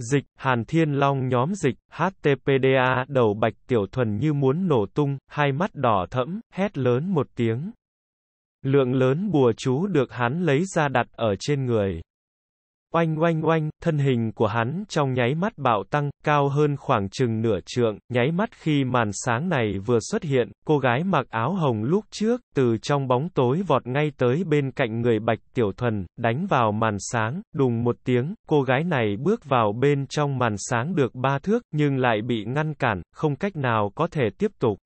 Dịch, Hàn Thiên Long nhóm dịch, HTPDA đầu bạch tiểu thuần như muốn nổ tung, hai mắt đỏ thẫm, hét lớn một tiếng. Lượng lớn bùa chú được hắn lấy ra đặt ở trên người. Oanh oanh oanh, thân hình của hắn trong nháy mắt bạo tăng, cao hơn khoảng chừng nửa trượng, nháy mắt khi màn sáng này vừa xuất hiện, cô gái mặc áo hồng lúc trước, từ trong bóng tối vọt ngay tới bên cạnh người bạch tiểu thuần, đánh vào màn sáng, đùng một tiếng, cô gái này bước vào bên trong màn sáng được ba thước, nhưng lại bị ngăn cản, không cách nào có thể tiếp tục.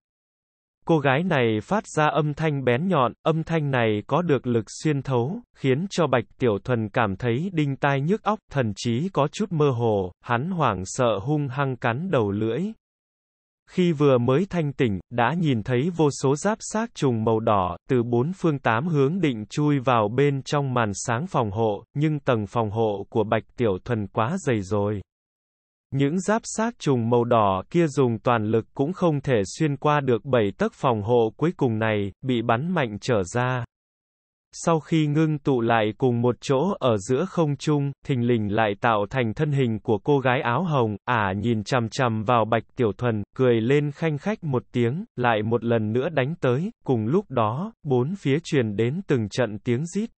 Cô gái này phát ra âm thanh bén nhọn, âm thanh này có được lực xuyên thấu, khiến cho Bạch Tiểu Thuần cảm thấy đinh tai nhức óc, thần chí có chút mơ hồ, hắn hoảng sợ hung hăng cắn đầu lưỡi. Khi vừa mới thanh tỉnh, đã nhìn thấy vô số giáp xác trùng màu đỏ, từ bốn phương tám hướng định chui vào bên trong màn sáng phòng hộ, nhưng tầng phòng hộ của Bạch Tiểu Thuần quá dày rồi. Những giáp sát trùng màu đỏ kia dùng toàn lực cũng không thể xuyên qua được bảy tấc phòng hộ cuối cùng này, bị bắn mạnh trở ra. Sau khi ngưng tụ lại cùng một chỗ ở giữa không trung, thình lình lại tạo thành thân hình của cô gái áo hồng, ả à nhìn chằm chằm vào Bạch Tiểu Thuần, cười lên khanh khách một tiếng, lại một lần nữa đánh tới, cùng lúc đó, bốn phía truyền đến từng trận tiếng rít.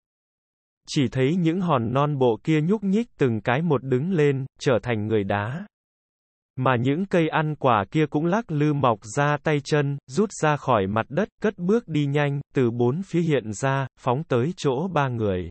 Chỉ thấy những hòn non bộ kia nhúc nhích từng cái một đứng lên, trở thành người đá. Mà những cây ăn quả kia cũng lắc lư mọc ra tay chân, rút ra khỏi mặt đất, cất bước đi nhanh, từ bốn phía hiện ra, phóng tới chỗ ba người.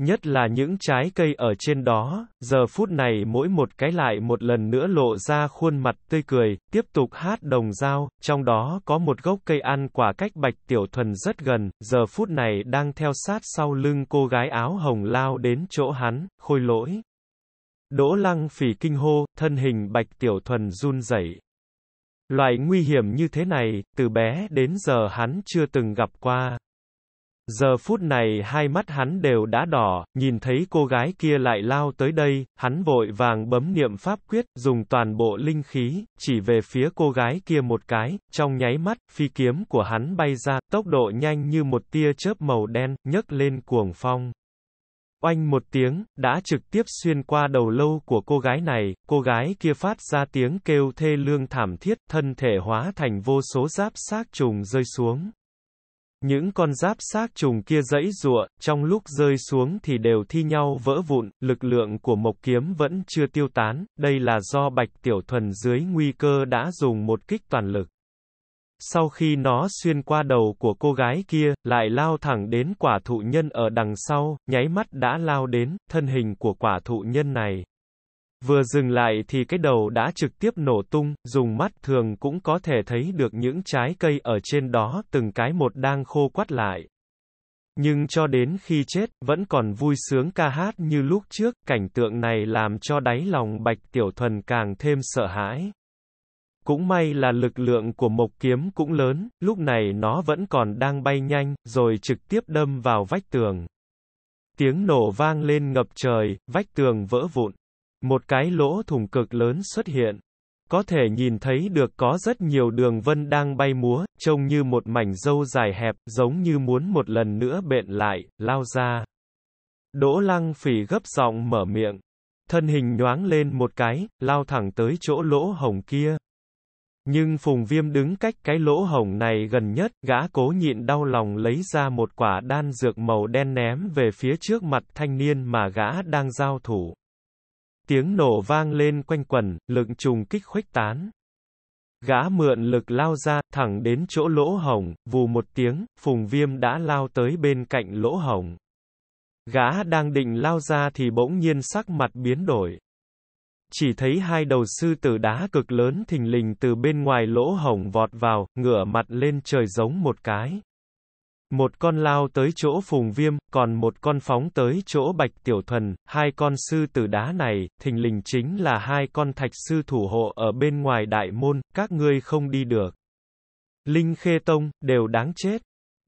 Nhất là những trái cây ở trên đó, giờ phút này mỗi một cái lại một lần nữa lộ ra khuôn mặt tươi cười, tiếp tục hát đồng dao, trong đó có một gốc cây ăn quả cách bạch tiểu thuần rất gần, giờ phút này đang theo sát sau lưng cô gái áo hồng lao đến chỗ hắn, khôi lỗi. Đỗ lăng phỉ kinh hô, thân hình bạch tiểu thuần run rẩy. Loại nguy hiểm như thế này, từ bé đến giờ hắn chưa từng gặp qua. Giờ phút này hai mắt hắn đều đã đỏ, nhìn thấy cô gái kia lại lao tới đây, hắn vội vàng bấm niệm pháp quyết, dùng toàn bộ linh khí, chỉ về phía cô gái kia một cái, trong nháy mắt, phi kiếm của hắn bay ra, tốc độ nhanh như một tia chớp màu đen, nhấc lên cuồng phong. Oanh một tiếng, đã trực tiếp xuyên qua đầu lâu của cô gái này, cô gái kia phát ra tiếng kêu thê lương thảm thiết, thân thể hóa thành vô số giáp xác trùng rơi xuống. Những con giáp xác trùng kia dãy rụa trong lúc rơi xuống thì đều thi nhau vỡ vụn, lực lượng của Mộc Kiếm vẫn chưa tiêu tán, đây là do Bạch Tiểu Thuần dưới nguy cơ đã dùng một kích toàn lực. Sau khi nó xuyên qua đầu của cô gái kia, lại lao thẳng đến quả thụ nhân ở đằng sau, nháy mắt đã lao đến, thân hình của quả thụ nhân này, Vừa dừng lại thì cái đầu đã trực tiếp nổ tung, dùng mắt thường cũng có thể thấy được những trái cây ở trên đó từng cái một đang khô quắt lại. Nhưng cho đến khi chết, vẫn còn vui sướng ca hát như lúc trước, cảnh tượng này làm cho đáy lòng Bạch Tiểu Thuần càng thêm sợ hãi. Cũng may là lực lượng của mộc kiếm cũng lớn, lúc này nó vẫn còn đang bay nhanh, rồi trực tiếp đâm vào vách tường. Tiếng nổ vang lên ngập trời, vách tường vỡ vụn. Một cái lỗ thủng cực lớn xuất hiện. Có thể nhìn thấy được có rất nhiều đường vân đang bay múa, trông như một mảnh dâu dài hẹp, giống như muốn một lần nữa bện lại, lao ra. Đỗ lăng phỉ gấp giọng mở miệng. Thân hình nhoáng lên một cái, lao thẳng tới chỗ lỗ hồng kia. Nhưng Phùng Viêm đứng cách cái lỗ hồng này gần nhất, gã cố nhịn đau lòng lấy ra một quả đan dược màu đen ném về phía trước mặt thanh niên mà gã đang giao thủ. Tiếng nổ vang lên quanh quẩn, lực trùng kích khuếch tán. Gã mượn lực lao ra, thẳng đến chỗ lỗ hồng, vù một tiếng, phùng viêm đã lao tới bên cạnh lỗ hồng. Gã đang định lao ra thì bỗng nhiên sắc mặt biến đổi. Chỉ thấy hai đầu sư tử đá cực lớn thình lình từ bên ngoài lỗ hồng vọt vào, ngửa mặt lên trời giống một cái. Một con lao tới chỗ phùng viêm, còn một con phóng tới chỗ bạch tiểu thuần, hai con sư tử đá này, thình lình chính là hai con thạch sư thủ hộ ở bên ngoài đại môn, các ngươi không đi được. Linh Khê Tông, đều đáng chết.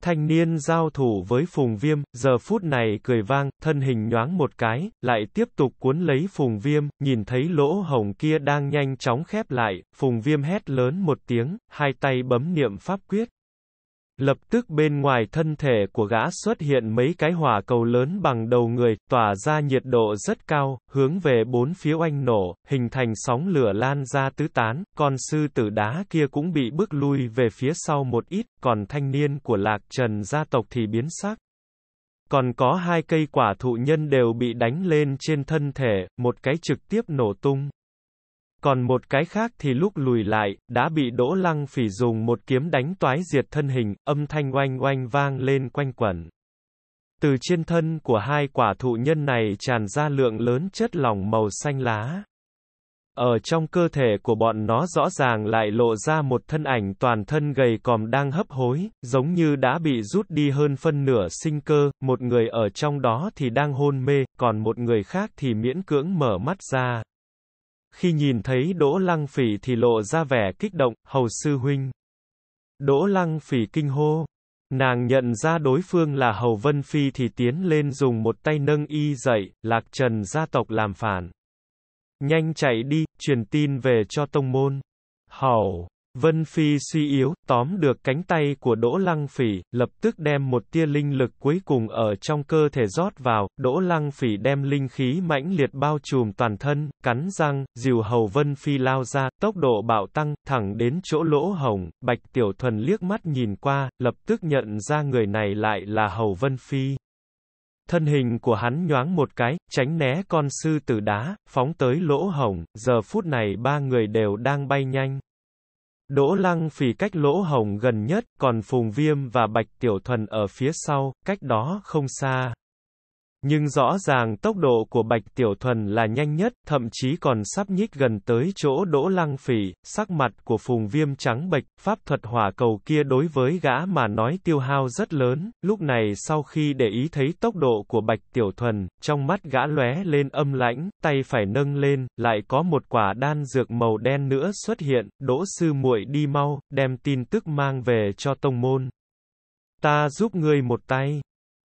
Thanh niên giao thủ với phùng viêm, giờ phút này cười vang, thân hình nhoáng một cái, lại tiếp tục cuốn lấy phùng viêm, nhìn thấy lỗ hồng kia đang nhanh chóng khép lại, phùng viêm hét lớn một tiếng, hai tay bấm niệm pháp quyết, Lập tức bên ngoài thân thể của gã xuất hiện mấy cái hỏa cầu lớn bằng đầu người, tỏa ra nhiệt độ rất cao, hướng về bốn phía oanh nổ, hình thành sóng lửa lan ra tứ tán, con sư tử đá kia cũng bị bước lui về phía sau một ít, còn thanh niên của lạc trần gia tộc thì biến sắc. Còn có hai cây quả thụ nhân đều bị đánh lên trên thân thể, một cái trực tiếp nổ tung, còn một cái khác thì lúc lùi lại, đã bị Đỗ Lăng Phỉ dùng một kiếm đánh toái diệt thân hình, âm thanh oanh oanh vang lên quanh quẩn. Từ trên thân của hai quả thụ nhân này tràn ra lượng lớn chất lỏng màu xanh lá. Ở trong cơ thể của bọn nó rõ ràng lại lộ ra một thân ảnh toàn thân gầy còm đang hấp hối, giống như đã bị rút đi hơn phân nửa sinh cơ, một người ở trong đó thì đang hôn mê, còn một người khác thì miễn cưỡng mở mắt ra. Khi nhìn thấy Đỗ Lăng Phỉ thì lộ ra vẻ kích động, hầu sư huynh. Đỗ Lăng Phỉ kinh hô. Nàng nhận ra đối phương là Hầu Vân Phi thì tiến lên dùng một tay nâng y dậy, lạc trần gia tộc làm phản. Nhanh chạy đi, truyền tin về cho tông môn. Hầu. Vân Phi suy yếu, tóm được cánh tay của Đỗ Lăng Phỉ, lập tức đem một tia linh lực cuối cùng ở trong cơ thể rót vào, Đỗ Lăng Phỉ đem linh khí mãnh liệt bao trùm toàn thân, cắn răng, dìu hầu Vân Phi lao ra, tốc độ bạo tăng, thẳng đến chỗ lỗ hồng, Bạch Tiểu Thuần liếc mắt nhìn qua, lập tức nhận ra người này lại là hầu Vân Phi. Thân hình của hắn nhoáng một cái, tránh né con sư tử đá, phóng tới lỗ hồng, giờ phút này ba người đều đang bay nhanh. Đỗ Lăng Phỉ cách lỗ hồng gần nhất, còn Phùng Viêm và Bạch Tiểu Thuần ở phía sau, cách đó không xa. Nhưng rõ ràng tốc độ của Bạch Tiểu Thuần là nhanh nhất, thậm chí còn sắp nhích gần tới chỗ Đỗ Lăng Phỉ, sắc mặt của Phùng Viêm trắng bệch, pháp thuật hỏa cầu kia đối với gã mà nói tiêu hao rất lớn, lúc này sau khi để ý thấy tốc độ của Bạch Tiểu Thuần, trong mắt gã lóe lên âm lãnh, tay phải nâng lên, lại có một quả đan dược màu đen nữa xuất hiện, Đỗ sư muội đi mau, đem tin tức mang về cho tông môn. Ta giúp ngươi một tay.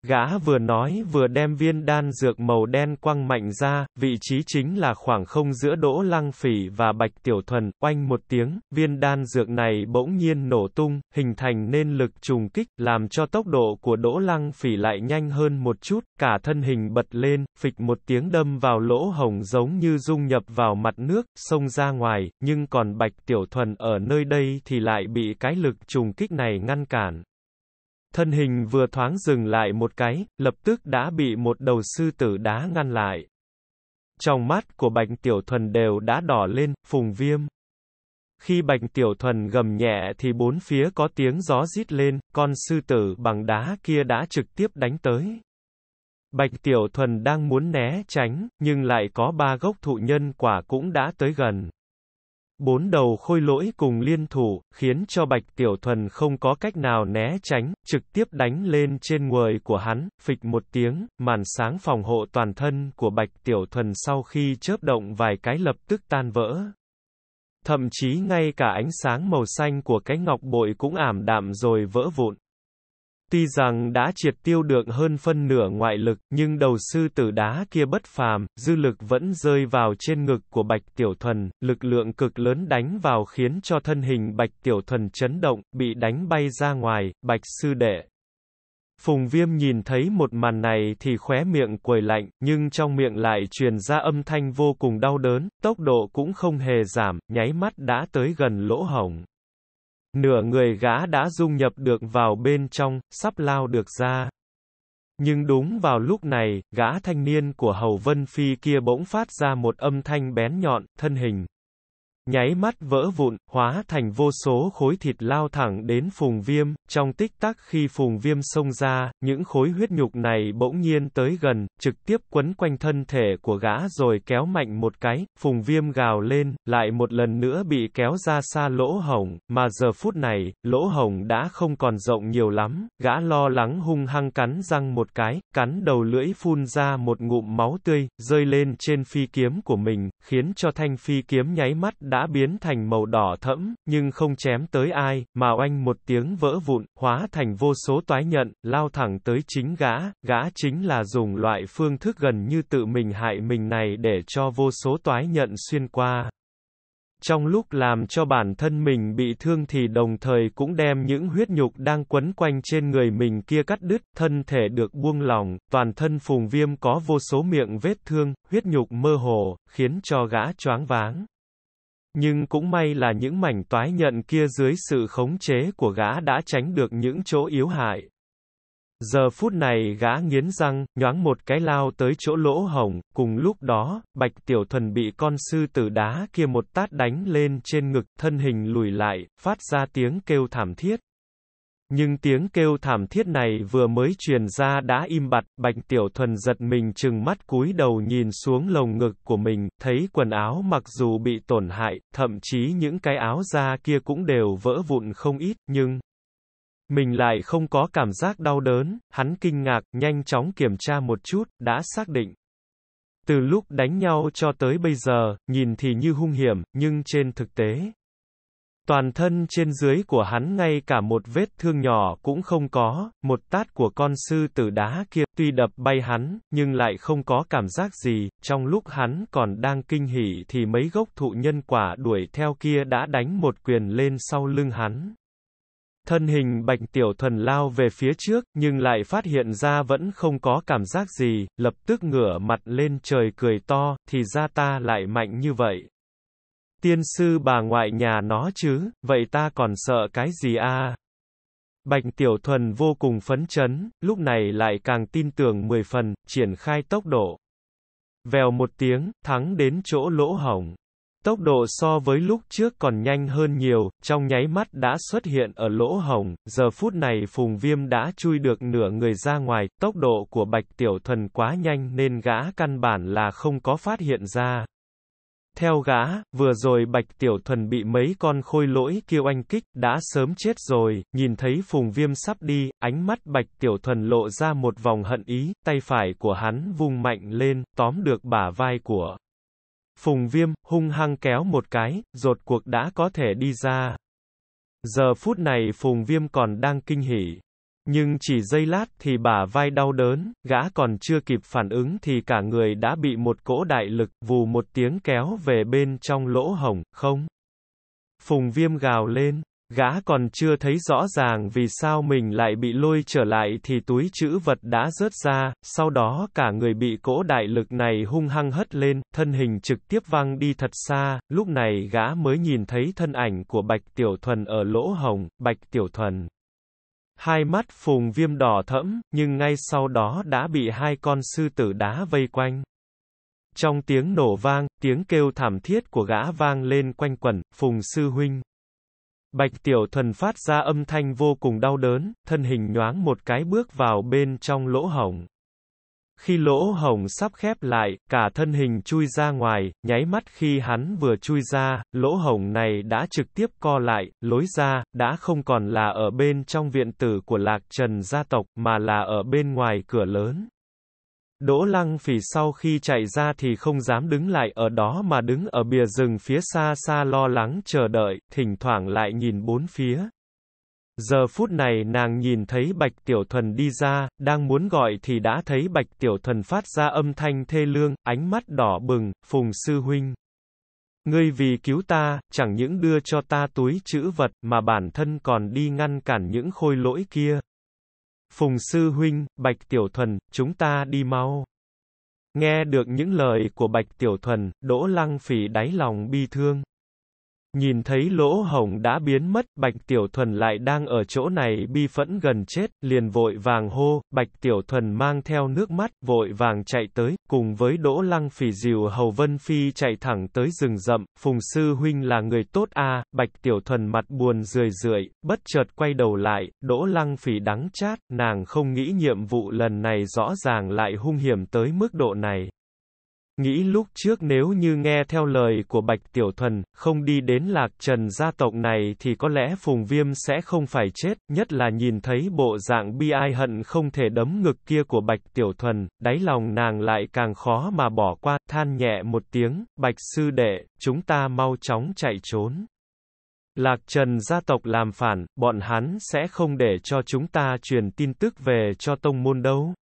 Gã vừa nói vừa đem viên đan dược màu đen quăng mạnh ra, vị trí chính là khoảng không giữa Đỗ Lăng Phỉ và Bạch Tiểu Thuần, oanh một tiếng, viên đan dược này bỗng nhiên nổ tung, hình thành nên lực trùng kích, làm cho tốc độ của Đỗ Lăng Phỉ lại nhanh hơn một chút, cả thân hình bật lên, phịch một tiếng đâm vào lỗ hồng giống như dung nhập vào mặt nước, xông ra ngoài, nhưng còn Bạch Tiểu Thuần ở nơi đây thì lại bị cái lực trùng kích này ngăn cản. Thân hình vừa thoáng dừng lại một cái, lập tức đã bị một đầu sư tử đá ngăn lại. Trong mắt của Bạch Tiểu Thuần đều đã đỏ lên, phùng viêm. Khi Bạch Tiểu Thuần gầm nhẹ thì bốn phía có tiếng gió rít lên, con sư tử bằng đá kia đã trực tiếp đánh tới. Bạch Tiểu Thuần đang muốn né tránh, nhưng lại có ba gốc thụ nhân quả cũng đã tới gần bốn đầu khôi lỗi cùng liên thủ, khiến cho Bạch Tiểu Thuần không có cách nào né tránh, trực tiếp đánh lên trên người của hắn, phịch một tiếng, màn sáng phòng hộ toàn thân của Bạch Tiểu Thuần sau khi chớp động vài cái lập tức tan vỡ. Thậm chí ngay cả ánh sáng màu xanh của cái ngọc bội cũng ảm đạm rồi vỡ vụn. Tuy rằng đã triệt tiêu được hơn phân nửa ngoại lực, nhưng đầu sư tử đá kia bất phàm, dư lực vẫn rơi vào trên ngực của Bạch Tiểu Thuần, lực lượng cực lớn đánh vào khiến cho thân hình Bạch Tiểu Thuần chấn động, bị đánh bay ra ngoài, Bạch Sư Đệ. Phùng Viêm nhìn thấy một màn này thì khóe miệng quầy lạnh, nhưng trong miệng lại truyền ra âm thanh vô cùng đau đớn, tốc độ cũng không hề giảm, nháy mắt đã tới gần lỗ hổng. Nửa người gã đã dung nhập được vào bên trong, sắp lao được ra. Nhưng đúng vào lúc này, gã thanh niên của Hầu Vân Phi kia bỗng phát ra một âm thanh bén nhọn, thân hình, nháy mắt vỡ vụn, hóa thành vô số khối thịt lao thẳng đến phùng viêm, trong tích tắc khi phùng viêm xông ra, những khối huyết nhục này bỗng nhiên tới gần, trực tiếp quấn quanh thân thể của gã rồi kéo mạnh một cái, phùng viêm gào lên, lại một lần nữa bị kéo ra xa lỗ hồng, mà giờ phút này, lỗ hồng đã không còn rộng nhiều lắm, gã lo lắng hung hăng cắn răng một cái, cắn đầu lưỡi phun ra một ngụm máu tươi, rơi lên trên phi kiếm của mình, khiến cho thanh phi kiếm nháy mắt đã biến thành màu đỏ thẫm, nhưng không chém tới ai, mà oanh một tiếng vỡ vụn, hóa thành vô số toái nhận, lao thẳng tới chính gã, gã chính là dùng loại phương thức gần như tự mình hại mình này để cho vô số toái nhận xuyên qua. Trong lúc làm cho bản thân mình bị thương thì đồng thời cũng đem những huyết nhục đang quấn quanh trên người mình kia cắt đứt, thân thể được buông lỏng, toàn thân phùng viêm có vô số miệng vết thương, huyết nhục mơ hồ, khiến cho gã choáng váng. Nhưng cũng may là những mảnh toái nhận kia dưới sự khống chế của gã đã tránh được những chỗ yếu hại. Giờ phút này gã nghiến răng, nhoáng một cái lao tới chỗ lỗ hồng, cùng lúc đó, Bạch Tiểu Thuần bị con sư tử đá kia một tát đánh lên trên ngực, thân hình lùi lại, phát ra tiếng kêu thảm thiết. Nhưng tiếng kêu thảm thiết này vừa mới truyền ra đã im bặt, Bạch Tiểu Thuần giật mình chừng mắt cúi đầu nhìn xuống lồng ngực của mình, thấy quần áo mặc dù bị tổn hại, thậm chí những cái áo da kia cũng đều vỡ vụn không ít, nhưng mình lại không có cảm giác đau đớn, hắn kinh ngạc, nhanh chóng kiểm tra một chút, đã xác định. Từ lúc đánh nhau cho tới bây giờ, nhìn thì như hung hiểm, nhưng trên thực tế, Toàn thân trên dưới của hắn ngay cả một vết thương nhỏ cũng không có, một tát của con sư tử đá kia tuy đập bay hắn, nhưng lại không có cảm giác gì, trong lúc hắn còn đang kinh hỉ thì mấy gốc thụ nhân quả đuổi theo kia đã đánh một quyền lên sau lưng hắn. Thân hình bạch tiểu thuần lao về phía trước, nhưng lại phát hiện ra vẫn không có cảm giác gì, lập tức ngửa mặt lên trời cười to, thì ra ta lại mạnh như vậy tiên sư bà ngoại nhà nó chứ, vậy ta còn sợ cái gì a? Bạch Tiểu Thuần vô cùng phấn chấn, lúc này lại càng tin tưởng 10 phần, triển khai tốc độ. Vèo một tiếng, thắng đến chỗ lỗ hổng. Tốc độ so với lúc trước còn nhanh hơn nhiều, trong nháy mắt đã xuất hiện ở lỗ hổng. giờ phút này Phùng Viêm đã chui được nửa người ra ngoài, tốc độ của Bạch Tiểu Thuần quá nhanh nên gã căn bản là không có phát hiện ra. Theo gã, vừa rồi Bạch Tiểu Thuần bị mấy con khôi lỗi kêu anh kích, đã sớm chết rồi, nhìn thấy Phùng Viêm sắp đi, ánh mắt Bạch Tiểu Thuần lộ ra một vòng hận ý, tay phải của hắn vung mạnh lên, tóm được bả vai của Phùng Viêm, hung hăng kéo một cái, rột cuộc đã có thể đi ra. Giờ phút này Phùng Viêm còn đang kinh hỉ, nhưng chỉ giây lát thì bả vai đau đớn, gã còn chưa kịp phản ứng thì cả người đã bị một cỗ đại lực, vù một tiếng kéo về bên trong lỗ hổng, không. Phùng viêm gào lên, gã còn chưa thấy rõ ràng vì sao mình lại bị lôi trở lại thì túi chữ vật đã rớt ra, sau đó cả người bị cỗ đại lực này hung hăng hất lên, thân hình trực tiếp văng đi thật xa, lúc này gã mới nhìn thấy thân ảnh của Bạch Tiểu Thuần ở lỗ hồng, Bạch Tiểu Thuần. Hai mắt phùng viêm đỏ thẫm, nhưng ngay sau đó đã bị hai con sư tử đá vây quanh. Trong tiếng nổ vang, tiếng kêu thảm thiết của gã vang lên quanh quẩn, phùng sư huynh. Bạch Tiểu Thuần phát ra âm thanh vô cùng đau đớn, thân hình nhoáng một cái bước vào bên trong lỗ hổng. Khi lỗ hồng sắp khép lại, cả thân hình chui ra ngoài, nháy mắt khi hắn vừa chui ra, lỗ hồng này đã trực tiếp co lại, lối ra, đã không còn là ở bên trong viện tử của lạc trần gia tộc, mà là ở bên ngoài cửa lớn. Đỗ lăng phỉ sau khi chạy ra thì không dám đứng lại ở đó mà đứng ở bìa rừng phía xa xa lo lắng chờ đợi, thỉnh thoảng lại nhìn bốn phía. Giờ phút này nàng nhìn thấy Bạch Tiểu Thuần đi ra, đang muốn gọi thì đã thấy Bạch Tiểu Thuần phát ra âm thanh thê lương, ánh mắt đỏ bừng, Phùng Sư Huynh. Ngươi vì cứu ta, chẳng những đưa cho ta túi chữ vật mà bản thân còn đi ngăn cản những khôi lỗi kia. Phùng Sư Huynh, Bạch Tiểu Thuần, chúng ta đi mau. Nghe được những lời của Bạch Tiểu Thuần, Đỗ Lăng Phỉ đáy lòng bi thương. Nhìn thấy lỗ hồng đã biến mất, Bạch Tiểu Thuần lại đang ở chỗ này bi phẫn gần chết, liền vội vàng hô, Bạch Tiểu Thuần mang theo nước mắt, vội vàng chạy tới, cùng với Đỗ Lăng Phỉ Diều Hầu Vân Phi chạy thẳng tới rừng rậm, Phùng Sư Huynh là người tốt a Bạch Tiểu Thuần mặt buồn rười rượi, bất chợt quay đầu lại, Đỗ Lăng Phỉ đắng chát, nàng không nghĩ nhiệm vụ lần này rõ ràng lại hung hiểm tới mức độ này. Nghĩ lúc trước nếu như nghe theo lời của Bạch Tiểu Thuần, không đi đến lạc trần gia tộc này thì có lẽ Phùng Viêm sẽ không phải chết, nhất là nhìn thấy bộ dạng bi ai hận không thể đấm ngực kia của Bạch Tiểu Thuần, đáy lòng nàng lại càng khó mà bỏ qua, than nhẹ một tiếng, Bạch Sư Đệ, chúng ta mau chóng chạy trốn. Lạc Trần gia tộc làm phản, bọn hắn sẽ không để cho chúng ta truyền tin tức về cho tông môn đâu,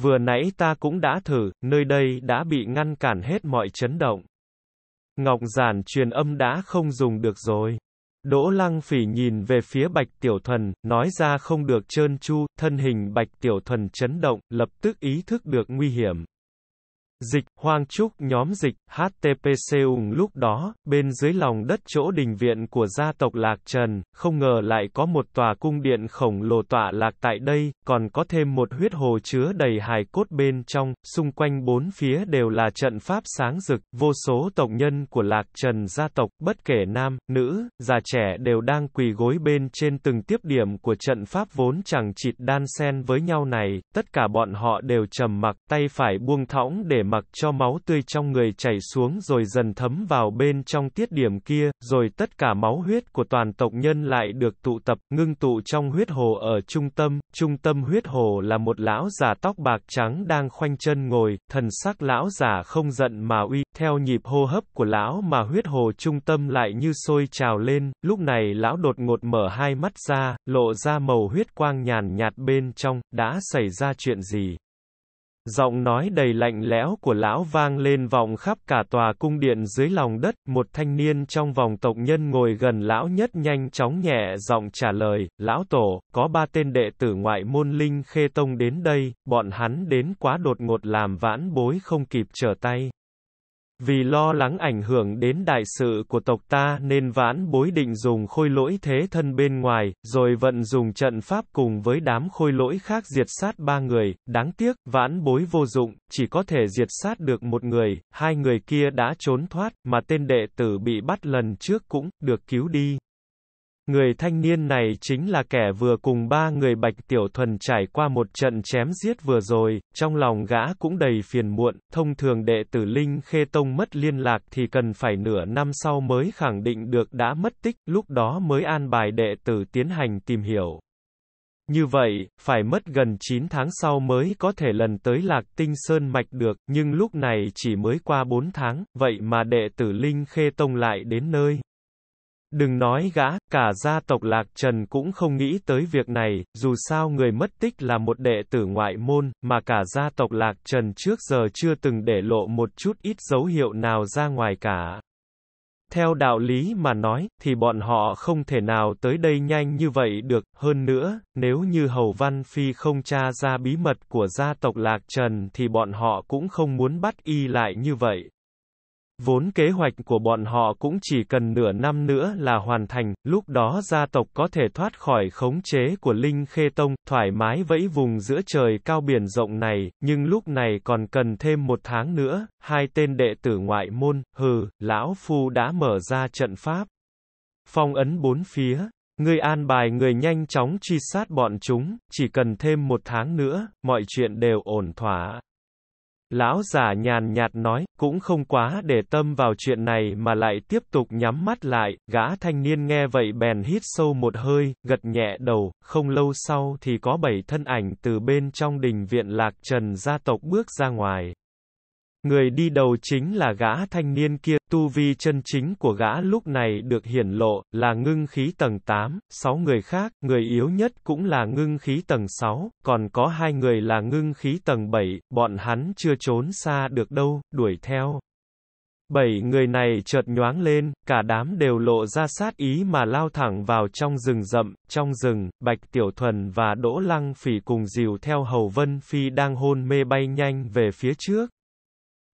Vừa nãy ta cũng đã thử, nơi đây đã bị ngăn cản hết mọi chấn động. Ngọc giản truyền âm đã không dùng được rồi. Đỗ lăng phỉ nhìn về phía bạch tiểu thuần, nói ra không được trơn chu, thân hình bạch tiểu thuần chấn động, lập tức ý thức được nguy hiểm. Dịch, Hoang Trúc nhóm dịch, HTPC ủng lúc đó, bên dưới lòng đất chỗ đình viện của gia tộc Lạc Trần, không ngờ lại có một tòa cung điện khổng lồ tọa lạc tại đây, còn có thêm một huyết hồ chứa đầy hài cốt bên trong, xung quanh bốn phía đều là trận pháp sáng rực, vô số tộc nhân của Lạc Trần gia tộc, bất kể nam, nữ, già trẻ đều đang quỳ gối bên trên từng tiếp điểm của trận pháp vốn chẳng chịt đan sen với nhau này, tất cả bọn họ đều trầm mặc, tay phải buông thõng để mặc cho máu tươi trong người chảy xuống rồi dần thấm vào bên trong tiết điểm kia, rồi tất cả máu huyết của toàn tộc nhân lại được tụ tập, ngưng tụ trong huyết hồ ở trung tâm, trung tâm huyết hồ là một lão già tóc bạc trắng đang khoanh chân ngồi, thần sắc lão già không giận mà uy, theo nhịp hô hấp của lão mà huyết hồ trung tâm lại như sôi trào lên, lúc này lão đột ngột mở hai mắt ra, lộ ra màu huyết quang nhàn nhạt bên trong, đã xảy ra chuyện gì? Giọng nói đầy lạnh lẽo của lão vang lên vọng khắp cả tòa cung điện dưới lòng đất, một thanh niên trong vòng tộc nhân ngồi gần lão nhất nhanh chóng nhẹ giọng trả lời, lão tổ, có ba tên đệ tử ngoại môn linh khê tông đến đây, bọn hắn đến quá đột ngột làm vãn bối không kịp trở tay. Vì lo lắng ảnh hưởng đến đại sự của tộc ta nên vãn bối định dùng khôi lỗi thế thân bên ngoài, rồi vận dùng trận pháp cùng với đám khôi lỗi khác diệt sát ba người, đáng tiếc, vãn bối vô dụng, chỉ có thể diệt sát được một người, hai người kia đã trốn thoát, mà tên đệ tử bị bắt lần trước cũng, được cứu đi. Người thanh niên này chính là kẻ vừa cùng ba người Bạch Tiểu Thuần trải qua một trận chém giết vừa rồi, trong lòng gã cũng đầy phiền muộn, thông thường đệ tử Linh Khê Tông mất liên lạc thì cần phải nửa năm sau mới khẳng định được đã mất tích, lúc đó mới an bài đệ tử tiến hành tìm hiểu. Như vậy, phải mất gần 9 tháng sau mới có thể lần tới Lạc Tinh Sơn Mạch được, nhưng lúc này chỉ mới qua 4 tháng, vậy mà đệ tử Linh Khê Tông lại đến nơi. Đừng nói gã, cả gia tộc Lạc Trần cũng không nghĩ tới việc này, dù sao người mất tích là một đệ tử ngoại môn, mà cả gia tộc Lạc Trần trước giờ chưa từng để lộ một chút ít dấu hiệu nào ra ngoài cả. Theo đạo lý mà nói, thì bọn họ không thể nào tới đây nhanh như vậy được, hơn nữa, nếu như Hầu Văn Phi không tra ra bí mật của gia tộc Lạc Trần thì bọn họ cũng không muốn bắt y lại như vậy. Vốn kế hoạch của bọn họ cũng chỉ cần nửa năm nữa là hoàn thành, lúc đó gia tộc có thể thoát khỏi khống chế của Linh Khê Tông, thoải mái vẫy vùng giữa trời cao biển rộng này, nhưng lúc này còn cần thêm một tháng nữa, hai tên đệ tử ngoại môn, hừ, lão phu đã mở ra trận pháp. Phong ấn bốn phía, Người an bài người nhanh chóng truy sát bọn chúng, chỉ cần thêm một tháng nữa, mọi chuyện đều ổn thỏa. Lão già nhàn nhạt nói, cũng không quá để tâm vào chuyện này mà lại tiếp tục nhắm mắt lại, gã thanh niên nghe vậy bèn hít sâu một hơi, gật nhẹ đầu, không lâu sau thì có bảy thân ảnh từ bên trong đình viện lạc trần gia tộc bước ra ngoài. Người đi đầu chính là gã thanh niên kia, tu vi chân chính của gã lúc này được hiển lộ, là ngưng khí tầng 8, 6 người khác, người yếu nhất cũng là ngưng khí tầng 6, còn có hai người là ngưng khí tầng 7, bọn hắn chưa trốn xa được đâu, đuổi theo. Bảy người này chợt nhoáng lên, cả đám đều lộ ra sát ý mà lao thẳng vào trong rừng rậm, trong rừng, Bạch Tiểu Thuần và Đỗ Lăng Phỉ cùng dìu theo Hầu Vân Phi đang hôn mê bay nhanh về phía trước,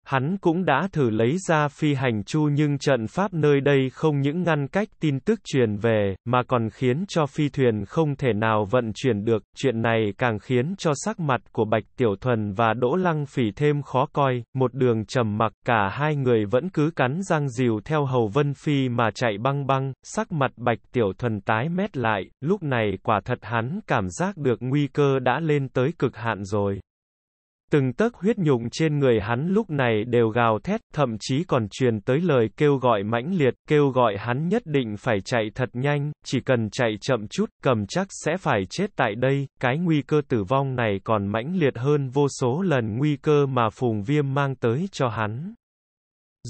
Hắn cũng đã thử lấy ra phi hành chu nhưng trận pháp nơi đây không những ngăn cách tin tức truyền về, mà còn khiến cho phi thuyền không thể nào vận chuyển được, chuyện này càng khiến cho sắc mặt của Bạch Tiểu Thuần và Đỗ Lăng Phỉ thêm khó coi, một đường trầm mặc cả hai người vẫn cứ cắn răng dìu theo Hầu Vân Phi mà chạy băng băng, sắc mặt Bạch Tiểu Thuần tái mét lại, lúc này quả thật hắn cảm giác được nguy cơ đã lên tới cực hạn rồi. Từng tấc huyết nhục trên người hắn lúc này đều gào thét, thậm chí còn truyền tới lời kêu gọi mãnh liệt, kêu gọi hắn nhất định phải chạy thật nhanh, chỉ cần chạy chậm chút, cầm chắc sẽ phải chết tại đây, cái nguy cơ tử vong này còn mãnh liệt hơn vô số lần nguy cơ mà phùng viêm mang tới cho hắn.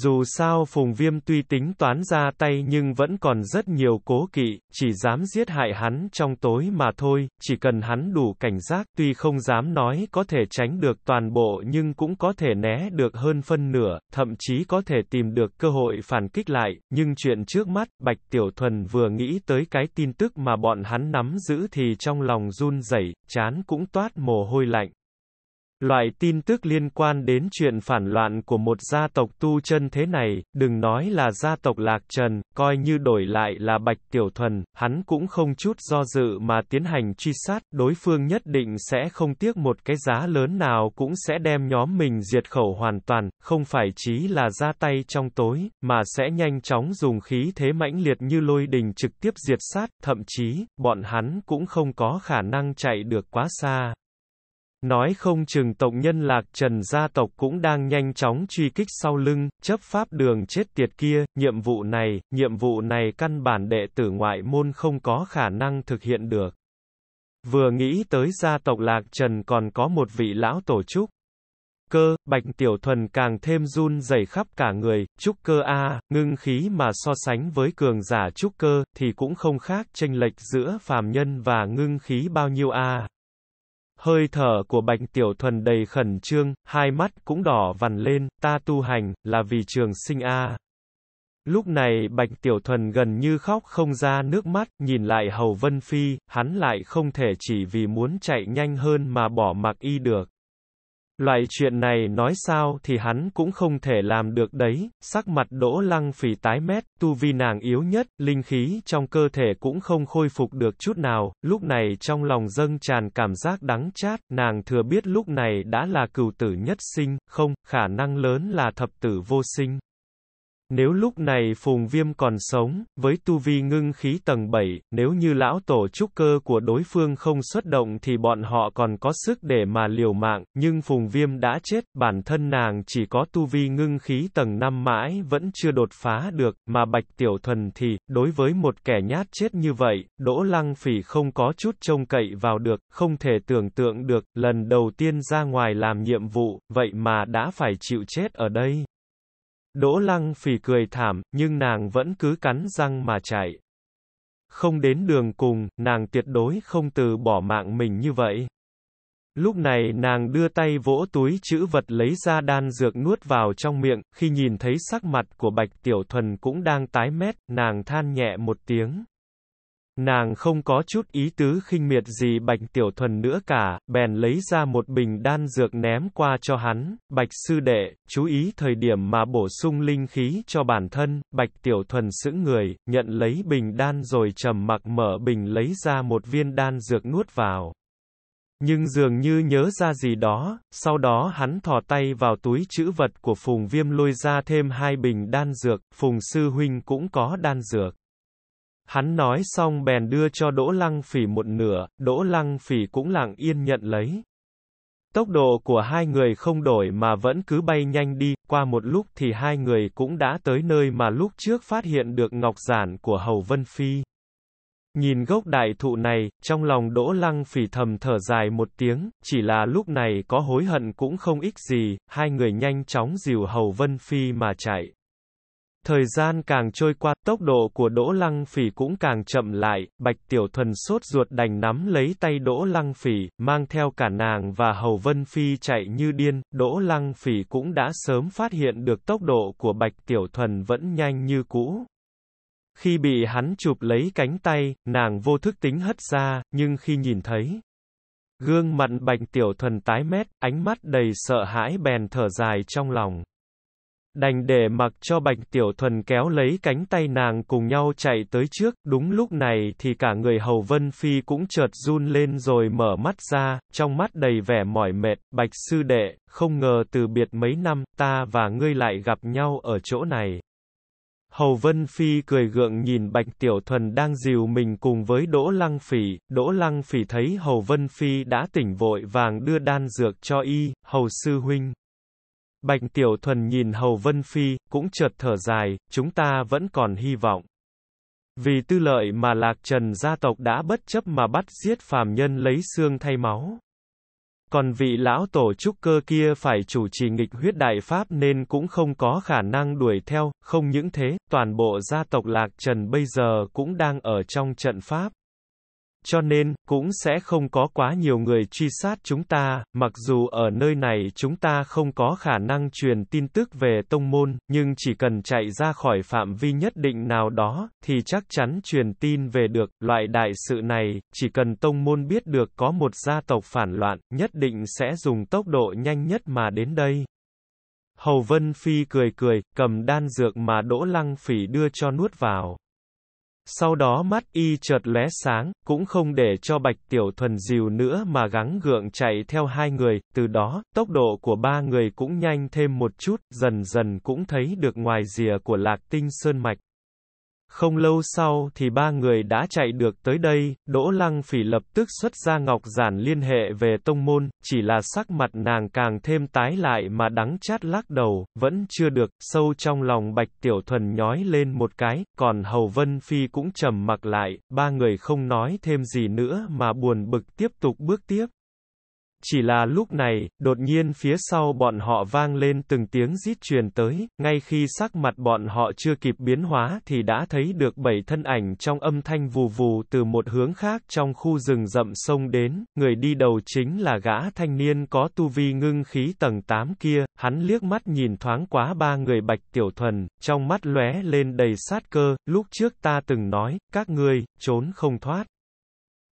Dù sao Phùng Viêm tuy tính toán ra tay nhưng vẫn còn rất nhiều cố kỵ, chỉ dám giết hại hắn trong tối mà thôi, chỉ cần hắn đủ cảnh giác tuy không dám nói có thể tránh được toàn bộ nhưng cũng có thể né được hơn phân nửa, thậm chí có thể tìm được cơ hội phản kích lại, nhưng chuyện trước mắt, Bạch Tiểu Thuần vừa nghĩ tới cái tin tức mà bọn hắn nắm giữ thì trong lòng run rẩy, chán cũng toát mồ hôi lạnh. Loại tin tức liên quan đến chuyện phản loạn của một gia tộc tu chân thế này, đừng nói là gia tộc Lạc Trần, coi như đổi lại là Bạch Tiểu Thuần, hắn cũng không chút do dự mà tiến hành truy sát, đối phương nhất định sẽ không tiếc một cái giá lớn nào cũng sẽ đem nhóm mình diệt khẩu hoàn toàn, không phải chí là ra tay trong tối, mà sẽ nhanh chóng dùng khí thế mãnh liệt như lôi đình trực tiếp diệt sát, thậm chí, bọn hắn cũng không có khả năng chạy được quá xa. Nói không chừng tộc nhân lạc trần gia tộc cũng đang nhanh chóng truy kích sau lưng, chấp pháp đường chết tiệt kia, nhiệm vụ này, nhiệm vụ này căn bản đệ tử ngoại môn không có khả năng thực hiện được. Vừa nghĩ tới gia tộc lạc trần còn có một vị lão tổ trúc. Cơ, bạch tiểu thuần càng thêm run dày khắp cả người, trúc cơ A, ngưng khí mà so sánh với cường giả trúc cơ, thì cũng không khác tranh lệch giữa phàm nhân và ngưng khí bao nhiêu A, Hơi thở của Bạch Tiểu Thuần đầy khẩn trương, hai mắt cũng đỏ vằn lên, ta tu hành, là vì trường sinh A. Lúc này Bạch Tiểu Thuần gần như khóc không ra nước mắt, nhìn lại Hầu Vân Phi, hắn lại không thể chỉ vì muốn chạy nhanh hơn mà bỏ mặc y được. Loại chuyện này nói sao thì hắn cũng không thể làm được đấy, sắc mặt đỗ lăng phỉ tái mét, tu vi nàng yếu nhất, linh khí trong cơ thể cũng không khôi phục được chút nào, lúc này trong lòng dâng tràn cảm giác đắng chát, nàng thừa biết lúc này đã là cửu tử nhất sinh, không, khả năng lớn là thập tử vô sinh. Nếu lúc này Phùng Viêm còn sống, với tu vi ngưng khí tầng 7, nếu như lão tổ trúc cơ của đối phương không xuất động thì bọn họ còn có sức để mà liều mạng, nhưng Phùng Viêm đã chết, bản thân nàng chỉ có tu vi ngưng khí tầng 5 mãi vẫn chưa đột phá được, mà Bạch Tiểu Thuần thì, đối với một kẻ nhát chết như vậy, Đỗ Lăng Phỉ không có chút trông cậy vào được, không thể tưởng tượng được, lần đầu tiên ra ngoài làm nhiệm vụ, vậy mà đã phải chịu chết ở đây. Đỗ Lăng Phỉ cười thảm, nhưng nàng vẫn cứ cắn răng mà chạy. Không đến đường cùng, nàng tuyệt đối không từ bỏ mạng mình như vậy. Lúc này nàng đưa tay vỗ túi chữ vật lấy ra đan dược nuốt vào trong miệng, khi nhìn thấy sắc mặt của Bạch Tiểu Thuần cũng đang tái mét, nàng than nhẹ một tiếng. Nàng không có chút ý tứ khinh miệt gì Bạch Tiểu Thuần nữa cả, bèn lấy ra một bình đan dược ném qua cho hắn, Bạch Sư Đệ, chú ý thời điểm mà bổ sung linh khí cho bản thân, Bạch Tiểu Thuần sững người, nhận lấy bình đan rồi trầm mặc mở bình lấy ra một viên đan dược nuốt vào. Nhưng dường như nhớ ra gì đó, sau đó hắn thò tay vào túi chữ vật của Phùng Viêm lôi ra thêm hai bình đan dược, Phùng Sư Huynh cũng có đan dược. Hắn nói xong bèn đưa cho Đỗ Lăng Phỉ một nửa, Đỗ Lăng Phỉ cũng lặng yên nhận lấy. Tốc độ của hai người không đổi mà vẫn cứ bay nhanh đi, qua một lúc thì hai người cũng đã tới nơi mà lúc trước phát hiện được ngọc giản của Hầu Vân Phi. Nhìn gốc đại thụ này, trong lòng Đỗ Lăng phỉ thầm thở dài một tiếng, chỉ là lúc này có hối hận cũng không ích gì, hai người nhanh chóng dìu Hầu Vân Phi mà chạy. Thời gian càng trôi qua, tốc độ của Đỗ Lăng Phỉ cũng càng chậm lại, Bạch Tiểu Thuần sốt ruột đành nắm lấy tay Đỗ Lăng Phỉ, mang theo cả nàng và Hầu Vân Phi chạy như điên, Đỗ Lăng Phỉ cũng đã sớm phát hiện được tốc độ của Bạch Tiểu Thuần vẫn nhanh như cũ. Khi bị hắn chụp lấy cánh tay, nàng vô thức tính hất ra, nhưng khi nhìn thấy, gương mặt Bạch Tiểu Thuần tái mét, ánh mắt đầy sợ hãi bèn thở dài trong lòng đành để mặc cho Bạch Tiểu Thuần kéo lấy cánh tay nàng cùng nhau chạy tới trước, đúng lúc này thì cả người Hầu Vân Phi cũng chợt run lên rồi mở mắt ra, trong mắt đầy vẻ mỏi mệt, Bạch Sư Đệ, không ngờ từ biệt mấy năm, ta và ngươi lại gặp nhau ở chỗ này. Hầu Vân Phi cười gượng nhìn Bạch Tiểu Thuần đang dìu mình cùng với Đỗ Lăng Phỉ, Đỗ Lăng Phỉ thấy Hầu Vân Phi đã tỉnh vội vàng đưa đan dược cho y, Hầu Sư Huynh. Bạch Tiểu Thuần nhìn Hầu Vân Phi, cũng chợt thở dài, chúng ta vẫn còn hy vọng. Vì tư lợi mà Lạc Trần gia tộc đã bất chấp mà bắt giết phàm nhân lấy xương thay máu. Còn vị lão tổ trúc cơ kia phải chủ trì nghịch huyết đại pháp nên cũng không có khả năng đuổi theo, không những thế, toàn bộ gia tộc Lạc Trần bây giờ cũng đang ở trong trận pháp cho nên, cũng sẽ không có quá nhiều người truy sát chúng ta, mặc dù ở nơi này chúng ta không có khả năng truyền tin tức về tông môn, nhưng chỉ cần chạy ra khỏi phạm vi nhất định nào đó, thì chắc chắn truyền tin về được, loại đại sự này, chỉ cần tông môn biết được có một gia tộc phản loạn, nhất định sẽ dùng tốc độ nhanh nhất mà đến đây. Hầu Vân Phi cười cười, cầm đan dược mà Đỗ Lăng Phỉ đưa cho nuốt vào. Sau đó mắt y chợt lóe sáng, cũng không để cho Bạch Tiểu Thuần dìu nữa mà gắng gượng chạy theo hai người, từ đó, tốc độ của ba người cũng nhanh thêm một chút, dần dần cũng thấy được ngoài rìa của Lạc Tinh Sơn Mạch. Không lâu sau thì ba người đã chạy được tới đây, Đỗ Lăng Phỉ lập tức xuất ra ngọc giản liên hệ về tông môn, chỉ là sắc mặt nàng càng thêm tái lại mà đắng chát lắc đầu, vẫn chưa được, sâu trong lòng Bạch Tiểu Thuần nhói lên một cái, còn Hầu Vân Phi cũng trầm mặc lại, ba người không nói thêm gì nữa mà buồn bực tiếp tục bước tiếp. Chỉ là lúc này, đột nhiên phía sau bọn họ vang lên từng tiếng rít truyền tới, ngay khi sắc mặt bọn họ chưa kịp biến hóa thì đã thấy được bảy thân ảnh trong âm thanh vù vù từ một hướng khác trong khu rừng rậm sông đến, người đi đầu chính là gã thanh niên có tu vi ngưng khí tầng 8 kia, hắn liếc mắt nhìn thoáng quá ba người bạch tiểu thuần, trong mắt lóe lên đầy sát cơ, lúc trước ta từng nói, các ngươi, trốn không thoát.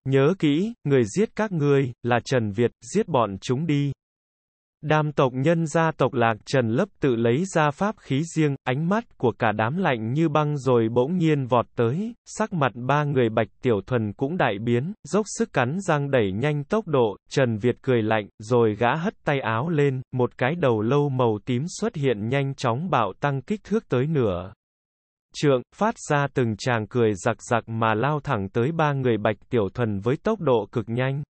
Nhớ kỹ, người giết các ngươi, là Trần Việt, giết bọn chúng đi. Đam tộc nhân gia tộc lạc Trần lấp tự lấy ra pháp khí riêng, ánh mắt của cả đám lạnh như băng rồi bỗng nhiên vọt tới, sắc mặt ba người bạch tiểu thuần cũng đại biến, dốc sức cắn răng đẩy nhanh tốc độ, Trần Việt cười lạnh, rồi gã hất tay áo lên, một cái đầu lâu màu tím xuất hiện nhanh chóng bạo tăng kích thước tới nửa trượng, phát ra từng tràng cười giặc giặc mà lao thẳng tới ba người Bạch Tiểu Thuần với tốc độ cực nhanh.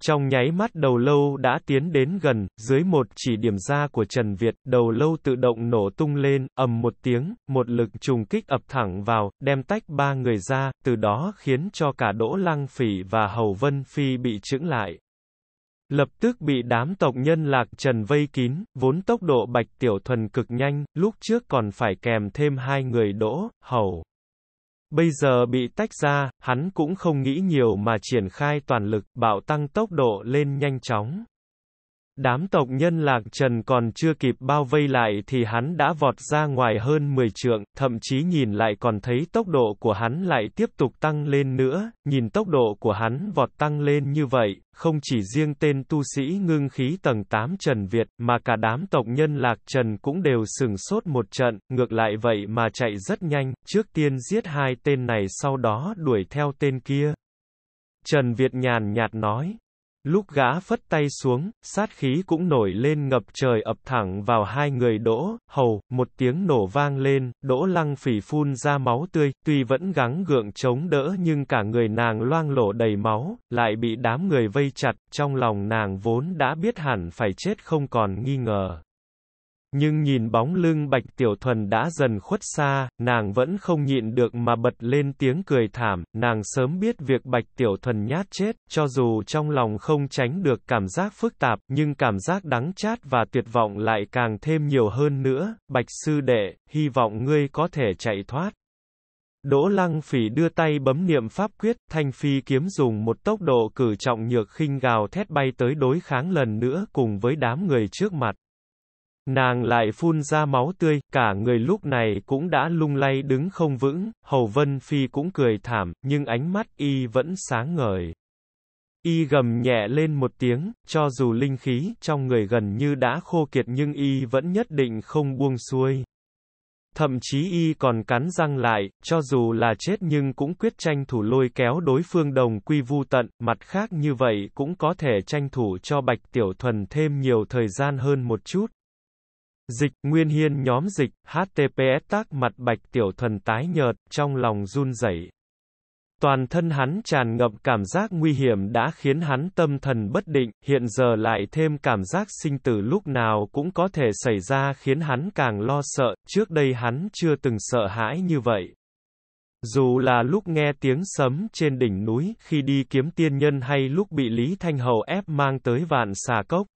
Trong nháy mắt đầu lâu đã tiến đến gần, dưới một chỉ điểm ra của Trần Việt, đầu lâu tự động nổ tung lên, ầm một tiếng, một lực trùng kích ập thẳng vào, đem tách ba người ra, từ đó khiến cho cả Đỗ Lăng Phỉ và Hầu Vân Phi bị chững lại lập tức bị đám tộc nhân lạc trần vây kín, vốn tốc độ bạch tiểu thuần cực nhanh, lúc trước còn phải kèm thêm hai người đỗ, hầu. Bây giờ bị tách ra, hắn cũng không nghĩ nhiều mà triển khai toàn lực, bạo tăng tốc độ lên nhanh chóng. Đám tộc nhân lạc trần còn chưa kịp bao vây lại thì hắn đã vọt ra ngoài hơn 10 trượng, thậm chí nhìn lại còn thấy tốc độ của hắn lại tiếp tục tăng lên nữa, nhìn tốc độ của hắn vọt tăng lên như vậy, không chỉ riêng tên tu sĩ ngưng khí tầng 8 Trần Việt, mà cả đám tộc nhân lạc trần cũng đều sừng sốt một trận, ngược lại vậy mà chạy rất nhanh, trước tiên giết hai tên này sau đó đuổi theo tên kia. Trần Việt nhàn nhạt nói, Lúc gã phất tay xuống, sát khí cũng nổi lên ngập trời ập thẳng vào hai người đỗ, hầu, một tiếng nổ vang lên, đỗ lăng phỉ phun ra máu tươi, tuy vẫn gắng gượng chống đỡ nhưng cả người nàng loang lổ đầy máu, lại bị đám người vây chặt, trong lòng nàng vốn đã biết hẳn phải chết không còn nghi ngờ. Nhưng nhìn bóng lưng Bạch Tiểu Thuần đã dần khuất xa, nàng vẫn không nhịn được mà bật lên tiếng cười thảm, nàng sớm biết việc Bạch Tiểu Thuần nhát chết, cho dù trong lòng không tránh được cảm giác phức tạp, nhưng cảm giác đắng chát và tuyệt vọng lại càng thêm nhiều hơn nữa, Bạch Sư Đệ, hy vọng ngươi có thể chạy thoát. Đỗ Lăng Phỉ đưa tay bấm niệm pháp quyết, thanh phi kiếm dùng một tốc độ cử trọng nhược khinh gào thét bay tới đối kháng lần nữa cùng với đám người trước mặt. Nàng lại phun ra máu tươi, cả người lúc này cũng đã lung lay đứng không vững, Hầu Vân Phi cũng cười thảm, nhưng ánh mắt y vẫn sáng ngời. Y gầm nhẹ lên một tiếng, cho dù linh khí trong người gần như đã khô kiệt nhưng y vẫn nhất định không buông xuôi. Thậm chí y còn cắn răng lại, cho dù là chết nhưng cũng quyết tranh thủ lôi kéo đối phương đồng quy vu tận, mặt khác như vậy cũng có thể tranh thủ cho Bạch Tiểu Thuần thêm nhiều thời gian hơn một chút. Dịch, Nguyên Hiên nhóm dịch, HTPS tác mặt bạch tiểu thuần tái nhợt, trong lòng run rẩy. Toàn thân hắn tràn ngập cảm giác nguy hiểm đã khiến hắn tâm thần bất định, hiện giờ lại thêm cảm giác sinh tử lúc nào cũng có thể xảy ra khiến hắn càng lo sợ, trước đây hắn chưa từng sợ hãi như vậy. Dù là lúc nghe tiếng sấm trên đỉnh núi khi đi kiếm tiên nhân hay lúc bị Lý Thanh Hầu ép mang tới vạn xà cốc,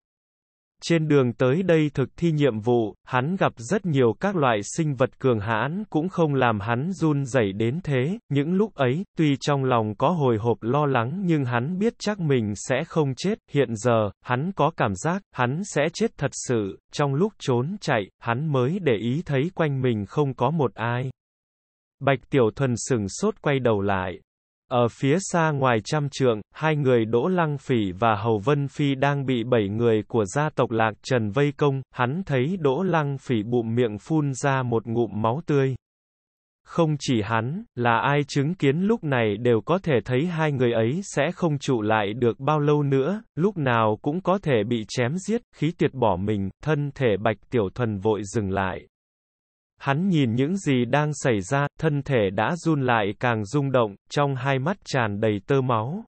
trên đường tới đây thực thi nhiệm vụ, hắn gặp rất nhiều các loại sinh vật cường hãn cũng không làm hắn run rẩy đến thế, những lúc ấy, tuy trong lòng có hồi hộp lo lắng nhưng hắn biết chắc mình sẽ không chết, hiện giờ, hắn có cảm giác, hắn sẽ chết thật sự, trong lúc trốn chạy, hắn mới để ý thấy quanh mình không có một ai. Bạch Tiểu Thuần sừng sốt quay đầu lại, ở phía xa ngoài trăm trượng, hai người Đỗ Lăng Phỉ và Hầu Vân Phi đang bị bảy người của gia tộc Lạc Trần vây công, hắn thấy Đỗ Lăng Phỉ bụng miệng phun ra một ngụm máu tươi. Không chỉ hắn, là ai chứng kiến lúc này đều có thể thấy hai người ấy sẽ không trụ lại được bao lâu nữa, lúc nào cũng có thể bị chém giết, khí tuyệt bỏ mình, thân thể Bạch Tiểu Thuần vội dừng lại. Hắn nhìn những gì đang xảy ra, thân thể đã run lại càng rung động, trong hai mắt tràn đầy tơ máu.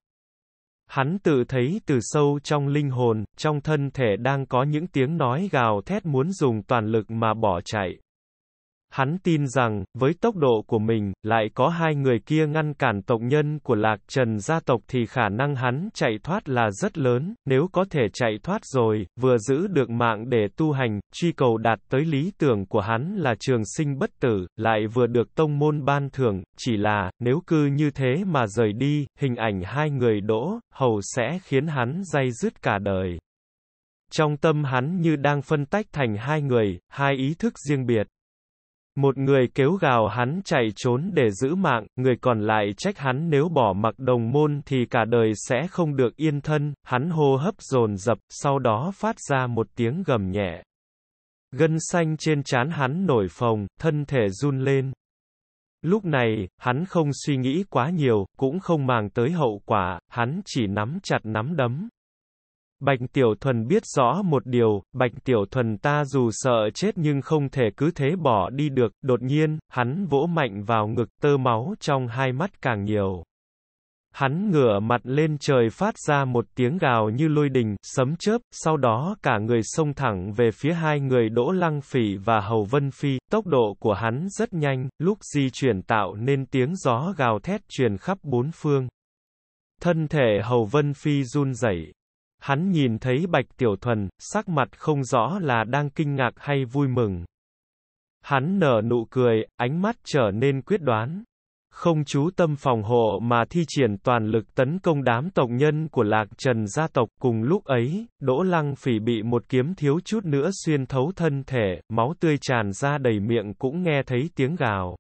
Hắn tự thấy từ sâu trong linh hồn, trong thân thể đang có những tiếng nói gào thét muốn dùng toàn lực mà bỏ chạy. Hắn tin rằng, với tốc độ của mình, lại có hai người kia ngăn cản tộc nhân của Lạc Trần gia tộc thì khả năng hắn chạy thoát là rất lớn, nếu có thể chạy thoát rồi, vừa giữ được mạng để tu hành, truy cầu đạt tới lý tưởng của hắn là trường sinh bất tử, lại vừa được tông môn ban thưởng, chỉ là, nếu cư như thế mà rời đi, hình ảnh hai người đỗ, hầu sẽ khiến hắn dây dứt cả đời. Trong tâm hắn như đang phân tách thành hai người, hai ý thức riêng biệt. Một người kêu gào hắn chạy trốn để giữ mạng, người còn lại trách hắn nếu bỏ mặc đồng môn thì cả đời sẽ không được yên thân, hắn hô hấp dồn dập, sau đó phát ra một tiếng gầm nhẹ. Gân xanh trên trán hắn nổi phồng, thân thể run lên. Lúc này, hắn không suy nghĩ quá nhiều, cũng không màng tới hậu quả, hắn chỉ nắm chặt nắm đấm, Bạch Tiểu Thuần biết rõ một điều, Bạch Tiểu Thuần ta dù sợ chết nhưng không thể cứ thế bỏ đi được, đột nhiên, hắn vỗ mạnh vào ngực tơ máu trong hai mắt càng nhiều. Hắn ngửa mặt lên trời phát ra một tiếng gào như lôi đình, sấm chớp, sau đó cả người xông thẳng về phía hai người Đỗ Lăng Phỉ và Hầu Vân Phi, tốc độ của hắn rất nhanh, lúc di chuyển tạo nên tiếng gió gào thét truyền khắp bốn phương. Thân thể Hầu Vân Phi run rẩy, Hắn nhìn thấy Bạch Tiểu Thuần, sắc mặt không rõ là đang kinh ngạc hay vui mừng. Hắn nở nụ cười, ánh mắt trở nên quyết đoán. Không chú tâm phòng hộ mà thi triển toàn lực tấn công đám tộc nhân của lạc trần gia tộc. Cùng lúc ấy, Đỗ Lăng phỉ bị một kiếm thiếu chút nữa xuyên thấu thân thể, máu tươi tràn ra đầy miệng cũng nghe thấy tiếng gào.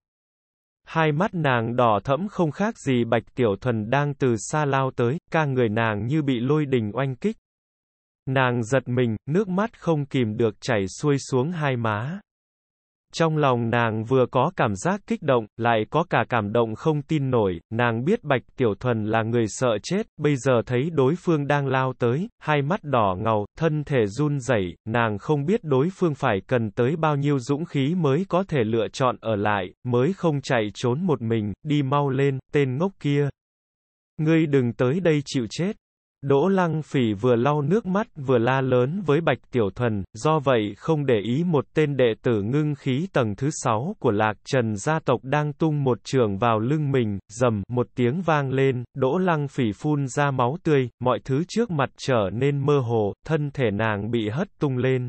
Hai mắt nàng đỏ thẫm không khác gì bạch tiểu thuần đang từ xa lao tới, ca người nàng như bị lôi đình oanh kích. Nàng giật mình, nước mắt không kìm được chảy xuôi xuống hai má. Trong lòng nàng vừa có cảm giác kích động, lại có cả cảm động không tin nổi, nàng biết Bạch Tiểu Thuần là người sợ chết, bây giờ thấy đối phương đang lao tới, hai mắt đỏ ngầu, thân thể run rẩy, nàng không biết đối phương phải cần tới bao nhiêu dũng khí mới có thể lựa chọn ở lại, mới không chạy trốn một mình, đi mau lên, tên ngốc kia. Ngươi đừng tới đây chịu chết. Đỗ Lăng Phỉ vừa lau nước mắt vừa la lớn với Bạch Tiểu Thuần, do vậy không để ý một tên đệ tử ngưng khí tầng thứ sáu của Lạc Trần gia tộc đang tung một trường vào lưng mình, Dầm một tiếng vang lên, Đỗ Lăng Phỉ phun ra máu tươi, mọi thứ trước mặt trở nên mơ hồ, thân thể nàng bị hất tung lên.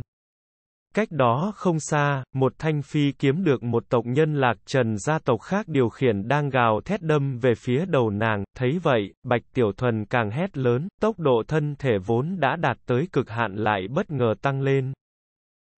Cách đó không xa, một thanh phi kiếm được một tộc nhân lạc trần gia tộc khác điều khiển đang gào thét đâm về phía đầu nàng, thấy vậy, Bạch Tiểu Thuần càng hét lớn, tốc độ thân thể vốn đã đạt tới cực hạn lại bất ngờ tăng lên,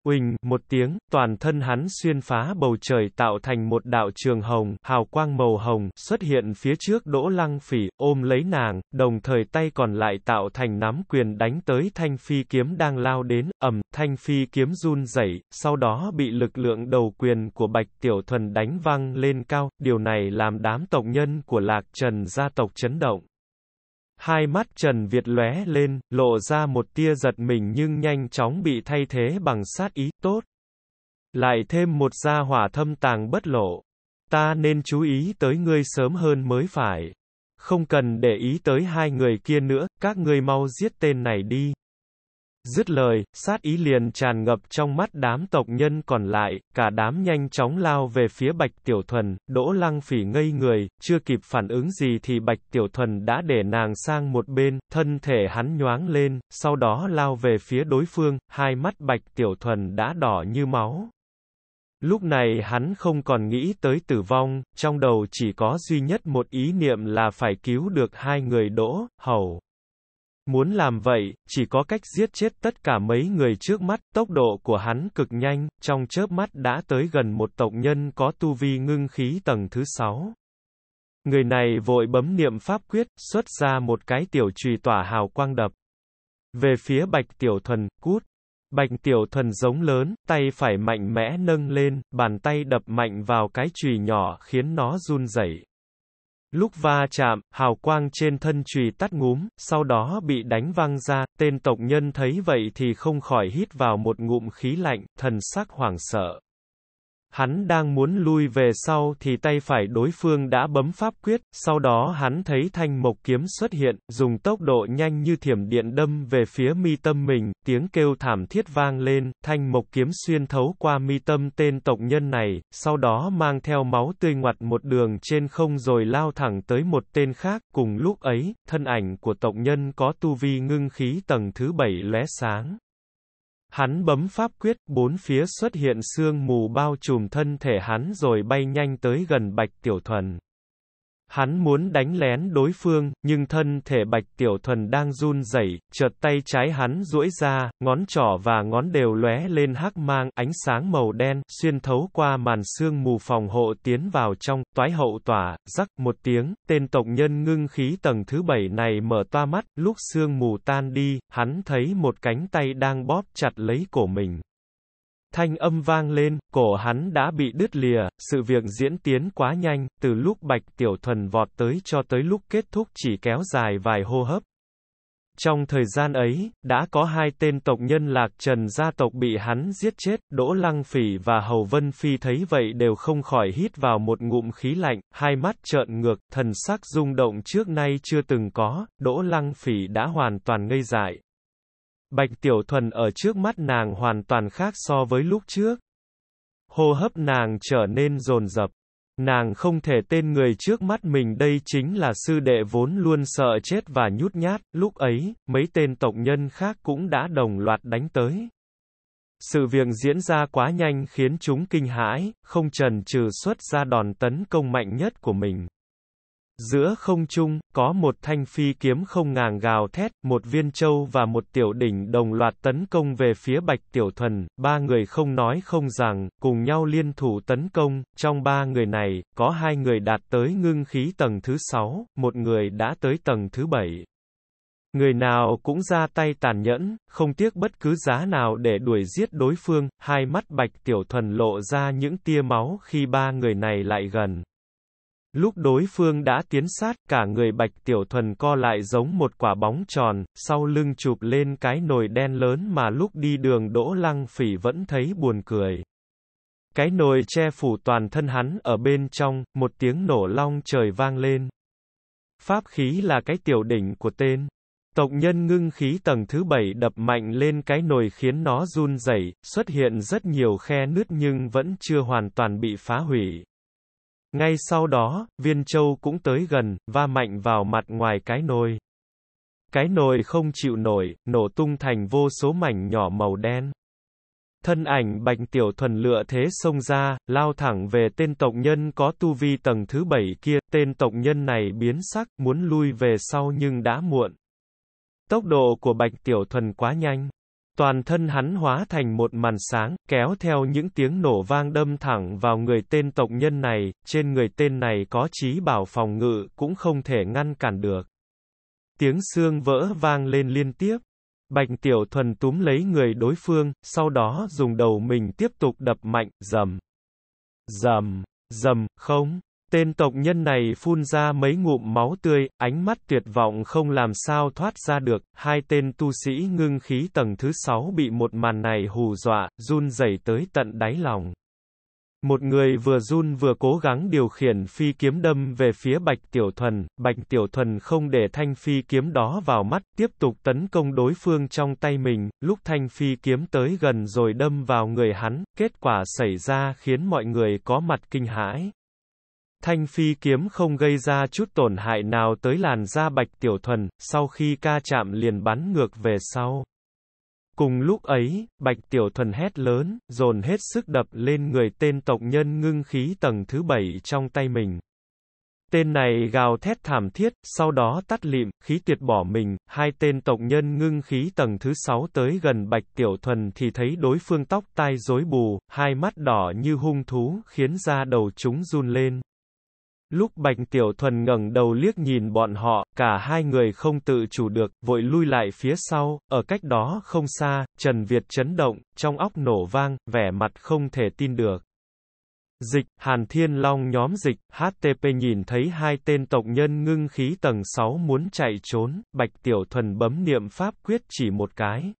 quỳnh một tiếng, toàn thân hắn xuyên phá bầu trời tạo thành một đạo trường hồng, hào quang màu hồng, xuất hiện phía trước đỗ lăng phỉ, ôm lấy nàng, đồng thời tay còn lại tạo thành nắm quyền đánh tới thanh phi kiếm đang lao đến, ẩm, thanh phi kiếm run rẩy, sau đó bị lực lượng đầu quyền của Bạch Tiểu Thuần đánh văng lên cao, điều này làm đám tộc nhân của Lạc Trần gia tộc chấn động. Hai mắt Trần Việt lóe lên, lộ ra một tia giật mình nhưng nhanh chóng bị thay thế bằng sát ý, tốt. Lại thêm một gia hỏa thâm tàng bất lộ. Ta nên chú ý tới ngươi sớm hơn mới phải. Không cần để ý tới hai người kia nữa, các ngươi mau giết tên này đi. Dứt lời, sát ý liền tràn ngập trong mắt đám tộc nhân còn lại, cả đám nhanh chóng lao về phía Bạch Tiểu Thuần, Đỗ Lăng Phỉ ngây người, chưa kịp phản ứng gì thì Bạch Tiểu Thuần đã để nàng sang một bên, thân thể hắn nhoáng lên, sau đó lao về phía đối phương, hai mắt Bạch Tiểu Thuần đã đỏ như máu. Lúc này hắn không còn nghĩ tới tử vong, trong đầu chỉ có duy nhất một ý niệm là phải cứu được hai người Đỗ, Hầu. Muốn làm vậy, chỉ có cách giết chết tất cả mấy người trước mắt, tốc độ của hắn cực nhanh, trong chớp mắt đã tới gần một tộc nhân có tu vi ngưng khí tầng thứ sáu. Người này vội bấm niệm pháp quyết, xuất ra một cái tiểu trùy tỏa hào quang đập. Về phía bạch tiểu thuần, cút. Bạch tiểu thuần giống lớn, tay phải mạnh mẽ nâng lên, bàn tay đập mạnh vào cái chùy nhỏ khiến nó run rẩy. Lúc va chạm, hào quang trên thân chùy tắt ngúm, sau đó bị đánh văng ra, tên tộc nhân thấy vậy thì không khỏi hít vào một ngụm khí lạnh, thần sắc hoảng sợ. Hắn đang muốn lui về sau thì tay phải đối phương đã bấm pháp quyết, sau đó hắn thấy thanh mộc kiếm xuất hiện, dùng tốc độ nhanh như thiểm điện đâm về phía mi tâm mình, tiếng kêu thảm thiết vang lên, thanh mộc kiếm xuyên thấu qua mi tâm tên tộc nhân này, sau đó mang theo máu tươi ngoặt một đường trên không rồi lao thẳng tới một tên khác, cùng lúc ấy, thân ảnh của tộc nhân có tu vi ngưng khí tầng thứ bảy lóe sáng. Hắn bấm pháp quyết, bốn phía xuất hiện sương mù bao trùm thân thể hắn rồi bay nhanh tới gần Bạch Tiểu Thuần. Hắn muốn đánh lén đối phương, nhưng thân thể Bạch Tiểu Thuần đang run rẩy, chợt tay trái hắn duỗi ra, ngón trỏ và ngón đều lóe lên hắc mang, ánh sáng màu đen xuyên thấu qua màn sương mù phòng hộ tiến vào trong, toái hậu tỏa, rắc một tiếng, tên tộc nhân ngưng khí tầng thứ bảy này mở toa mắt, lúc sương mù tan đi, hắn thấy một cánh tay đang bóp chặt lấy cổ mình. Thanh âm vang lên, cổ hắn đã bị đứt lìa, sự việc diễn tiến quá nhanh, từ lúc Bạch Tiểu Thuần vọt tới cho tới lúc kết thúc chỉ kéo dài vài hô hấp. Trong thời gian ấy, đã có hai tên tộc nhân lạc trần gia tộc bị hắn giết chết, Đỗ Lăng Phỉ và Hầu Vân Phi thấy vậy đều không khỏi hít vào một ngụm khí lạnh, hai mắt trợn ngược, thần sắc rung động trước nay chưa từng có, Đỗ Lăng Phỉ đã hoàn toàn ngây dại. Bạch Tiểu Thuần ở trước mắt nàng hoàn toàn khác so với lúc trước. Hô hấp nàng trở nên rồn rập. Nàng không thể tên người trước mắt mình đây chính là sư đệ vốn luôn sợ chết và nhút nhát, lúc ấy, mấy tên tộc nhân khác cũng đã đồng loạt đánh tới. Sự việc diễn ra quá nhanh khiến chúng kinh hãi, không trần trừ xuất ra đòn tấn công mạnh nhất của mình. Giữa không trung, có một thanh phi kiếm không ngàng gào thét, một viên châu và một tiểu đỉnh đồng loạt tấn công về phía Bạch Tiểu Thuần, ba người không nói không rằng, cùng nhau liên thủ tấn công, trong ba người này, có hai người đạt tới ngưng khí tầng thứ sáu, một người đã tới tầng thứ bảy. Người nào cũng ra tay tàn nhẫn, không tiếc bất cứ giá nào để đuổi giết đối phương, hai mắt Bạch Tiểu Thuần lộ ra những tia máu khi ba người này lại gần. Lúc đối phương đã tiến sát, cả người Bạch Tiểu Thuần co lại giống một quả bóng tròn, sau lưng chụp lên cái nồi đen lớn mà lúc đi đường Đỗ Lăng Phỉ vẫn thấy buồn cười. Cái nồi che phủ toàn thân hắn ở bên trong, một tiếng nổ long trời vang lên. Pháp khí là cái tiểu đỉnh của tên. Tộc nhân ngưng khí tầng thứ bảy đập mạnh lên cái nồi khiến nó run rẩy, xuất hiện rất nhiều khe nứt nhưng vẫn chưa hoàn toàn bị phá hủy. Ngay sau đó, viên châu cũng tới gần, va mạnh vào mặt ngoài cái nồi. Cái nồi không chịu nổi, nổ tung thành vô số mảnh nhỏ màu đen. Thân ảnh Bạch Tiểu Thuần lựa thế xông ra, lao thẳng về tên tộc nhân có tu vi tầng thứ bảy kia, tên tộc nhân này biến sắc, muốn lui về sau nhưng đã muộn. Tốc độ của Bạch Tiểu Thuần quá nhanh. Toàn thân hắn hóa thành một màn sáng, kéo theo những tiếng nổ vang đâm thẳng vào người tên tộc nhân này, trên người tên này có trí bảo phòng ngự, cũng không thể ngăn cản được. Tiếng xương vỡ vang lên liên tiếp. Bạch Tiểu Thuần túm lấy người đối phương, sau đó dùng đầu mình tiếp tục đập mạnh, dầm. Dầm, dầm, không. Tên tộc nhân này phun ra mấy ngụm máu tươi, ánh mắt tuyệt vọng không làm sao thoát ra được, hai tên tu sĩ ngưng khí tầng thứ sáu bị một màn này hù dọa, run rẩy tới tận đáy lòng. Một người vừa run vừa cố gắng điều khiển phi kiếm đâm về phía Bạch Tiểu Thuần, Bạch Tiểu Thuần không để thanh phi kiếm đó vào mắt, tiếp tục tấn công đối phương trong tay mình, lúc thanh phi kiếm tới gần rồi đâm vào người hắn, kết quả xảy ra khiến mọi người có mặt kinh hãi. Thanh phi kiếm không gây ra chút tổn hại nào tới làn da bạch tiểu thuần, sau khi ca chạm liền bắn ngược về sau. Cùng lúc ấy, bạch tiểu thuần hét lớn, dồn hết sức đập lên người tên tộc nhân ngưng khí tầng thứ bảy trong tay mình. Tên này gào thét thảm thiết, sau đó tắt lịm, khí tuyệt bỏ mình, hai tên tộc nhân ngưng khí tầng thứ sáu tới gần Bạch Tiểu Thuần thì thấy đối phương tóc tai rối bù, hai mắt đỏ như hung thú, khiến da đầu chúng run lên. Lúc Bạch Tiểu Thuần ngẩng đầu liếc nhìn bọn họ, cả hai người không tự chủ được, vội lui lại phía sau, ở cách đó không xa, Trần Việt chấn động, trong óc nổ vang, vẻ mặt không thể tin được. Dịch, Hàn Thiên Long nhóm dịch, HTP nhìn thấy hai tên tộc nhân ngưng khí tầng 6 muốn chạy trốn, Bạch Tiểu Thuần bấm niệm pháp quyết chỉ một cái,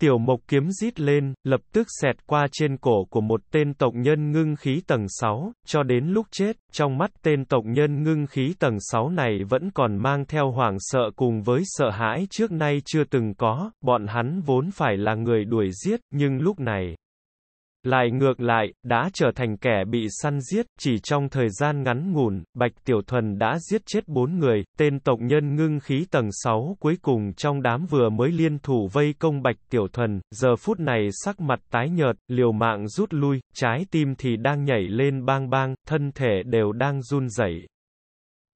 Tiểu Mộc kiếm rít lên, lập tức xẹt qua trên cổ của một tên tộc nhân ngưng khí tầng 6, cho đến lúc chết, trong mắt tên tộc nhân ngưng khí tầng 6 này vẫn còn mang theo hoảng sợ cùng với sợ hãi trước nay chưa từng có, bọn hắn vốn phải là người đuổi giết, nhưng lúc này, lại ngược lại, đã trở thành kẻ bị săn giết, chỉ trong thời gian ngắn ngủn, Bạch Tiểu Thuần đã giết chết bốn người, tên tộc nhân ngưng khí tầng 6 cuối cùng trong đám vừa mới liên thủ vây công Bạch Tiểu Thuần, giờ phút này sắc mặt tái nhợt, liều mạng rút lui, trái tim thì đang nhảy lên bang bang, thân thể đều đang run rẩy.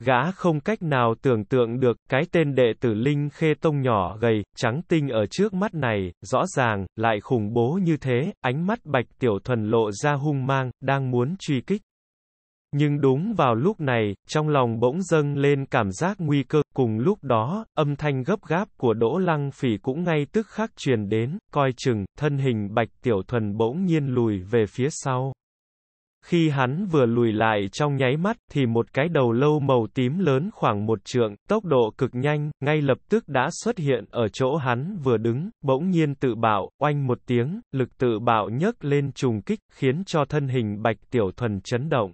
Gã không cách nào tưởng tượng được, cái tên đệ tử Linh Khê Tông nhỏ gầy, trắng tinh ở trước mắt này, rõ ràng, lại khủng bố như thế, ánh mắt Bạch Tiểu Thuần lộ ra hung mang, đang muốn truy kích. Nhưng đúng vào lúc này, trong lòng bỗng dâng lên cảm giác nguy cơ, cùng lúc đó, âm thanh gấp gáp của Đỗ Lăng Phỉ cũng ngay tức khắc truyền đến, coi chừng, thân hình Bạch Tiểu Thuần bỗng nhiên lùi về phía sau. Khi hắn vừa lùi lại trong nháy mắt, thì một cái đầu lâu màu tím lớn khoảng một trượng, tốc độ cực nhanh, ngay lập tức đã xuất hiện ở chỗ hắn vừa đứng, bỗng nhiên tự bạo, oanh một tiếng, lực tự bạo nhấc lên trùng kích, khiến cho thân hình bạch tiểu thuần chấn động.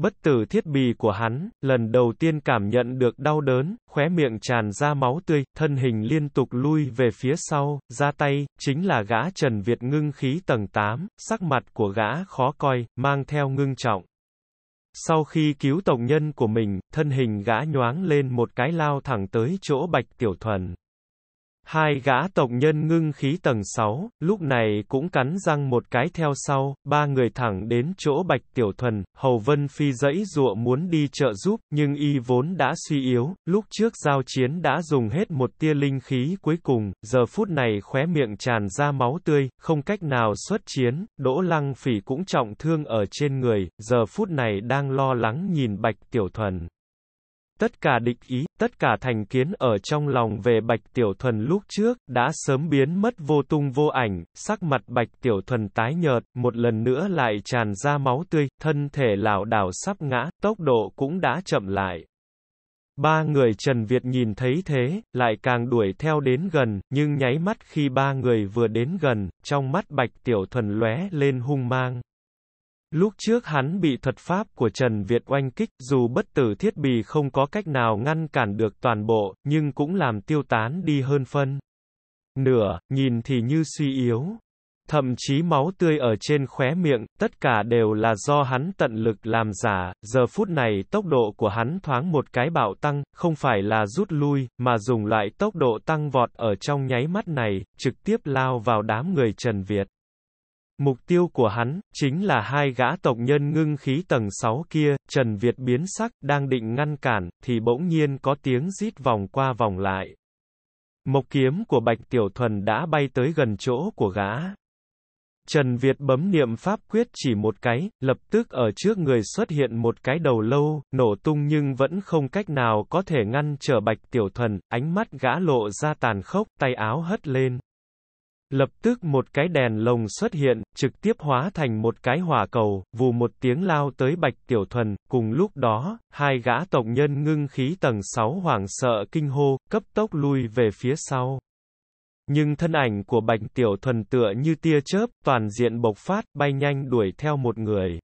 Bất tử thiết bì của hắn, lần đầu tiên cảm nhận được đau đớn, khóe miệng tràn ra máu tươi, thân hình liên tục lui về phía sau, ra tay, chính là gã Trần Việt ngưng khí tầng 8, sắc mặt của gã khó coi, mang theo ngưng trọng. Sau khi cứu tổng nhân của mình, thân hình gã nhoáng lên một cái lao thẳng tới chỗ Bạch Tiểu Thuần. Hai gã tộc nhân ngưng khí tầng 6, lúc này cũng cắn răng một cái theo sau, ba người thẳng đến chỗ Bạch Tiểu Thuần, Hầu Vân Phi dẫy dụa muốn đi trợ giúp, nhưng y vốn đã suy yếu, lúc trước giao chiến đã dùng hết một tia linh khí cuối cùng, giờ phút này khóe miệng tràn ra máu tươi, không cách nào xuất chiến, Đỗ Lăng Phỉ cũng trọng thương ở trên người, giờ phút này đang lo lắng nhìn Bạch Tiểu Thuần. Tất cả địch ý, tất cả thành kiến ở trong lòng về Bạch Tiểu Thuần lúc trước, đã sớm biến mất vô tung vô ảnh, sắc mặt Bạch Tiểu Thuần tái nhợt, một lần nữa lại tràn ra máu tươi, thân thể lảo đảo sắp ngã, tốc độ cũng đã chậm lại. Ba người Trần Việt nhìn thấy thế, lại càng đuổi theo đến gần, nhưng nháy mắt khi ba người vừa đến gần, trong mắt Bạch Tiểu Thuần lóe lên hung mang. Lúc trước hắn bị thuật pháp của Trần Việt oanh kích, dù bất tử thiết bì không có cách nào ngăn cản được toàn bộ, nhưng cũng làm tiêu tán đi hơn phân. Nửa, nhìn thì như suy yếu. Thậm chí máu tươi ở trên khóe miệng, tất cả đều là do hắn tận lực làm giả, giờ phút này tốc độ của hắn thoáng một cái bạo tăng, không phải là rút lui, mà dùng loại tốc độ tăng vọt ở trong nháy mắt này, trực tiếp lao vào đám người Trần Việt. Mục tiêu của hắn, chính là hai gã tộc nhân ngưng khí tầng 6 kia, Trần Việt biến sắc, đang định ngăn cản, thì bỗng nhiên có tiếng rít vòng qua vòng lại. Mộc kiếm của Bạch Tiểu Thuần đã bay tới gần chỗ của gã. Trần Việt bấm niệm pháp quyết chỉ một cái, lập tức ở trước người xuất hiện một cái đầu lâu, nổ tung nhưng vẫn không cách nào có thể ngăn trở Bạch Tiểu Thuần, ánh mắt gã lộ ra tàn khốc, tay áo hất lên. Lập tức một cái đèn lồng xuất hiện, trực tiếp hóa thành một cái hỏa cầu, vù một tiếng lao tới Bạch Tiểu Thuần, cùng lúc đó, hai gã tộc nhân ngưng khí tầng 6 hoảng sợ kinh hô, cấp tốc lui về phía sau. Nhưng thân ảnh của Bạch Tiểu Thuần tựa như tia chớp, toàn diện bộc phát, bay nhanh đuổi theo một người.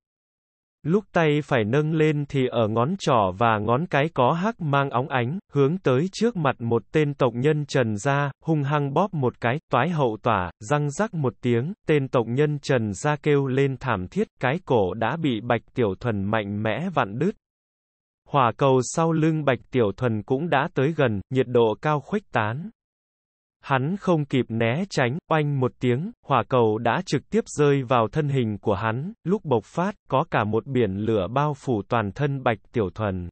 Lúc tay phải nâng lên thì ở ngón trỏ và ngón cái có hắc mang óng ánh, hướng tới trước mặt một tên tộc nhân trần ra, hung hăng bóp một cái, toái hậu tỏa, răng rắc một tiếng, tên tộc nhân trần ra kêu lên thảm thiết, cái cổ đã bị bạch tiểu thuần mạnh mẽ vặn đứt. Hỏa cầu sau lưng bạch tiểu thuần cũng đã tới gần, nhiệt độ cao khuếch tán. Hắn không kịp né tránh, oanh một tiếng, hỏa cầu đã trực tiếp rơi vào thân hình của hắn, lúc bộc phát, có cả một biển lửa bao phủ toàn thân Bạch Tiểu Thuần.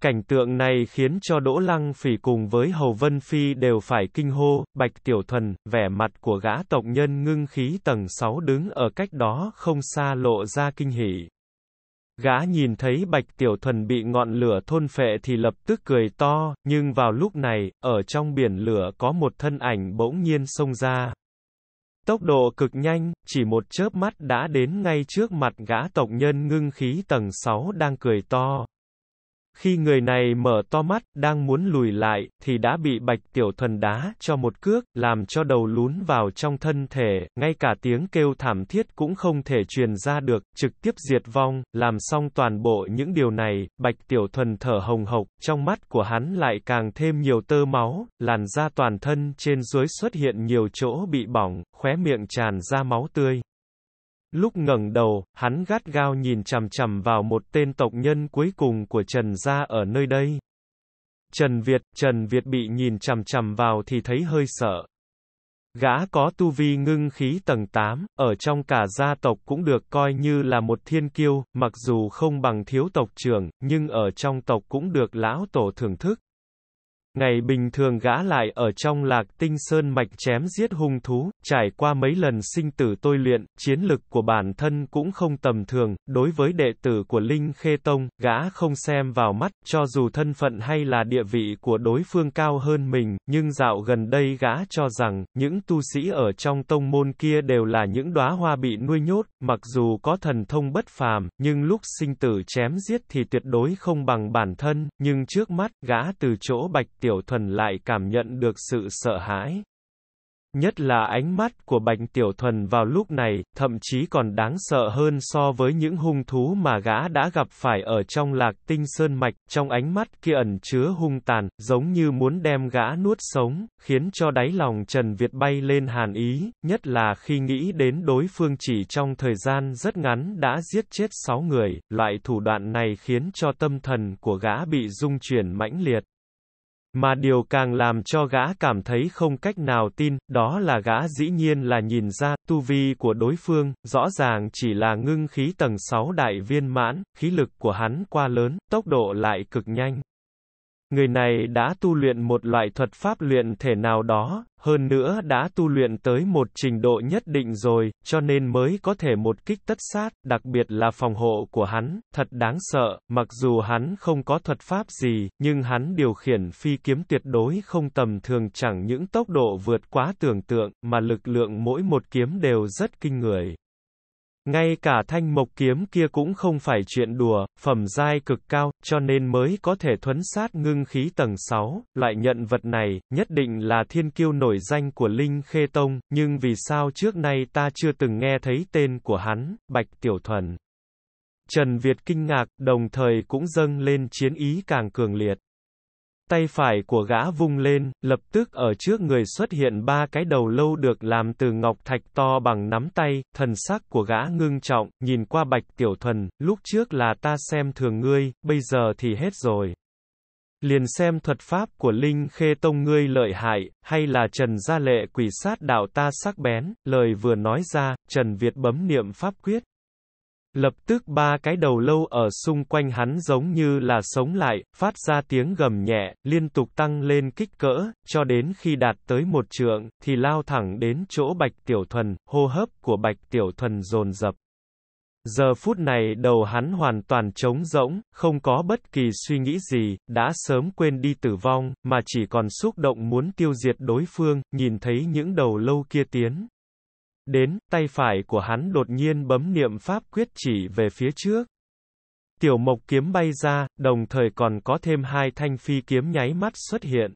Cảnh tượng này khiến cho Đỗ Lăng Phỉ cùng với Hầu Vân Phi đều phải kinh hô, Bạch Tiểu Thuần, vẻ mặt của gã tộc nhân ngưng khí tầng 6 đứng ở cách đó không xa lộ ra kinh hỉ. Gã nhìn thấy Bạch Tiểu Thuần bị ngọn lửa thôn phệ thì lập tức cười to, nhưng vào lúc này, ở trong biển lửa có một thân ảnh bỗng nhiên xông ra. Tốc độ cực nhanh, chỉ một chớp mắt đã đến ngay trước mặt gã tộc nhân ngưng khí tầng 6 đang cười to. Khi người này mở to mắt, đang muốn lùi lại, thì đã bị bạch tiểu thần đá cho một cước, làm cho đầu lún vào trong thân thể, ngay cả tiếng kêu thảm thiết cũng không thể truyền ra được, trực tiếp diệt vong, làm xong toàn bộ những điều này, bạch tiểu thần thở hồng hộc, trong mắt của hắn lại càng thêm nhiều tơ máu, làn da toàn thân trên dưới xuất hiện nhiều chỗ bị bỏng, khóe miệng tràn ra máu tươi. Lúc ngẩng đầu, hắn gắt gao nhìn chằm chằm vào một tên tộc nhân cuối cùng của Trần gia ở nơi đây. Trần Việt, Trần Việt bị nhìn chằm chằm vào thì thấy hơi sợ. Gã có tu vi ngưng khí tầng 8, ở trong cả gia tộc cũng được coi như là một thiên kiêu, mặc dù không bằng thiếu tộc trưởng, nhưng ở trong tộc cũng được lão tổ thưởng thức. Ngày bình thường gã lại ở trong lạc tinh sơn mạch chém giết hung thú, Trải qua mấy lần sinh tử tôi luyện, chiến lực của bản thân cũng không tầm thường, đối với đệ tử của Linh Khê Tông, gã không xem vào mắt, cho dù thân phận hay là địa vị của đối phương cao hơn mình, nhưng dạo gần đây gã cho rằng, những tu sĩ ở trong tông môn kia đều là những đóa hoa bị nuôi nhốt, mặc dù có thần thông bất phàm, nhưng lúc sinh tử chém giết thì tuyệt đối không bằng bản thân, nhưng trước mắt, gã từ chỗ Bạch Tiểu Thuần lại cảm nhận được sự sợ hãi. Nhất là ánh mắt của Bạch Tiểu Thuần vào lúc này, thậm chí còn đáng sợ hơn so với những hung thú mà gã đã gặp phải ở trong lạc tinh sơn mạch, trong ánh mắt kia ẩn chứa hung tàn, giống như muốn đem gã nuốt sống, khiến cho đáy lòng Trần Việt bay lên hàn ý, nhất là khi nghĩ đến đối phương chỉ trong thời gian rất ngắn đã giết chết 6 người, loại thủ đoạn này khiến cho tâm thần của gã bị rung chuyển mãnh liệt. Mà điều càng làm cho gã cảm thấy không cách nào tin, đó là gã dĩ nhiên là nhìn ra, tu vi của đối phương, rõ ràng chỉ là ngưng khí tầng 6 đại viên mãn, khí lực của hắn qua lớn, tốc độ lại cực nhanh. Người này đã tu luyện một loại thuật pháp luyện thể nào đó, hơn nữa đã tu luyện tới một trình độ nhất định rồi, cho nên mới có thể một kích tất sát, đặc biệt là phòng hộ của hắn, thật đáng sợ, mặc dù hắn không có thuật pháp gì, nhưng hắn điều khiển phi kiếm tuyệt đối không tầm thường chẳng những tốc độ vượt quá tưởng tượng, mà lực lượng mỗi một kiếm đều rất kinh người. Ngay cả thanh mộc kiếm kia cũng không phải chuyện đùa, phẩm giai cực cao, cho nên mới có thể thuấn sát ngưng khí tầng 6, loại nhận vật này, nhất định là thiên kiêu nổi danh của Linh Khê Tông, nhưng vì sao trước nay ta chưa từng nghe thấy tên của hắn, Bạch Tiểu Thuần. Trần Việt kinh ngạc, đồng thời cũng dâng lên chiến ý càng cường liệt tay phải của gã vung lên, lập tức ở trước người xuất hiện ba cái đầu lâu được làm từ ngọc thạch to bằng nắm tay, thần sắc của gã ngưng trọng, nhìn qua bạch tiểu thuần, lúc trước là ta xem thường ngươi, bây giờ thì hết rồi. Liền xem thuật pháp của Linh Khê Tông ngươi lợi hại, hay là Trần Gia Lệ quỷ sát đạo ta sắc bén, lời vừa nói ra, Trần Việt bấm niệm pháp quyết, Lập tức ba cái đầu lâu ở xung quanh hắn giống như là sống lại, phát ra tiếng gầm nhẹ, liên tục tăng lên kích cỡ, cho đến khi đạt tới một trượng, thì lao thẳng đến chỗ Bạch Tiểu Thuần, hô hấp của Bạch Tiểu Thuần dồn dập. Giờ phút này đầu hắn hoàn toàn trống rỗng, không có bất kỳ suy nghĩ gì, đã sớm quên đi tử vong, mà chỉ còn xúc động muốn tiêu diệt đối phương, nhìn thấy những đầu lâu kia tiến. Đến, tay phải của hắn đột nhiên bấm niệm pháp quyết chỉ về phía trước. Tiểu mộc kiếm bay ra, đồng thời còn có thêm hai thanh phi kiếm nháy mắt xuất hiện.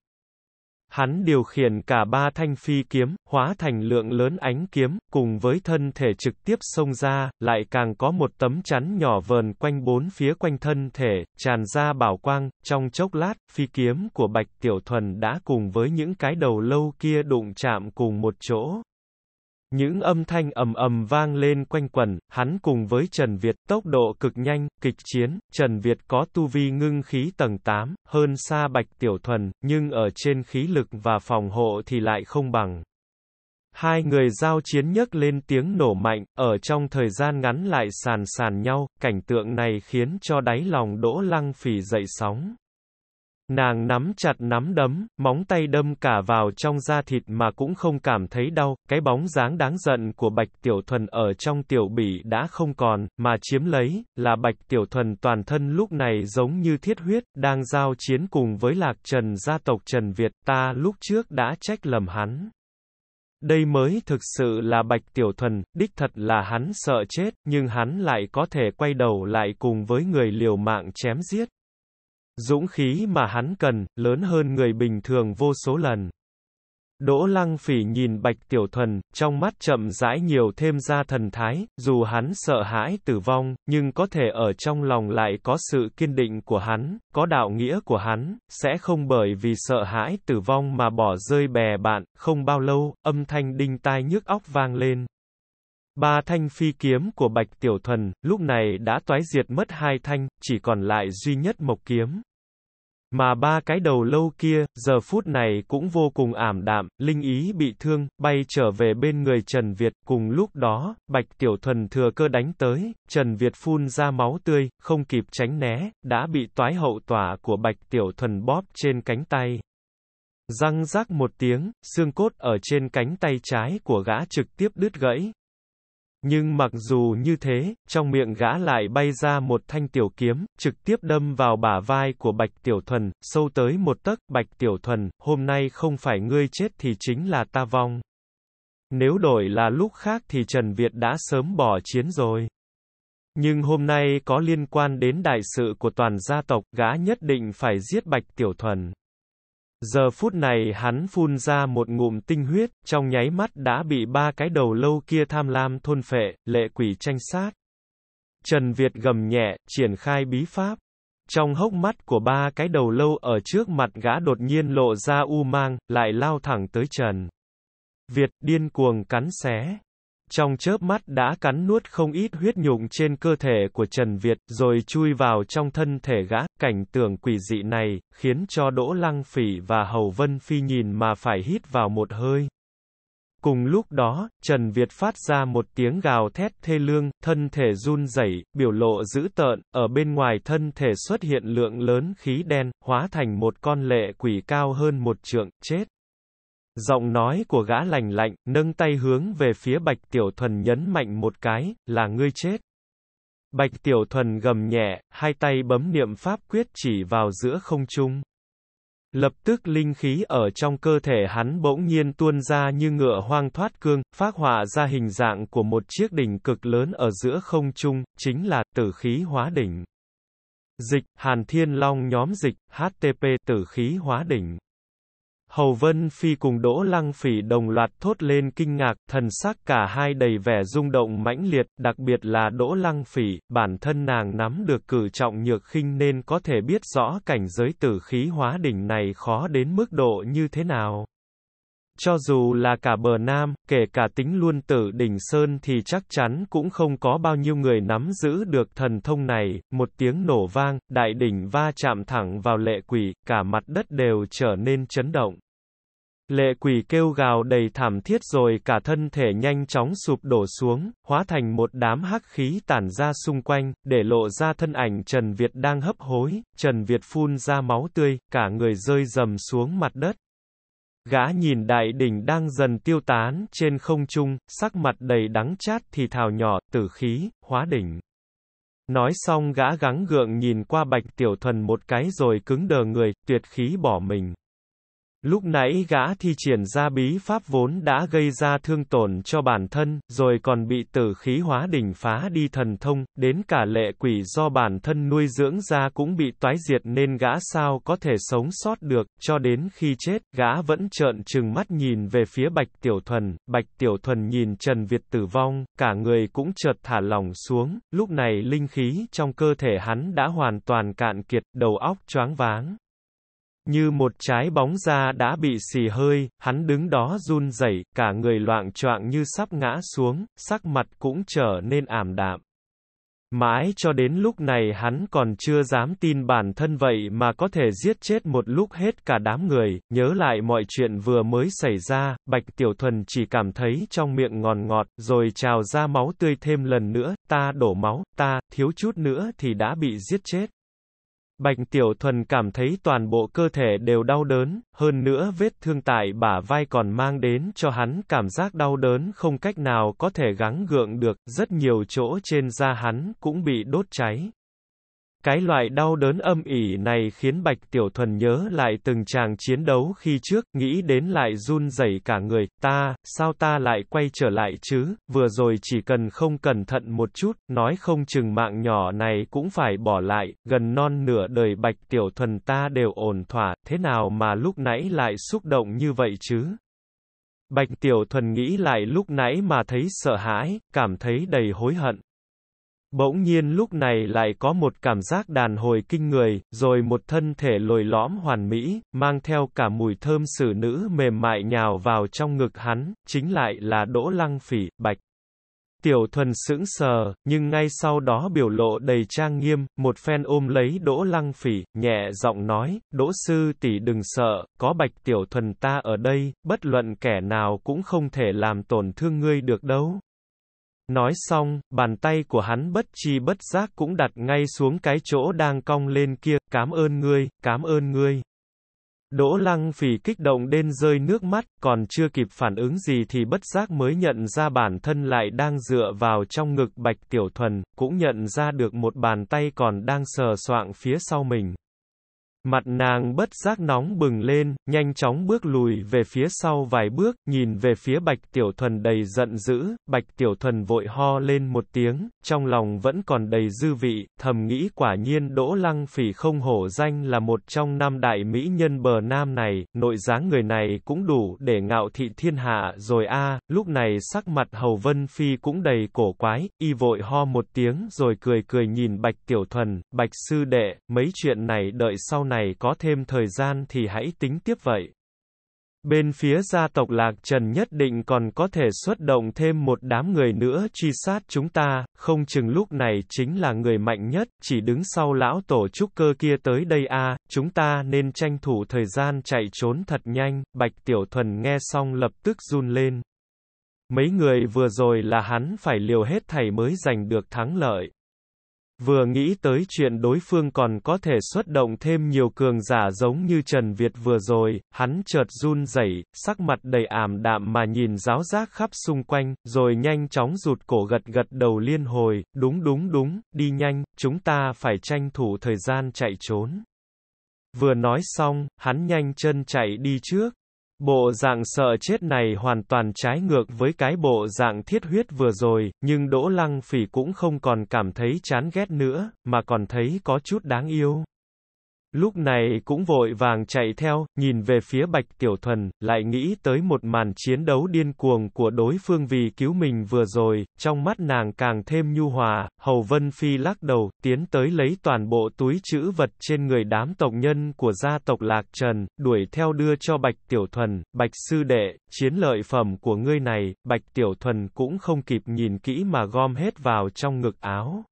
Hắn điều khiển cả ba thanh phi kiếm, hóa thành lượng lớn ánh kiếm, cùng với thân thể trực tiếp xông ra, lại càng có một tấm chắn nhỏ vờn quanh bốn phía quanh thân thể, tràn ra bảo quang, trong chốc lát, phi kiếm của Bạch Tiểu Thuần đã cùng với những cái đầu lâu kia đụng chạm cùng một chỗ. Những âm thanh ầm ầm vang lên quanh quần hắn cùng với Trần Việt, tốc độ cực nhanh, kịch chiến, Trần Việt có tu vi ngưng khí tầng 8, hơn xa Bạch Tiểu Thuần, nhưng ở trên khí lực và phòng hộ thì lại không bằng. Hai người giao chiến nhấc lên tiếng nổ mạnh, ở trong thời gian ngắn lại sàn sàn nhau, cảnh tượng này khiến cho đáy lòng Đỗ Lăng Phỉ dậy sóng. Nàng nắm chặt nắm đấm, móng tay đâm cả vào trong da thịt mà cũng không cảm thấy đau, cái bóng dáng đáng giận của Bạch Tiểu Thuần ở trong tiểu bỉ đã không còn, mà chiếm lấy, là Bạch Tiểu Thuần toàn thân lúc này giống như thiết huyết, đang giao chiến cùng với Lạc Trần gia tộc Trần Việt, ta lúc trước đã trách lầm hắn. Đây mới thực sự là Bạch Tiểu Thuần, đích thật là hắn sợ chết, nhưng hắn lại có thể quay đầu lại cùng với người liều mạng chém giết. Dũng khí mà hắn cần, lớn hơn người bình thường vô số lần. Đỗ Lăng Phỉ nhìn Bạch Tiểu Thuần, trong mắt chậm rãi nhiều thêm ra thần thái, dù hắn sợ hãi tử vong, nhưng có thể ở trong lòng lại có sự kiên định của hắn, có đạo nghĩa của hắn, sẽ không bởi vì sợ hãi tử vong mà bỏ rơi bè bạn, không bao lâu, âm thanh đinh tai nhức óc vang lên. Ba thanh phi kiếm của Bạch Tiểu Thuần, lúc này đã toái diệt mất hai thanh, chỉ còn lại duy nhất mộc kiếm. Mà ba cái đầu lâu kia, giờ phút này cũng vô cùng ảm đạm, linh ý bị thương, bay trở về bên người Trần Việt, cùng lúc đó, Bạch Tiểu Thuần thừa cơ đánh tới, Trần Việt phun ra máu tươi, không kịp tránh né, đã bị toái hậu tỏa của Bạch Tiểu Thuần bóp trên cánh tay. Răng rác một tiếng, xương cốt ở trên cánh tay trái của gã trực tiếp đứt gãy, nhưng mặc dù như thế, trong miệng gã lại bay ra một thanh tiểu kiếm, trực tiếp đâm vào bả vai của Bạch Tiểu Thuần, sâu tới một tấc, Bạch Tiểu Thuần, hôm nay không phải ngươi chết thì chính là ta vong. Nếu đổi là lúc khác thì Trần Việt đã sớm bỏ chiến rồi. Nhưng hôm nay có liên quan đến đại sự của toàn gia tộc, gã nhất định phải giết Bạch Tiểu Thuần. Giờ phút này hắn phun ra một ngụm tinh huyết, trong nháy mắt đã bị ba cái đầu lâu kia tham lam thôn phệ, lệ quỷ tranh sát. Trần Việt gầm nhẹ, triển khai bí pháp. Trong hốc mắt của ba cái đầu lâu ở trước mặt gã đột nhiên lộ ra u mang, lại lao thẳng tới Trần. Việt điên cuồng cắn xé trong chớp mắt đã cắn nuốt không ít huyết nhục trên cơ thể của Trần Việt, rồi chui vào trong thân thể gã, cảnh tượng quỷ dị này, khiến cho Đỗ Lăng Phỉ và Hầu Vân Phi nhìn mà phải hít vào một hơi. Cùng lúc đó, Trần Việt phát ra một tiếng gào thét thê lương, thân thể run rẩy, biểu lộ dữ tợn, ở bên ngoài thân thể xuất hiện lượng lớn khí đen, hóa thành một con lệ quỷ cao hơn một trượng, chết. Giọng nói của gã lành lạnh, nâng tay hướng về phía Bạch Tiểu Thuần nhấn mạnh một cái, là ngươi chết. Bạch Tiểu Thuần gầm nhẹ, hai tay bấm niệm pháp quyết chỉ vào giữa không trung. Lập tức linh khí ở trong cơ thể hắn bỗng nhiên tuôn ra như ngựa hoang thoát cương, phát họa ra hình dạng của một chiếc đỉnh cực lớn ở giữa không trung, chính là tử khí hóa đỉnh. Dịch, Hàn Thiên Long nhóm dịch, HTP tử khí hóa đỉnh. Hầu Vân Phi cùng Đỗ Lăng Phỉ đồng loạt thốt lên kinh ngạc, thần sắc cả hai đầy vẻ rung động mãnh liệt, đặc biệt là Đỗ Lăng Phỉ, bản thân nàng nắm được cử trọng nhược khinh nên có thể biết rõ cảnh giới tử khí hóa đỉnh này khó đến mức độ như thế nào. Cho dù là cả bờ Nam, kể cả tính luôn tử đỉnh Sơn thì chắc chắn cũng không có bao nhiêu người nắm giữ được thần thông này, một tiếng nổ vang, đại đỉnh va chạm thẳng vào lệ quỷ, cả mặt đất đều trở nên chấn động. Lệ quỷ kêu gào đầy thảm thiết rồi cả thân thể nhanh chóng sụp đổ xuống, hóa thành một đám hắc khí tản ra xung quanh, để lộ ra thân ảnh Trần Việt đang hấp hối, Trần Việt phun ra máu tươi, cả người rơi dầm xuống mặt đất. Gã nhìn đại đỉnh đang dần tiêu tán trên không trung, sắc mặt đầy đắng chát thì thào nhỏ, tử khí, hóa đỉnh. Nói xong gã gắng gượng nhìn qua bạch tiểu thuần một cái rồi cứng đờ người, tuyệt khí bỏ mình. Lúc nãy gã thi triển ra bí pháp vốn đã gây ra thương tổn cho bản thân, rồi còn bị tử khí hóa đỉnh phá đi thần thông, đến cả lệ quỷ do bản thân nuôi dưỡng ra cũng bị toái diệt nên gã sao có thể sống sót được, cho đến khi chết, gã vẫn trợn trừng mắt nhìn về phía Bạch Tiểu Thuần, Bạch Tiểu Thuần nhìn Trần Việt tử vong, cả người cũng chợt thả lỏng xuống, lúc này linh khí trong cơ thể hắn đã hoàn toàn cạn kiệt, đầu óc choáng váng. Như một trái bóng da đã bị xì hơi, hắn đứng đó run rẩy, cả người loạn choạng như sắp ngã xuống, sắc mặt cũng trở nên ảm đạm. Mãi cho đến lúc này hắn còn chưa dám tin bản thân vậy mà có thể giết chết một lúc hết cả đám người, nhớ lại mọi chuyện vừa mới xảy ra, Bạch Tiểu Thuần chỉ cảm thấy trong miệng ngọt ngọt, rồi trào ra máu tươi thêm lần nữa, ta đổ máu, ta, thiếu chút nữa thì đã bị giết chết. Bạch Tiểu Thuần cảm thấy toàn bộ cơ thể đều đau đớn, hơn nữa vết thương tại bả vai còn mang đến cho hắn cảm giác đau đớn không cách nào có thể gắng gượng được, rất nhiều chỗ trên da hắn cũng bị đốt cháy. Cái loại đau đớn âm ỉ này khiến Bạch Tiểu Thuần nhớ lại từng chàng chiến đấu khi trước, nghĩ đến lại run rẩy cả người, ta, sao ta lại quay trở lại chứ, vừa rồi chỉ cần không cẩn thận một chút, nói không chừng mạng nhỏ này cũng phải bỏ lại, gần non nửa đời Bạch Tiểu Thuần ta đều ổn thỏa, thế nào mà lúc nãy lại xúc động như vậy chứ? Bạch Tiểu Thuần nghĩ lại lúc nãy mà thấy sợ hãi, cảm thấy đầy hối hận. Bỗng nhiên lúc này lại có một cảm giác đàn hồi kinh người, rồi một thân thể lồi lõm hoàn mỹ, mang theo cả mùi thơm xử nữ mềm mại nhào vào trong ngực hắn, chính lại là đỗ lăng phỉ, bạch. Tiểu thuần sững sờ, nhưng ngay sau đó biểu lộ đầy trang nghiêm, một phen ôm lấy đỗ lăng phỉ, nhẹ giọng nói, đỗ sư tỷ đừng sợ, có bạch tiểu thuần ta ở đây, bất luận kẻ nào cũng không thể làm tổn thương ngươi được đâu. Nói xong, bàn tay của hắn bất chi bất giác cũng đặt ngay xuống cái chỗ đang cong lên kia, Cám ơn ngươi, cám ơn ngươi. Đỗ lăng phỉ kích động đến rơi nước mắt, còn chưa kịp phản ứng gì thì bất giác mới nhận ra bản thân lại đang dựa vào trong ngực bạch tiểu thuần, cũng nhận ra được một bàn tay còn đang sờ soạng phía sau mình. Mặt nàng bất giác nóng bừng lên, nhanh chóng bước lùi về phía sau vài bước, nhìn về phía Bạch Tiểu Thuần đầy giận dữ, Bạch Tiểu Thuần vội ho lên một tiếng, trong lòng vẫn còn đầy dư vị, thầm nghĩ quả nhiên Đỗ Lăng Phỉ không hổ danh là một trong năm đại mỹ nhân bờ nam này, nội dáng người này cũng đủ để ngạo thị thiên hạ rồi a. lúc này sắc mặt Hầu Vân Phi cũng đầy cổ quái, y vội ho một tiếng rồi cười cười nhìn Bạch Tiểu Thuần, Bạch Sư Đệ, mấy chuyện này đợi sau này này có thêm thời gian thì hãy tính tiếp vậy. Bên phía gia tộc Lạc Trần nhất định còn có thể xuất động thêm một đám người nữa truy sát chúng ta, không chừng lúc này chính là người mạnh nhất, chỉ đứng sau lão tổ trúc cơ kia tới đây a, chúng ta nên tranh thủ thời gian chạy trốn thật nhanh, Bạch Tiểu Thuần nghe xong lập tức run lên. Mấy người vừa rồi là hắn phải liều hết thảy mới giành được thắng lợi. Vừa nghĩ tới chuyện đối phương còn có thể xuất động thêm nhiều cường giả giống như Trần Việt vừa rồi, hắn chợt run rẩy, sắc mặt đầy ảm đạm mà nhìn giáo giác khắp xung quanh, rồi nhanh chóng rụt cổ gật gật đầu liên hồi, đúng đúng đúng, đi nhanh, chúng ta phải tranh thủ thời gian chạy trốn. Vừa nói xong, hắn nhanh chân chạy đi trước. Bộ dạng sợ chết này hoàn toàn trái ngược với cái bộ dạng thiết huyết vừa rồi, nhưng Đỗ Lăng Phỉ cũng không còn cảm thấy chán ghét nữa, mà còn thấy có chút đáng yêu. Lúc này cũng vội vàng chạy theo, nhìn về phía Bạch Tiểu Thuần, lại nghĩ tới một màn chiến đấu điên cuồng của đối phương vì cứu mình vừa rồi, trong mắt nàng càng thêm nhu hòa, Hầu Vân Phi lắc đầu, tiến tới lấy toàn bộ túi chữ vật trên người đám tộc nhân của gia tộc Lạc Trần, đuổi theo đưa cho Bạch Tiểu Thuần, Bạch Sư Đệ, chiến lợi phẩm của ngươi này, Bạch Tiểu Thuần cũng không kịp nhìn kỹ mà gom hết vào trong ngực áo.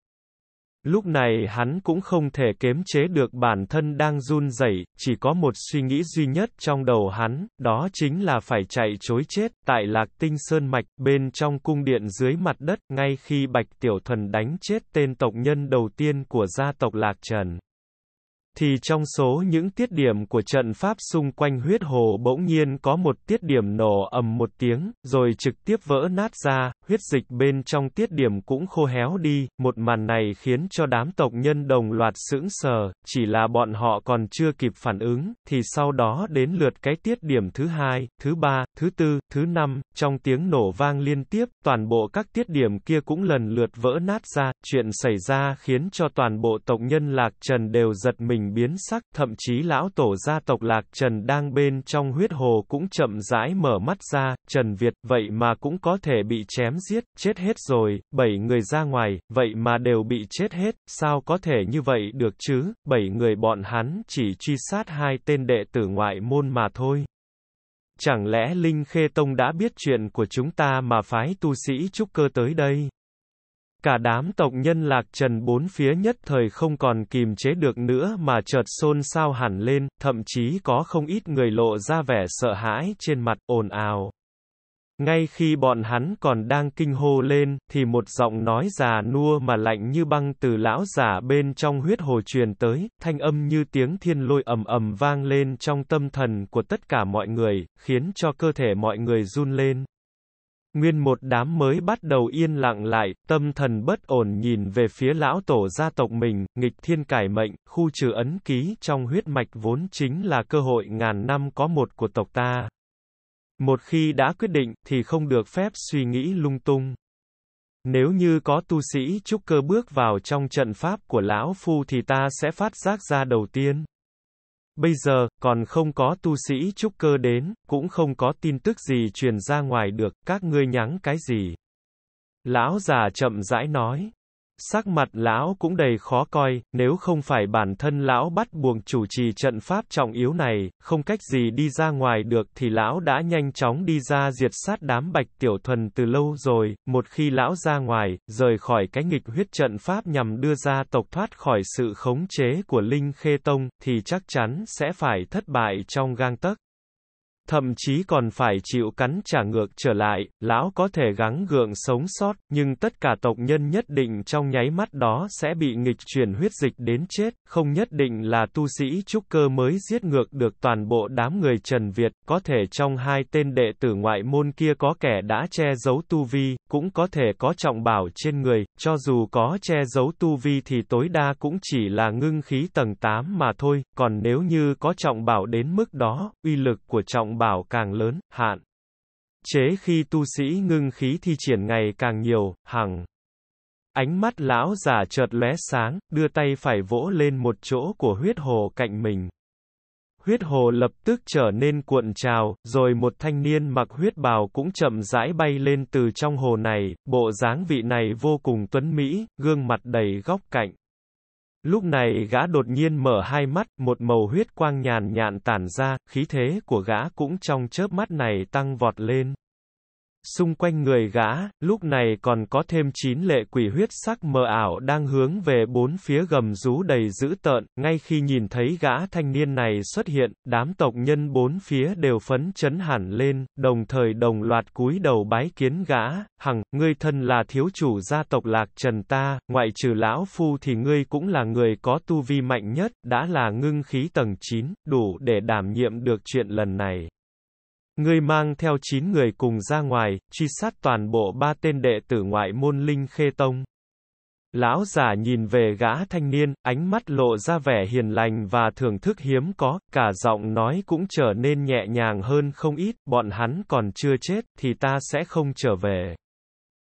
Lúc này hắn cũng không thể kém chế được bản thân đang run rẩy, chỉ có một suy nghĩ duy nhất trong đầu hắn, đó chính là phải chạy chối chết, tại lạc tinh sơn mạch, bên trong cung điện dưới mặt đất, ngay khi Bạch Tiểu Thuần đánh chết tên tộc nhân đầu tiên của gia tộc Lạc Trần thì trong số những tiết điểm của trận pháp xung quanh huyết hồ bỗng nhiên có một tiết điểm nổ ầm một tiếng, rồi trực tiếp vỡ nát ra, huyết dịch bên trong tiết điểm cũng khô héo đi, một màn này khiến cho đám tộc nhân đồng loạt sững sờ, chỉ là bọn họ còn chưa kịp phản ứng, thì sau đó đến lượt cái tiết điểm thứ hai, thứ ba, thứ tư, thứ năm, trong tiếng nổ vang liên tiếp, toàn bộ các tiết điểm kia cũng lần lượt vỡ nát ra, chuyện xảy ra khiến cho toàn bộ tộc nhân Lạc Trần đều giật mình biến sắc, thậm chí lão tổ gia tộc Lạc Trần đang bên trong huyết hồ cũng chậm rãi mở mắt ra, Trần Việt vậy mà cũng có thể bị chém chém giết, chết hết rồi, bảy người ra ngoài, vậy mà đều bị chết hết, sao có thể như vậy được chứ, bảy người bọn hắn chỉ truy sát hai tên đệ tử ngoại môn mà thôi. Chẳng lẽ Linh Khê Tông đã biết chuyện của chúng ta mà phái tu sĩ trúc cơ tới đây? Cả đám tộc nhân lạc trần bốn phía nhất thời không còn kìm chế được nữa mà chợt xôn xao hẳn lên, thậm chí có không ít người lộ ra vẻ sợ hãi trên mặt ồn ào. Ngay khi bọn hắn còn đang kinh hô lên, thì một giọng nói già nua mà lạnh như băng từ lão giả bên trong huyết hồ truyền tới, thanh âm như tiếng thiên lôi ầm ầm vang lên trong tâm thần của tất cả mọi người, khiến cho cơ thể mọi người run lên. Nguyên một đám mới bắt đầu yên lặng lại, tâm thần bất ổn nhìn về phía lão tổ gia tộc mình, nghịch thiên cải mệnh, khu trừ ấn ký trong huyết mạch vốn chính là cơ hội ngàn năm có một của tộc ta. Một khi đã quyết định, thì không được phép suy nghĩ lung tung. Nếu như có tu sĩ trúc cơ bước vào trong trận pháp của lão phu thì ta sẽ phát giác ra đầu tiên. Bây giờ, còn không có tu sĩ trúc cơ đến, cũng không có tin tức gì truyền ra ngoài được, các ngươi nhắn cái gì. Lão già chậm rãi nói, sắc mặt lão cũng đầy khó coi, nếu không phải bản thân lão bắt buộc chủ trì trận pháp trọng yếu này, không cách gì đi ra ngoài được thì lão đã nhanh chóng đi ra diệt sát đám bạch tiểu thuần từ lâu rồi, một khi lão ra ngoài, rời khỏi cái nghịch huyết trận pháp nhằm đưa ra tộc thoát khỏi sự khống chế của Linh Khê Tông, thì chắc chắn sẽ phải thất bại trong gang tấc thậm chí còn phải chịu cắn trả ngược trở lại, lão có thể gắng gượng sống sót, nhưng tất cả tộc nhân nhất định trong nháy mắt đó sẽ bị nghịch chuyển huyết dịch đến chết, không nhất định là tu sĩ trúc cơ mới giết ngược được toàn bộ đám người Trần Việt, có thể trong hai tên đệ tử ngoại môn kia có kẻ đã che giấu tu vi, cũng có thể có trọng bảo trên người, cho dù có che giấu tu vi thì tối đa cũng chỉ là ngưng khí tầng 8 mà thôi, còn nếu như có trọng bảo đến mức đó, uy lực của trọng trọng bảo càng lớn, hạn. Chế khi tu sĩ ngưng khí thi triển ngày càng nhiều, hằng. Ánh mắt lão già chợt lóe sáng, đưa tay phải vỗ lên một chỗ của huyết hồ cạnh mình. Huyết hồ lập tức trở nên cuộn trào, rồi một thanh niên mặc huyết bào cũng chậm rãi bay lên từ trong hồ này, bộ dáng vị này vô cùng tuấn mỹ, gương mặt đầy góc cạnh. Lúc này gã đột nhiên mở hai mắt, một màu huyết quang nhàn nhạn tản ra, khí thế của gã cũng trong chớp mắt này tăng vọt lên xung quanh người gã, lúc này còn có thêm chín lệ quỷ huyết sắc mờ ảo đang hướng về bốn phía gầm rú đầy dữ tợn, ngay khi nhìn thấy gã thanh niên này xuất hiện, đám tộc nhân bốn phía đều phấn chấn hẳn lên, đồng thời đồng loạt cúi đầu bái kiến gã, hằng, ngươi thân là thiếu chủ gia tộc lạc trần ta, ngoại trừ lão phu thì ngươi cũng là người có tu vi mạnh nhất, đã là ngưng khí tầng 9, đủ để đảm nhiệm được chuyện lần này. Ngươi mang theo 9 người cùng ra ngoài, truy sát toàn bộ ba tên đệ tử ngoại môn Linh Khê Tông. Lão giả nhìn về gã thanh niên, ánh mắt lộ ra vẻ hiền lành và thưởng thức hiếm có, cả giọng nói cũng trở nên nhẹ nhàng hơn không ít, bọn hắn còn chưa chết, thì ta sẽ không trở về.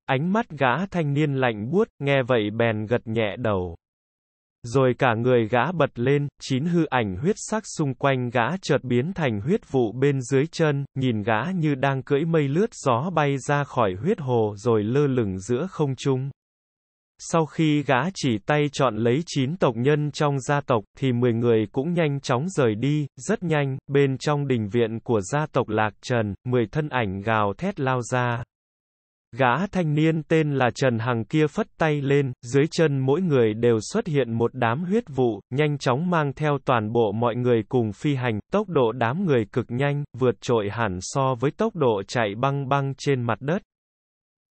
Ánh mắt gã thanh niên lạnh buốt, nghe vậy bèn gật nhẹ đầu. Rồi cả người gã bật lên, chín hư ảnh huyết sắc xung quanh gã chợt biến thành huyết vụ bên dưới chân, nhìn gã như đang cưỡi mây lướt gió bay ra khỏi huyết hồ rồi lơ lửng giữa không trung. Sau khi gã chỉ tay chọn lấy 9 tộc nhân trong gia tộc, thì 10 người cũng nhanh chóng rời đi, rất nhanh, bên trong đình viện của gia tộc Lạc Trần, 10 thân ảnh gào thét lao ra. Gã thanh niên tên là Trần Hằng kia phất tay lên, dưới chân mỗi người đều xuất hiện một đám huyết vụ, nhanh chóng mang theo toàn bộ mọi người cùng phi hành, tốc độ đám người cực nhanh, vượt trội hẳn so với tốc độ chạy băng băng trên mặt đất.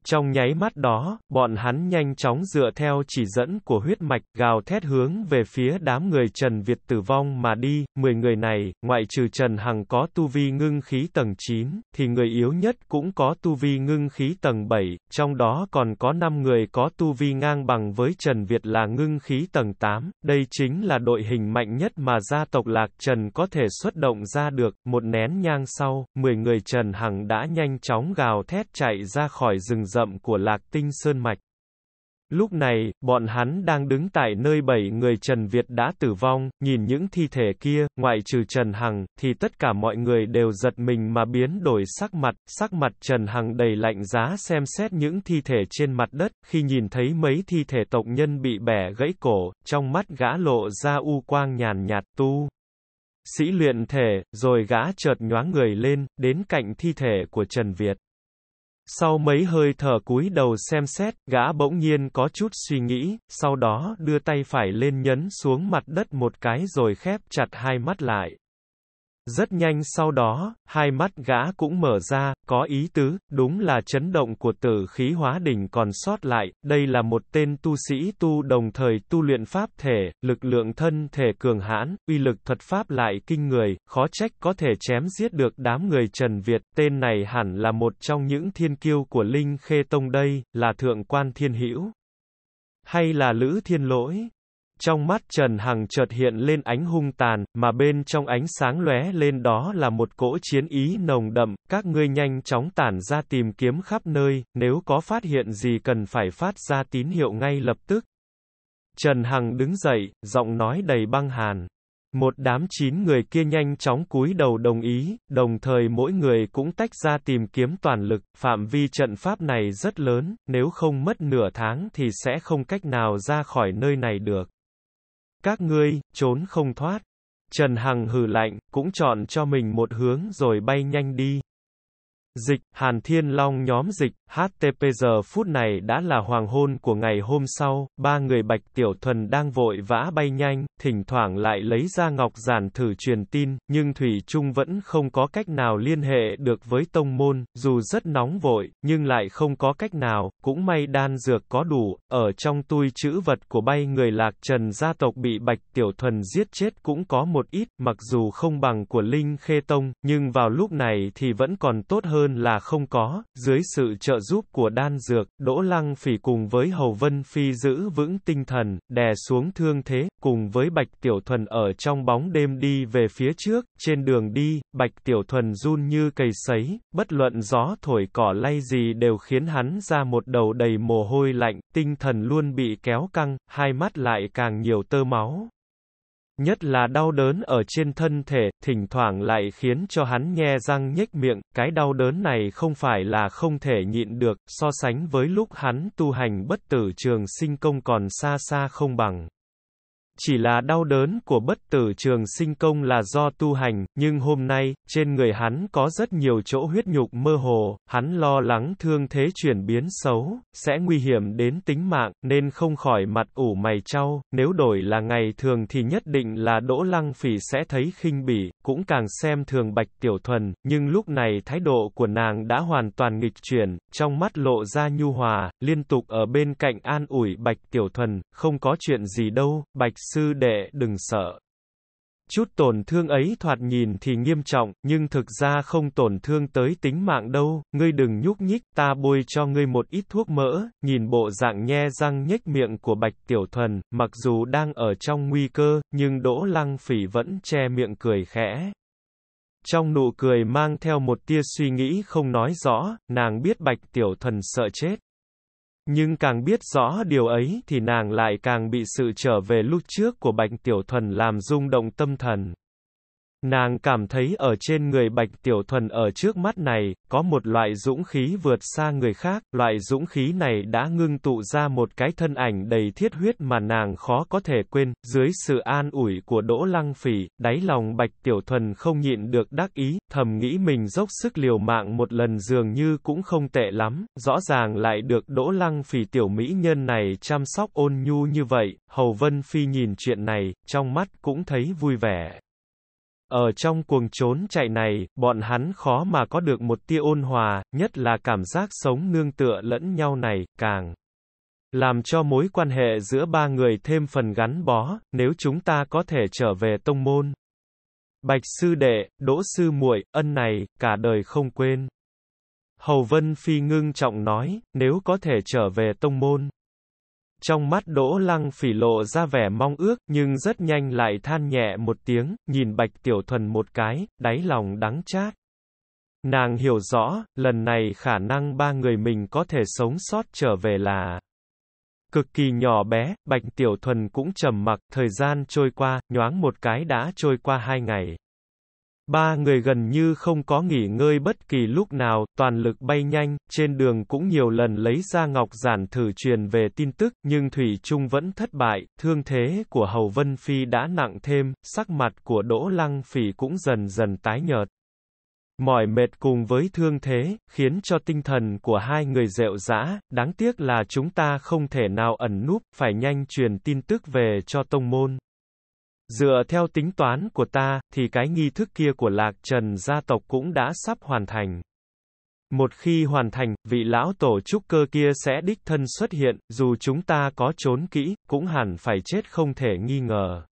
Trong nháy mắt đó, bọn hắn nhanh chóng dựa theo chỉ dẫn của huyết mạch, gào thét hướng về phía đám người Trần Việt tử vong mà đi, 10 người này, ngoại trừ Trần Hằng có tu vi ngưng khí tầng 9, thì người yếu nhất cũng có tu vi ngưng khí tầng 7, trong đó còn có 5 người có tu vi ngang bằng với Trần Việt là ngưng khí tầng 8, đây chính là đội hình mạnh nhất mà gia tộc Lạc Trần có thể xuất động ra được, một nén nhang sau, 10 người Trần Hằng đã nhanh chóng gào thét chạy ra khỏi rừng rậm của Lạc Tinh Sơn Mạch. Lúc này, bọn hắn đang đứng tại nơi bảy người Trần Việt đã tử vong, nhìn những thi thể kia, ngoại trừ Trần Hằng, thì tất cả mọi người đều giật mình mà biến đổi sắc mặt, sắc mặt Trần Hằng đầy lạnh giá xem xét những thi thể trên mặt đất, khi nhìn thấy mấy thi thể tộc nhân bị bẻ gãy cổ, trong mắt gã lộ ra u quang nhàn nhạt tu. Sĩ luyện thể, rồi gã chợt nhoáng người lên, đến cạnh thi thể của Trần Việt. Sau mấy hơi thở cúi đầu xem xét, gã bỗng nhiên có chút suy nghĩ, sau đó đưa tay phải lên nhấn xuống mặt đất một cái rồi khép chặt hai mắt lại. Rất nhanh sau đó, hai mắt gã cũng mở ra, có ý tứ, đúng là chấn động của tử khí hóa đỉnh còn sót lại, đây là một tên tu sĩ tu đồng thời tu luyện pháp thể, lực lượng thân thể cường hãn, uy lực thuật pháp lại kinh người, khó trách có thể chém giết được đám người Trần Việt, tên này hẳn là một trong những thiên kiêu của Linh Khê Tông đây, là Thượng Quan Thiên Hữu hay là Lữ Thiên Lỗi. Trong mắt Trần Hằng chợt hiện lên ánh hung tàn, mà bên trong ánh sáng lóe lên đó là một cỗ chiến ý nồng đậm, các ngươi nhanh chóng tản ra tìm kiếm khắp nơi, nếu có phát hiện gì cần phải phát ra tín hiệu ngay lập tức. Trần Hằng đứng dậy, giọng nói đầy băng hàn. Một đám chín người kia nhanh chóng cúi đầu đồng ý, đồng thời mỗi người cũng tách ra tìm kiếm toàn lực, phạm vi trận pháp này rất lớn, nếu không mất nửa tháng thì sẽ không cách nào ra khỏi nơi này được. Các ngươi, trốn không thoát. Trần Hằng hừ lạnh, cũng chọn cho mình một hướng rồi bay nhanh đi. Dịch, Hàn Thiên Long nhóm dịch, HTP giờ phút này đã là hoàng hôn của ngày hôm sau, ba người Bạch Tiểu Thuần đang vội vã bay nhanh, thỉnh thoảng lại lấy ra ngọc giản thử truyền tin, nhưng Thủy Trung vẫn không có cách nào liên hệ được với tông môn, dù rất nóng vội, nhưng lại không có cách nào, cũng may đan dược có đủ, ở trong tui chữ vật của bay người lạc trần gia tộc bị Bạch Tiểu Thuần giết chết cũng có một ít, mặc dù không bằng của Linh Khê Tông, nhưng vào lúc này thì vẫn còn tốt hơn hơn là không có, dưới sự trợ giúp của đan dược, Đỗ Lăng Phỉ cùng với Hầu Vân Phi giữ vững tinh thần, đè xuống thương thế, cùng với Bạch Tiểu Thuần ở trong bóng đêm đi về phía trước, trên đường đi, Bạch Tiểu Thuần run như cầy sấy, bất luận gió thổi cỏ lay gì đều khiến hắn ra một đầu đầy mồ hôi lạnh, tinh thần luôn bị kéo căng, hai mắt lại càng nhiều tơ máu, Nhất là đau đớn ở trên thân thể, thỉnh thoảng lại khiến cho hắn nghe răng nhếch miệng, cái đau đớn này không phải là không thể nhịn được, so sánh với lúc hắn tu hành bất tử trường sinh công còn xa xa không bằng. Chỉ là đau đớn của bất tử trường sinh công là do tu hành, nhưng hôm nay, trên người hắn có rất nhiều chỗ huyết nhục mơ hồ, hắn lo lắng thương thế chuyển biến xấu, sẽ nguy hiểm đến tính mạng, nên không khỏi mặt ủ mày trao, nếu đổi là ngày thường thì nhất định là Đỗ Lăng Phỉ sẽ thấy khinh bỉ, cũng càng xem thường Bạch Tiểu Thuần, nhưng lúc này thái độ của nàng đã hoàn toàn nghịch chuyển, trong mắt lộ ra nhu hòa, liên tục ở bên cạnh an ủi Bạch Tiểu Thuần, không có chuyện gì đâu, Bạch sư đệ đừng sợ. Chút tổn thương ấy thoạt nhìn thì nghiêm trọng, nhưng thực ra không tổn thương tới tính mạng đâu, ngươi đừng nhúc nhích, ta bôi cho ngươi một ít thuốc mỡ, nhìn bộ dạng nhe răng nhếch miệng của Bạch Tiểu Thuần, mặc dù đang ở trong nguy cơ, nhưng Đỗ Lăng Phỉ vẫn che miệng cười khẽ. Trong nụ cười mang theo một tia suy nghĩ không nói rõ, nàng biết Bạch Tiểu Thuần sợ chết. Nhưng càng biết rõ điều ấy thì nàng lại càng bị sự trở về lúc trước của Bạch Tiểu Thuần làm rung động tâm thần. Nàng cảm thấy ở trên người Bạch Tiểu Thuần ở trước mắt này, có một loại dũng khí vượt xa người khác, loại dũng khí này đã ngưng tụ ra một cái thân ảnh đầy thiết huyết mà nàng khó có thể quên, dưới sự an ủi của Đỗ Lăng Phỉ, đáy lòng Bạch Tiểu Thuần không nhịn được đắc ý, thầm nghĩ mình dốc sức liều mạng một lần dường như cũng không tệ lắm, rõ ràng lại được Đỗ Lăng Phỉ tiểu mỹ nhân này chăm sóc ôn nhu như vậy, Hầu Vân Phi nhìn chuyện này, trong mắt cũng thấy vui vẻ. Ở trong cuồng trốn chạy này, bọn hắn khó mà có được một tia ôn hòa, nhất là cảm giác sống nương tựa lẫn nhau này, càng làm cho mối quan hệ giữa ba người thêm phần gắn bó, nếu chúng ta có thể trở về tông môn. Bạch sư đệ, đỗ sư muội, ân này, cả đời không quên. Hầu Vân Phi ngưng trọng nói, nếu có thể trở về tông môn trong mắt Đỗ Lăng Phỉ lộ ra vẻ mong ước, nhưng rất nhanh lại than nhẹ một tiếng, nhìn Bạch Tiểu Thuần một cái, đáy lòng đắng chát. Nàng hiểu rõ, lần này khả năng ba người mình có thể sống sót trở về là cực kỳ nhỏ bé, Bạch Tiểu Thuần cũng trầm mặc, thời gian trôi qua, nhoáng một cái đã trôi qua hai ngày. Ba người gần như không có nghỉ ngơi bất kỳ lúc nào, toàn lực bay nhanh, trên đường cũng nhiều lần lấy ra ngọc giản thử truyền về tin tức, nhưng Thủy Trung vẫn thất bại, thương thế của Hầu Vân Phi đã nặng thêm, sắc mặt của Đỗ Lăng Phỉ cũng dần dần tái nhợt. Mỏi mệt cùng với thương thế, khiến cho tinh thần của hai người dẹo dã, đáng tiếc là chúng ta không thể nào ẩn núp, phải nhanh truyền tin tức về cho tông môn. Dựa theo tính toán của ta, thì cái nghi thức kia của lạc trần gia tộc cũng đã sắp hoàn thành. Một khi hoàn thành, vị lão tổ trúc cơ kia sẽ đích thân xuất hiện, dù chúng ta có trốn kỹ, cũng hẳn phải chết không thể nghi ngờ.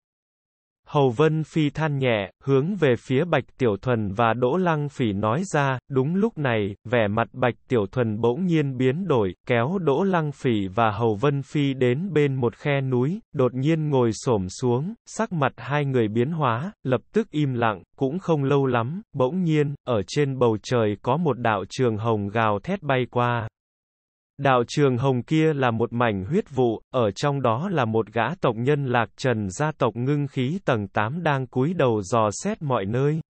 Hầu Vân Phi than nhẹ, hướng về phía Bạch Tiểu Thuần và Đỗ Lăng Phỉ nói ra, đúng lúc này, vẻ mặt Bạch Tiểu Thuần bỗng nhiên biến đổi, kéo Đỗ Lăng Phỉ và Hầu Vân Phi đến bên một khe núi, đột nhiên ngồi xổm xuống, sắc mặt hai người biến hóa, lập tức im lặng, cũng không lâu lắm, bỗng nhiên, ở trên bầu trời có một đạo trường hồng gào thét bay qua. Đạo trường Hồng kia là một mảnh huyết vụ, ở trong đó là một gã tộc nhân lạc trần gia tộc ngưng khí tầng 8 đang cúi đầu dò xét mọi nơi.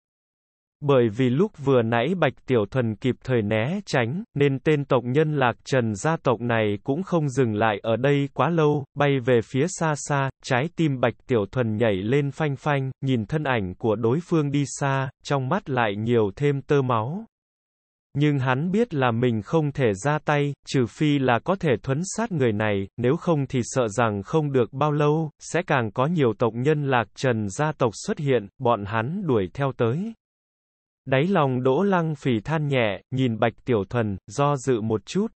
Bởi vì lúc vừa nãy Bạch Tiểu Thuần kịp thời né tránh, nên tên tộc nhân lạc trần gia tộc này cũng không dừng lại ở đây quá lâu, bay về phía xa xa, trái tim Bạch Tiểu Thuần nhảy lên phanh phanh, nhìn thân ảnh của đối phương đi xa, trong mắt lại nhiều thêm tơ máu. Nhưng hắn biết là mình không thể ra tay, trừ phi là có thể thuấn sát người này, nếu không thì sợ rằng không được bao lâu, sẽ càng có nhiều tộc nhân lạc trần gia tộc xuất hiện, bọn hắn đuổi theo tới. Đáy lòng đỗ lăng phỉ than nhẹ, nhìn bạch tiểu thuần, do dự một chút.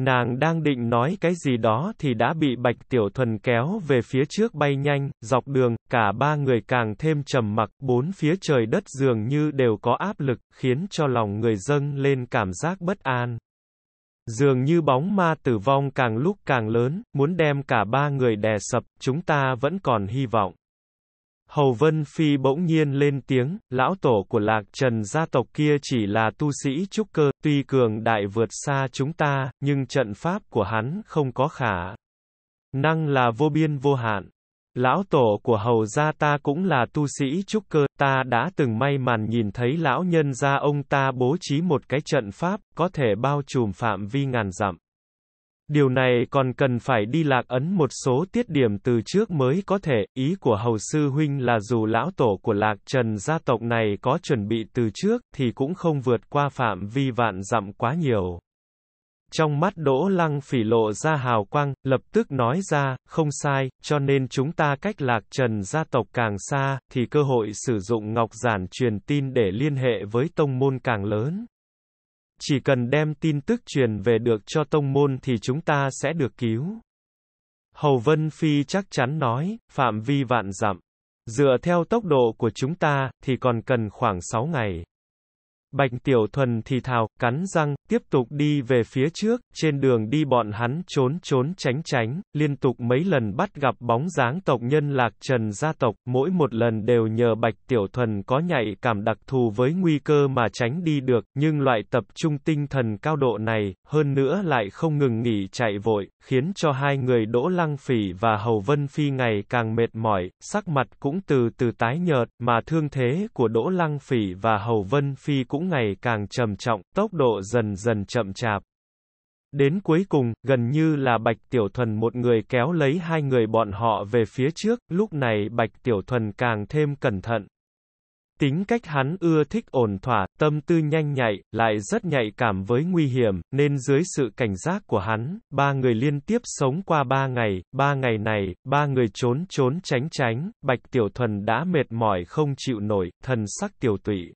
Nàng đang định nói cái gì đó thì đã bị Bạch Tiểu Thuần kéo về phía trước bay nhanh, dọc đường, cả ba người càng thêm trầm mặc, bốn phía trời đất dường như đều có áp lực, khiến cho lòng người dâng lên cảm giác bất an. Dường như bóng ma tử vong càng lúc càng lớn, muốn đem cả ba người đè sập, chúng ta vẫn còn hy vọng. Hầu Vân Phi bỗng nhiên lên tiếng, lão tổ của lạc trần gia tộc kia chỉ là tu sĩ trúc cơ, tuy cường đại vượt xa chúng ta, nhưng trận pháp của hắn không có khả. Năng là vô biên vô hạn. Lão tổ của hầu gia ta cũng là tu sĩ trúc cơ, ta đã từng may mắn nhìn thấy lão nhân gia ông ta bố trí một cái trận pháp, có thể bao trùm phạm vi ngàn dặm. Điều này còn cần phải đi lạc ấn một số tiết điểm từ trước mới có thể, ý của Hầu Sư Huynh là dù lão tổ của lạc trần gia tộc này có chuẩn bị từ trước, thì cũng không vượt qua phạm vi vạn dặm quá nhiều. Trong mắt Đỗ Lăng phỉ lộ ra hào quang, lập tức nói ra, không sai, cho nên chúng ta cách lạc trần gia tộc càng xa, thì cơ hội sử dụng ngọc giản truyền tin để liên hệ với tông môn càng lớn chỉ cần đem tin tức truyền về được cho tông môn thì chúng ta sẽ được cứu. Hầu Vân Phi chắc chắn nói, phạm vi vạn dặm. Dựa theo tốc độ của chúng ta, thì còn cần khoảng 6 ngày. Bạch Tiểu Thuần thì thào, cắn răng, tiếp tục đi về phía trước, trên đường đi bọn hắn trốn trốn tránh tránh, liên tục mấy lần bắt gặp bóng dáng tộc nhân lạc trần gia tộc, mỗi một lần đều nhờ Bạch Tiểu Thuần có nhạy cảm đặc thù với nguy cơ mà tránh đi được, nhưng loại tập trung tinh thần cao độ này, hơn nữa lại không ngừng nghỉ chạy vội, khiến cho hai người Đỗ Lăng Phỉ và Hầu Vân Phi ngày càng mệt mỏi, sắc mặt cũng từ từ tái nhợt, mà thương thế của Đỗ Lăng Phỉ và Hầu Vân Phi cũng ngày càng trầm trọng, tốc độ dần dần chậm chạp. Đến cuối cùng, gần như là Bạch Tiểu Thuần một người kéo lấy hai người bọn họ về phía trước, lúc này Bạch Tiểu Thuần càng thêm cẩn thận. Tính cách hắn ưa thích ổn thỏa, tâm tư nhanh nhạy, lại rất nhạy cảm với nguy hiểm, nên dưới sự cảnh giác của hắn, ba người liên tiếp sống qua ba ngày, ba ngày này, ba người trốn trốn tránh tránh, Bạch Tiểu Thuần đã mệt mỏi không chịu nổi, thần sắc tiểu tụy,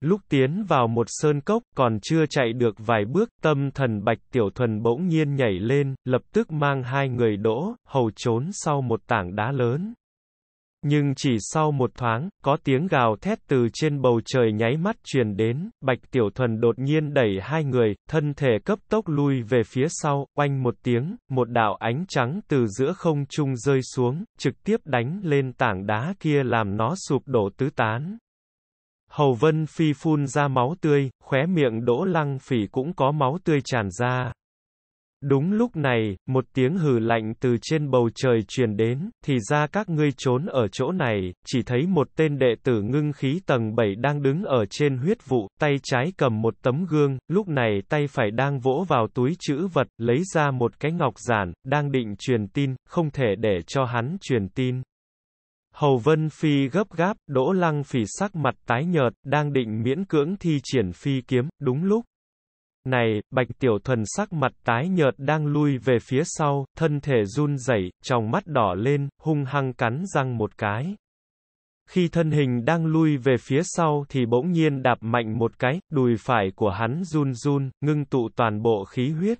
Lúc tiến vào một sơn cốc, còn chưa chạy được vài bước, tâm thần Bạch Tiểu Thuần bỗng nhiên nhảy lên, lập tức mang hai người đỗ, hầu trốn sau một tảng đá lớn. Nhưng chỉ sau một thoáng, có tiếng gào thét từ trên bầu trời nháy mắt truyền đến, Bạch Tiểu Thuần đột nhiên đẩy hai người, thân thể cấp tốc lui về phía sau, oanh một tiếng, một đạo ánh trắng từ giữa không trung rơi xuống, trực tiếp đánh lên tảng đá kia làm nó sụp đổ tứ tán. Hầu Vân Phi phun ra máu tươi, khóe miệng Đỗ Lăng Phỉ cũng có máu tươi tràn ra. Đúng lúc này, một tiếng hừ lạnh từ trên bầu trời truyền đến, thì ra các ngươi trốn ở chỗ này, chỉ thấy một tên đệ tử ngưng khí tầng 7 đang đứng ở trên huyết vụ, tay trái cầm một tấm gương, lúc này tay phải đang vỗ vào túi chữ vật, lấy ra một cái ngọc giản, đang định truyền tin, không thể để cho hắn truyền tin. Hầu Vân Phi gấp gáp, Đỗ Lăng Phỉ sắc mặt tái nhợt, đang định miễn cưỡng thi triển phi kiếm, đúng lúc. Này, Bạch Tiểu Thuần sắc mặt tái nhợt đang lui về phía sau, thân thể run rẩy, trong mắt đỏ lên, hung hăng cắn răng một cái. Khi thân hình đang lui về phía sau thì bỗng nhiên đạp mạnh một cái, đùi phải của hắn run run, ngưng tụ toàn bộ khí huyết,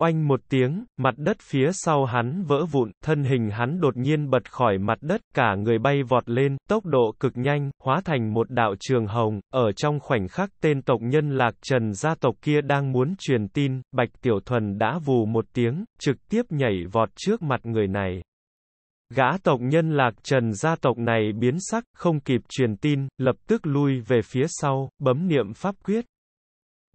Oanh một tiếng, mặt đất phía sau hắn vỡ vụn, thân hình hắn đột nhiên bật khỏi mặt đất, cả người bay vọt lên, tốc độ cực nhanh, hóa thành một đạo trường hồng, ở trong khoảnh khắc tên tộc nhân lạc trần gia tộc kia đang muốn truyền tin, Bạch Tiểu Thuần đã vù một tiếng, trực tiếp nhảy vọt trước mặt người này. Gã tộc nhân lạc trần gia tộc này biến sắc, không kịp truyền tin, lập tức lui về phía sau, bấm niệm pháp quyết.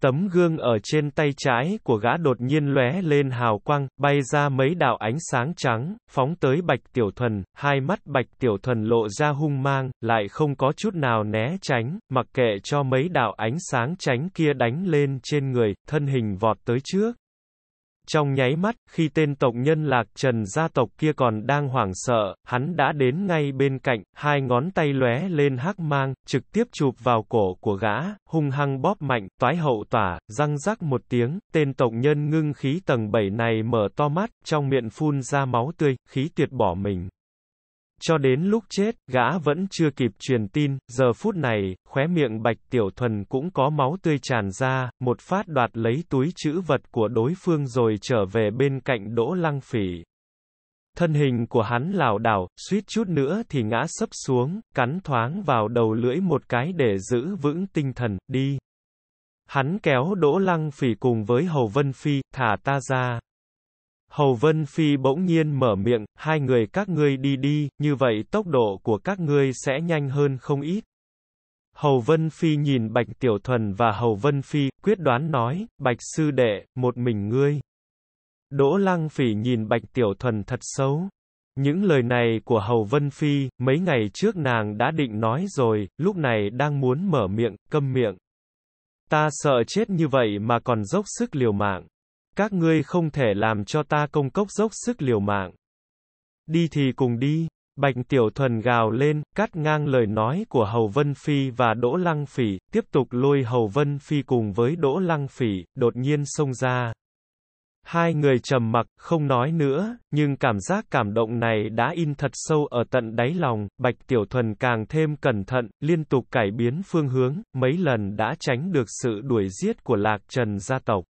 Tấm gương ở trên tay trái của gã đột nhiên lóe lên hào quang, bay ra mấy đạo ánh sáng trắng, phóng tới Bạch Tiểu Thuần, hai mắt Bạch Tiểu Thuần lộ ra hung mang, lại không có chút nào né tránh, mặc kệ cho mấy đạo ánh sáng tránh kia đánh lên trên người, thân hình vọt tới trước, trong nháy mắt, khi tên tộc nhân lạc trần gia tộc kia còn đang hoảng sợ, hắn đã đến ngay bên cạnh, hai ngón tay lóe lên hắc mang, trực tiếp chụp vào cổ của gã, hung hăng bóp mạnh, toái hậu tỏa, răng rắc một tiếng, tên tộc nhân ngưng khí tầng 7 này mở to mắt, trong miệng phun ra máu tươi, khí tuyệt bỏ mình. Cho đến lúc chết, gã vẫn chưa kịp truyền tin, giờ phút này, khóe miệng Bạch Tiểu Thuần cũng có máu tươi tràn ra, một phát đoạt lấy túi chữ vật của đối phương rồi trở về bên cạnh Đỗ Lăng Phỉ. Thân hình của hắn lảo đảo, suýt chút nữa thì ngã sấp xuống, cắn thoáng vào đầu lưỡi một cái để giữ vững tinh thần, đi. Hắn kéo Đỗ Lăng Phỉ cùng với Hầu Vân Phi, thả ta ra. Hầu Vân Phi bỗng nhiên mở miệng, hai người các ngươi đi đi, như vậy tốc độ của các ngươi sẽ nhanh hơn không ít. Hầu Vân Phi nhìn Bạch Tiểu Thuần và Hầu Vân Phi, quyết đoán nói, Bạch Sư Đệ, một mình ngươi. Đỗ Lăng Phỉ nhìn Bạch Tiểu Thuần thật xấu. Những lời này của Hầu Vân Phi, mấy ngày trước nàng đã định nói rồi, lúc này đang muốn mở miệng, câm miệng. Ta sợ chết như vậy mà còn dốc sức liều mạng. Các ngươi không thể làm cho ta công cốc dốc sức liều mạng. Đi thì cùng đi, Bạch Tiểu Thuần gào lên, cắt ngang lời nói của Hầu Vân Phi và Đỗ Lăng Phỉ, tiếp tục lôi Hầu Vân Phi cùng với Đỗ Lăng Phỉ, đột nhiên xông ra. Hai người trầm mặc, không nói nữa, nhưng cảm giác cảm động này đã in thật sâu ở tận đáy lòng, Bạch Tiểu Thuần càng thêm cẩn thận, liên tục cải biến phương hướng, mấy lần đã tránh được sự đuổi giết của Lạc Trần gia tộc.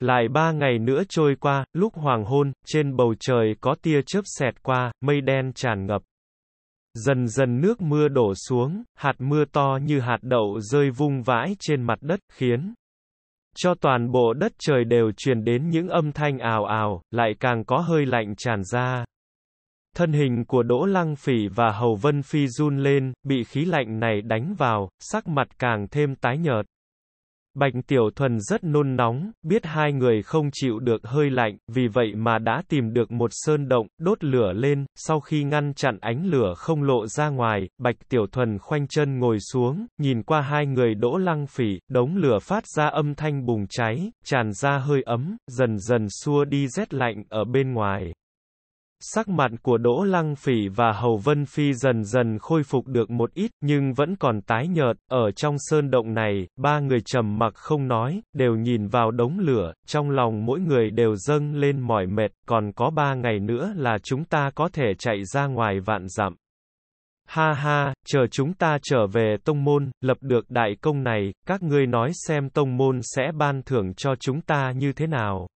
Lại ba ngày nữa trôi qua, lúc hoàng hôn, trên bầu trời có tia chớp xẹt qua, mây đen tràn ngập. Dần dần nước mưa đổ xuống, hạt mưa to như hạt đậu rơi vung vãi trên mặt đất, khiến cho toàn bộ đất trời đều truyền đến những âm thanh ào ào, lại càng có hơi lạnh tràn ra. Thân hình của Đỗ Lăng Phỉ và Hầu Vân Phi run lên, bị khí lạnh này đánh vào, sắc mặt càng thêm tái nhợt. Bạch Tiểu Thuần rất nôn nóng, biết hai người không chịu được hơi lạnh, vì vậy mà đã tìm được một sơn động, đốt lửa lên, sau khi ngăn chặn ánh lửa không lộ ra ngoài, Bạch Tiểu Thuần khoanh chân ngồi xuống, nhìn qua hai người đỗ lăng phỉ, đống lửa phát ra âm thanh bùng cháy, tràn ra hơi ấm, dần dần xua đi rét lạnh ở bên ngoài sắc mặt của Đỗ Lăng Phỉ và Hầu Vân Phi dần dần khôi phục được một ít, nhưng vẫn còn tái nhợt, ở trong sơn động này, ba người trầm mặc không nói, đều nhìn vào đống lửa, trong lòng mỗi người đều dâng lên mỏi mệt, còn có ba ngày nữa là chúng ta có thể chạy ra ngoài vạn dặm. Ha ha, chờ chúng ta trở về tông môn, lập được đại công này, các ngươi nói xem tông môn sẽ ban thưởng cho chúng ta như thế nào.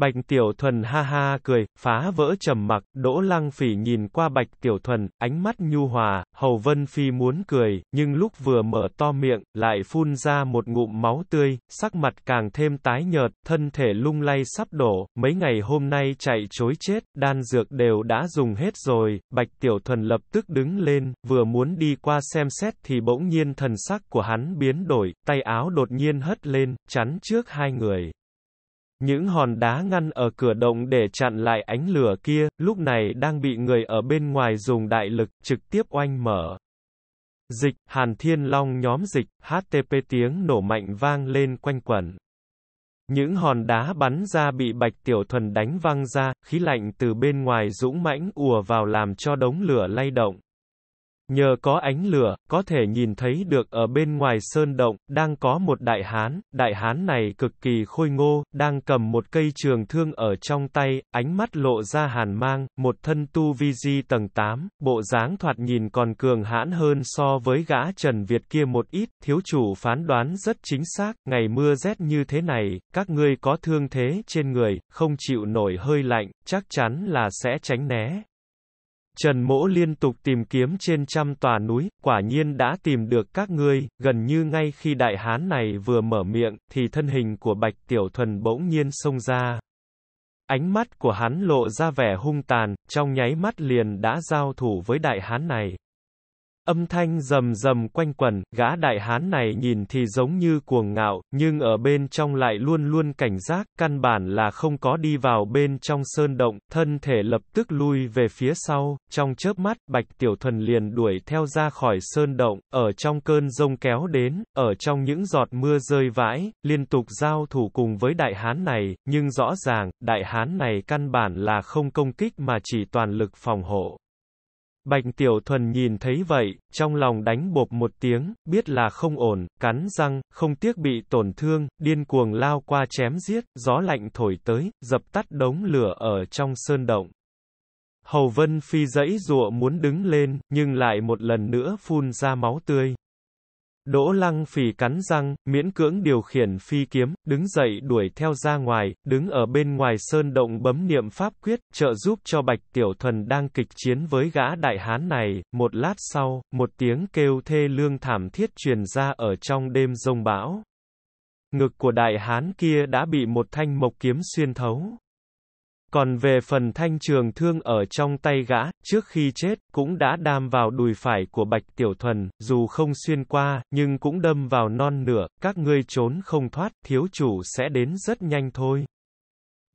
Bạch Tiểu Thuần ha ha cười, phá vỡ trầm mặc, Đỗ Lăng Phỉ nhìn qua Bạch Tiểu Thuần, ánh mắt nhu hòa, Hầu Vân Phi muốn cười, nhưng lúc vừa mở to miệng, lại phun ra một ngụm máu tươi, sắc mặt càng thêm tái nhợt, thân thể lung lay sắp đổ, mấy ngày hôm nay chạy chối chết, đan dược đều đã dùng hết rồi, Bạch Tiểu Thuần lập tức đứng lên, vừa muốn đi qua xem xét thì bỗng nhiên thần sắc của hắn biến đổi, tay áo đột nhiên hất lên, chắn trước hai người. Những hòn đá ngăn ở cửa động để chặn lại ánh lửa kia, lúc này đang bị người ở bên ngoài dùng đại lực, trực tiếp oanh mở. Dịch, Hàn Thiên Long nhóm dịch, HTP tiếng nổ mạnh vang lên quanh quẩn. Những hòn đá bắn ra bị Bạch Tiểu Thuần đánh văng ra, khí lạnh từ bên ngoài dũng mãnh ùa vào làm cho đống lửa lay động. Nhờ có ánh lửa, có thể nhìn thấy được ở bên ngoài sơn động, đang có một đại hán, đại hán này cực kỳ khôi ngô, đang cầm một cây trường thương ở trong tay, ánh mắt lộ ra hàn mang, một thân tu vi di tầng 8, bộ dáng thoạt nhìn còn cường hãn hơn so với gã Trần Việt kia một ít, thiếu chủ phán đoán rất chính xác, ngày mưa rét như thế này, các ngươi có thương thế trên người, không chịu nổi hơi lạnh, chắc chắn là sẽ tránh né, Trần Mỗ liên tục tìm kiếm trên trăm tòa núi, quả nhiên đã tìm được các ngươi, gần như ngay khi đại hán này vừa mở miệng, thì thân hình của Bạch Tiểu Thuần bỗng nhiên xông ra. Ánh mắt của hắn lộ ra vẻ hung tàn, trong nháy mắt liền đã giao thủ với đại hán này. Âm thanh rầm rầm quanh quần gã đại hán này nhìn thì giống như cuồng ngạo, nhưng ở bên trong lại luôn luôn cảnh giác, căn bản là không có đi vào bên trong sơn động, thân thể lập tức lui về phía sau, trong chớp mắt, Bạch Tiểu Thuần liền đuổi theo ra khỏi sơn động, ở trong cơn rông kéo đến, ở trong những giọt mưa rơi vãi, liên tục giao thủ cùng với đại hán này, nhưng rõ ràng, đại hán này căn bản là không công kích mà chỉ toàn lực phòng hộ. Bạch Tiểu Thuần nhìn thấy vậy, trong lòng đánh bột một tiếng, biết là không ổn, cắn răng, không tiếc bị tổn thương, điên cuồng lao qua chém giết, gió lạnh thổi tới, dập tắt đống lửa ở trong sơn động. Hầu Vân Phi dãy dụa muốn đứng lên, nhưng lại một lần nữa phun ra máu tươi. Đỗ Lăng phì cắn răng, miễn cưỡng điều khiển phi kiếm, đứng dậy đuổi theo ra ngoài, đứng ở bên ngoài sơn động bấm niệm pháp quyết, trợ giúp cho Bạch Tiểu Thuần đang kịch chiến với gã đại hán này, một lát sau, một tiếng kêu thê lương thảm thiết truyền ra ở trong đêm rông bão. Ngực của đại hán kia đã bị một thanh mộc kiếm xuyên thấu. Còn về phần thanh trường thương ở trong tay gã, trước khi chết, cũng đã đam vào đùi phải của Bạch Tiểu Thuần, dù không xuyên qua, nhưng cũng đâm vào non nửa, các ngươi trốn không thoát, thiếu chủ sẽ đến rất nhanh thôi.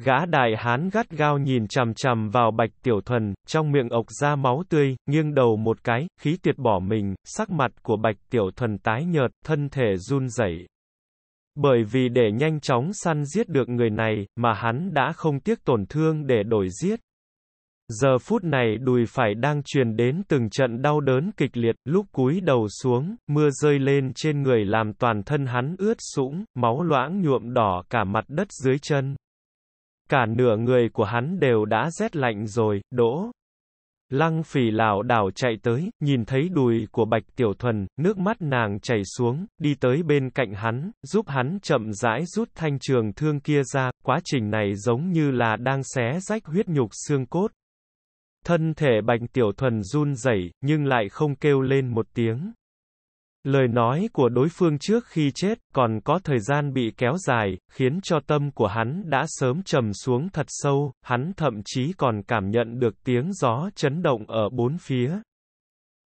Gã đại hán gắt gao nhìn chằm chằm vào Bạch Tiểu Thuần, trong miệng ộc ra máu tươi, nghiêng đầu một cái, khí tuyệt bỏ mình, sắc mặt của Bạch Tiểu Thuần tái nhợt, thân thể run rẩy, bởi vì để nhanh chóng săn giết được người này, mà hắn đã không tiếc tổn thương để đổi giết. Giờ phút này đùi phải đang truyền đến từng trận đau đớn kịch liệt, lúc cúi đầu xuống, mưa rơi lên trên người làm toàn thân hắn ướt sũng, máu loãng nhuộm đỏ cả mặt đất dưới chân. Cả nửa người của hắn đều đã rét lạnh rồi, đỗ, Lăng phỉ lảo đảo chạy tới, nhìn thấy đùi của Bạch Tiểu Thuần, nước mắt nàng chảy xuống, đi tới bên cạnh hắn, giúp hắn chậm rãi rút thanh trường thương kia ra, quá trình này giống như là đang xé rách huyết nhục xương cốt. Thân thể Bạch Tiểu Thuần run rẩy, nhưng lại không kêu lên một tiếng. Lời nói của đối phương trước khi chết, còn có thời gian bị kéo dài, khiến cho tâm của hắn đã sớm trầm xuống thật sâu, hắn thậm chí còn cảm nhận được tiếng gió chấn động ở bốn phía.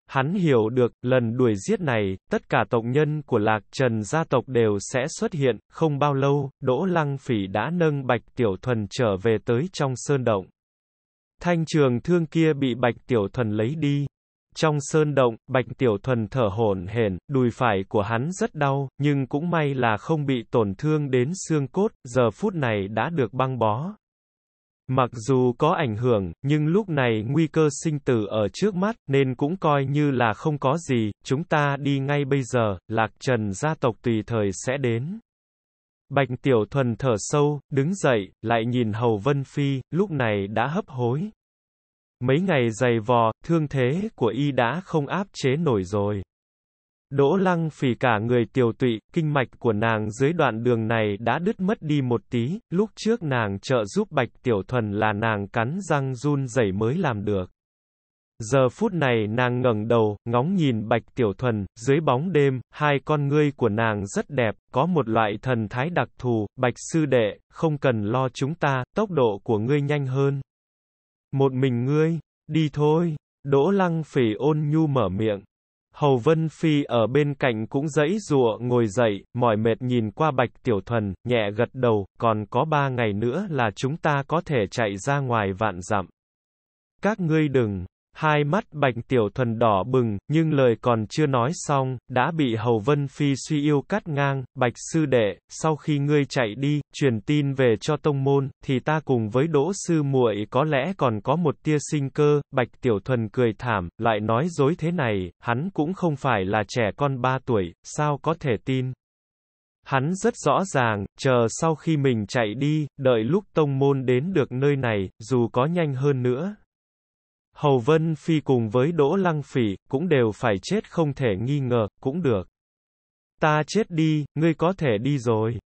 Hắn hiểu được, lần đuổi giết này, tất cả tộc nhân của Lạc Trần gia tộc đều sẽ xuất hiện, không bao lâu, Đỗ Lăng Phỉ đã nâng Bạch Tiểu Thuần trở về tới trong sơn động. Thanh trường thương kia bị Bạch Tiểu Thuần lấy đi, trong sơn động, Bạch Tiểu Thuần thở hổn hển, đùi phải của hắn rất đau, nhưng cũng may là không bị tổn thương đến xương cốt, giờ phút này đã được băng bó. Mặc dù có ảnh hưởng, nhưng lúc này nguy cơ sinh tử ở trước mắt, nên cũng coi như là không có gì, chúng ta đi ngay bây giờ, lạc trần gia tộc tùy thời sẽ đến. Bạch Tiểu Thuần thở sâu, đứng dậy, lại nhìn Hầu Vân Phi, lúc này đã hấp hối. Mấy ngày dày vò, thương thế của y đã không áp chế nổi rồi. Đỗ lăng phì cả người tiểu tụy, kinh mạch của nàng dưới đoạn đường này đã đứt mất đi một tí, lúc trước nàng trợ giúp bạch tiểu thuần là nàng cắn răng run rẩy mới làm được. Giờ phút này nàng ngẩng đầu, ngóng nhìn bạch tiểu thuần, dưới bóng đêm, hai con ngươi của nàng rất đẹp, có một loại thần thái đặc thù, bạch sư đệ, không cần lo chúng ta, tốc độ của ngươi nhanh hơn. Một mình ngươi, đi thôi, Đỗ Lăng Phỉ ôn nhu mở miệng. Hầu Vân Phi ở bên cạnh cũng dãy rụa ngồi dậy, mỏi mệt nhìn qua Bạch Tiểu Thuần, nhẹ gật đầu, còn có ba ngày nữa là chúng ta có thể chạy ra ngoài vạn dặm. Các ngươi đừng, Hai mắt bạch tiểu thuần đỏ bừng, nhưng lời còn chưa nói xong, đã bị Hầu Vân Phi suy yêu cắt ngang, bạch sư đệ, sau khi ngươi chạy đi, truyền tin về cho tông môn, thì ta cùng với đỗ sư muội có lẽ còn có một tia sinh cơ, bạch tiểu thuần cười thảm, lại nói dối thế này, hắn cũng không phải là trẻ con ba tuổi, sao có thể tin. Hắn rất rõ ràng, chờ sau khi mình chạy đi, đợi lúc tông môn đến được nơi này, dù có nhanh hơn nữa, Hầu Vân Phi cùng với Đỗ Lăng Phỉ, cũng đều phải chết không thể nghi ngờ, cũng được. Ta chết đi, ngươi có thể đi rồi.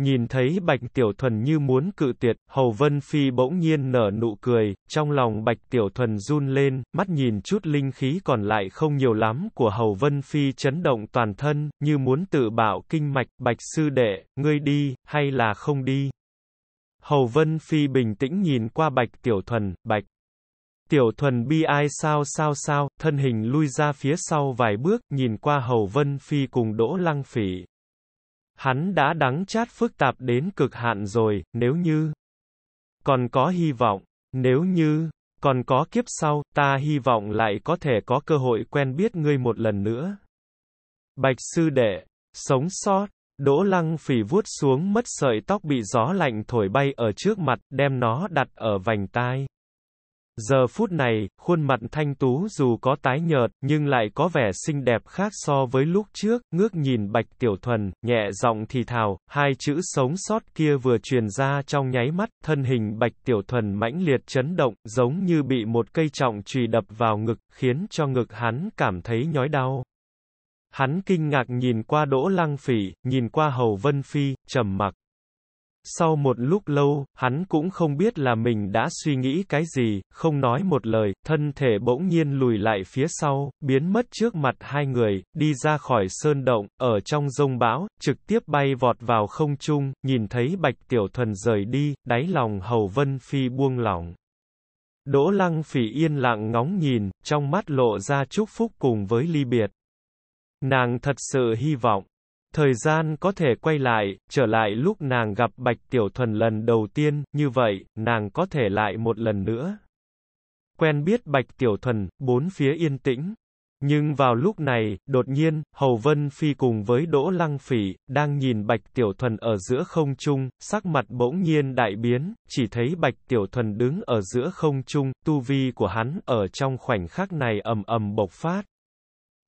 Nhìn thấy Bạch Tiểu Thuần như muốn cự tuyệt, Hầu Vân Phi bỗng nhiên nở nụ cười, trong lòng Bạch Tiểu Thuần run lên, mắt nhìn chút linh khí còn lại không nhiều lắm của Hầu Vân Phi chấn động toàn thân, như muốn tự bạo kinh mạch, Bạch Sư Đệ, ngươi đi, hay là không đi. Hầu Vân Phi bình tĩnh nhìn qua Bạch Tiểu Thuần, Bạch. Tiểu thuần bi ai sao sao sao, thân hình lui ra phía sau vài bước, nhìn qua Hầu Vân Phi cùng Đỗ Lăng Phỉ. Hắn đã đắng chát phức tạp đến cực hạn rồi, nếu như còn có hy vọng, nếu như còn có kiếp sau, ta hy vọng lại có thể có cơ hội quen biết ngươi một lần nữa. Bạch sư đệ, sống sót, Đỗ lăng phỉ vuốt xuống mất sợi tóc bị gió lạnh thổi bay ở trước mặt, đem nó đặt ở vành tai. Giờ phút này, khuôn mặt thanh tú dù có tái nhợt, nhưng lại có vẻ xinh đẹp khác so với lúc trước, ngước nhìn Bạch Tiểu Thuần, nhẹ giọng thì thào, hai chữ sống sót kia vừa truyền ra trong nháy mắt, thân hình Bạch Tiểu Thuần mãnh liệt chấn động, giống như bị một cây trọng chùy đập vào ngực, khiến cho ngực hắn cảm thấy nhói đau. Hắn kinh ngạc nhìn qua Đỗ Lăng Phỉ, nhìn qua Hầu Vân Phi, trầm mặc. Sau một lúc lâu, hắn cũng không biết là mình đã suy nghĩ cái gì, không nói một lời, thân thể bỗng nhiên lùi lại phía sau, biến mất trước mặt hai người, đi ra khỏi sơn động, ở trong rông bão, trực tiếp bay vọt vào không trung, nhìn thấy Bạch Tiểu Thuần rời đi, đáy lòng Hầu Vân Phi buông lỏng. Đỗ Lăng Phỉ yên lặng ngóng nhìn, trong mắt lộ ra chúc phúc cùng với ly biệt. Nàng thật sự hy vọng Thời gian có thể quay lại, trở lại lúc nàng gặp Bạch Tiểu Thuần lần đầu tiên, như vậy, nàng có thể lại một lần nữa. Quen biết Bạch Tiểu Thuần, bốn phía yên tĩnh. Nhưng vào lúc này, đột nhiên, Hầu Vân Phi cùng với Đỗ Lăng Phỉ, đang nhìn Bạch Tiểu Thuần ở giữa không trung, sắc mặt bỗng nhiên đại biến, chỉ thấy Bạch Tiểu Thuần đứng ở giữa không trung, tu vi của hắn ở trong khoảnh khắc này ầm ầm bộc phát.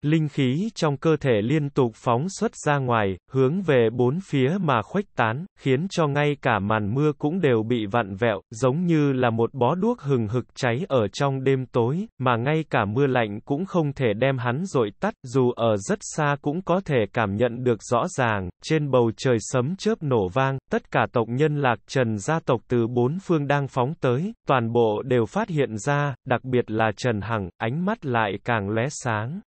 Linh khí trong cơ thể liên tục phóng xuất ra ngoài, hướng về bốn phía mà khuếch tán, khiến cho ngay cả màn mưa cũng đều bị vặn vẹo, giống như là một bó đuốc hừng hực cháy ở trong đêm tối, mà ngay cả mưa lạnh cũng không thể đem hắn dội tắt, dù ở rất xa cũng có thể cảm nhận được rõ ràng, trên bầu trời sấm chớp nổ vang, tất cả tộc nhân lạc trần gia tộc từ bốn phương đang phóng tới, toàn bộ đều phát hiện ra, đặc biệt là Trần Hằng, ánh mắt lại càng lóe sáng.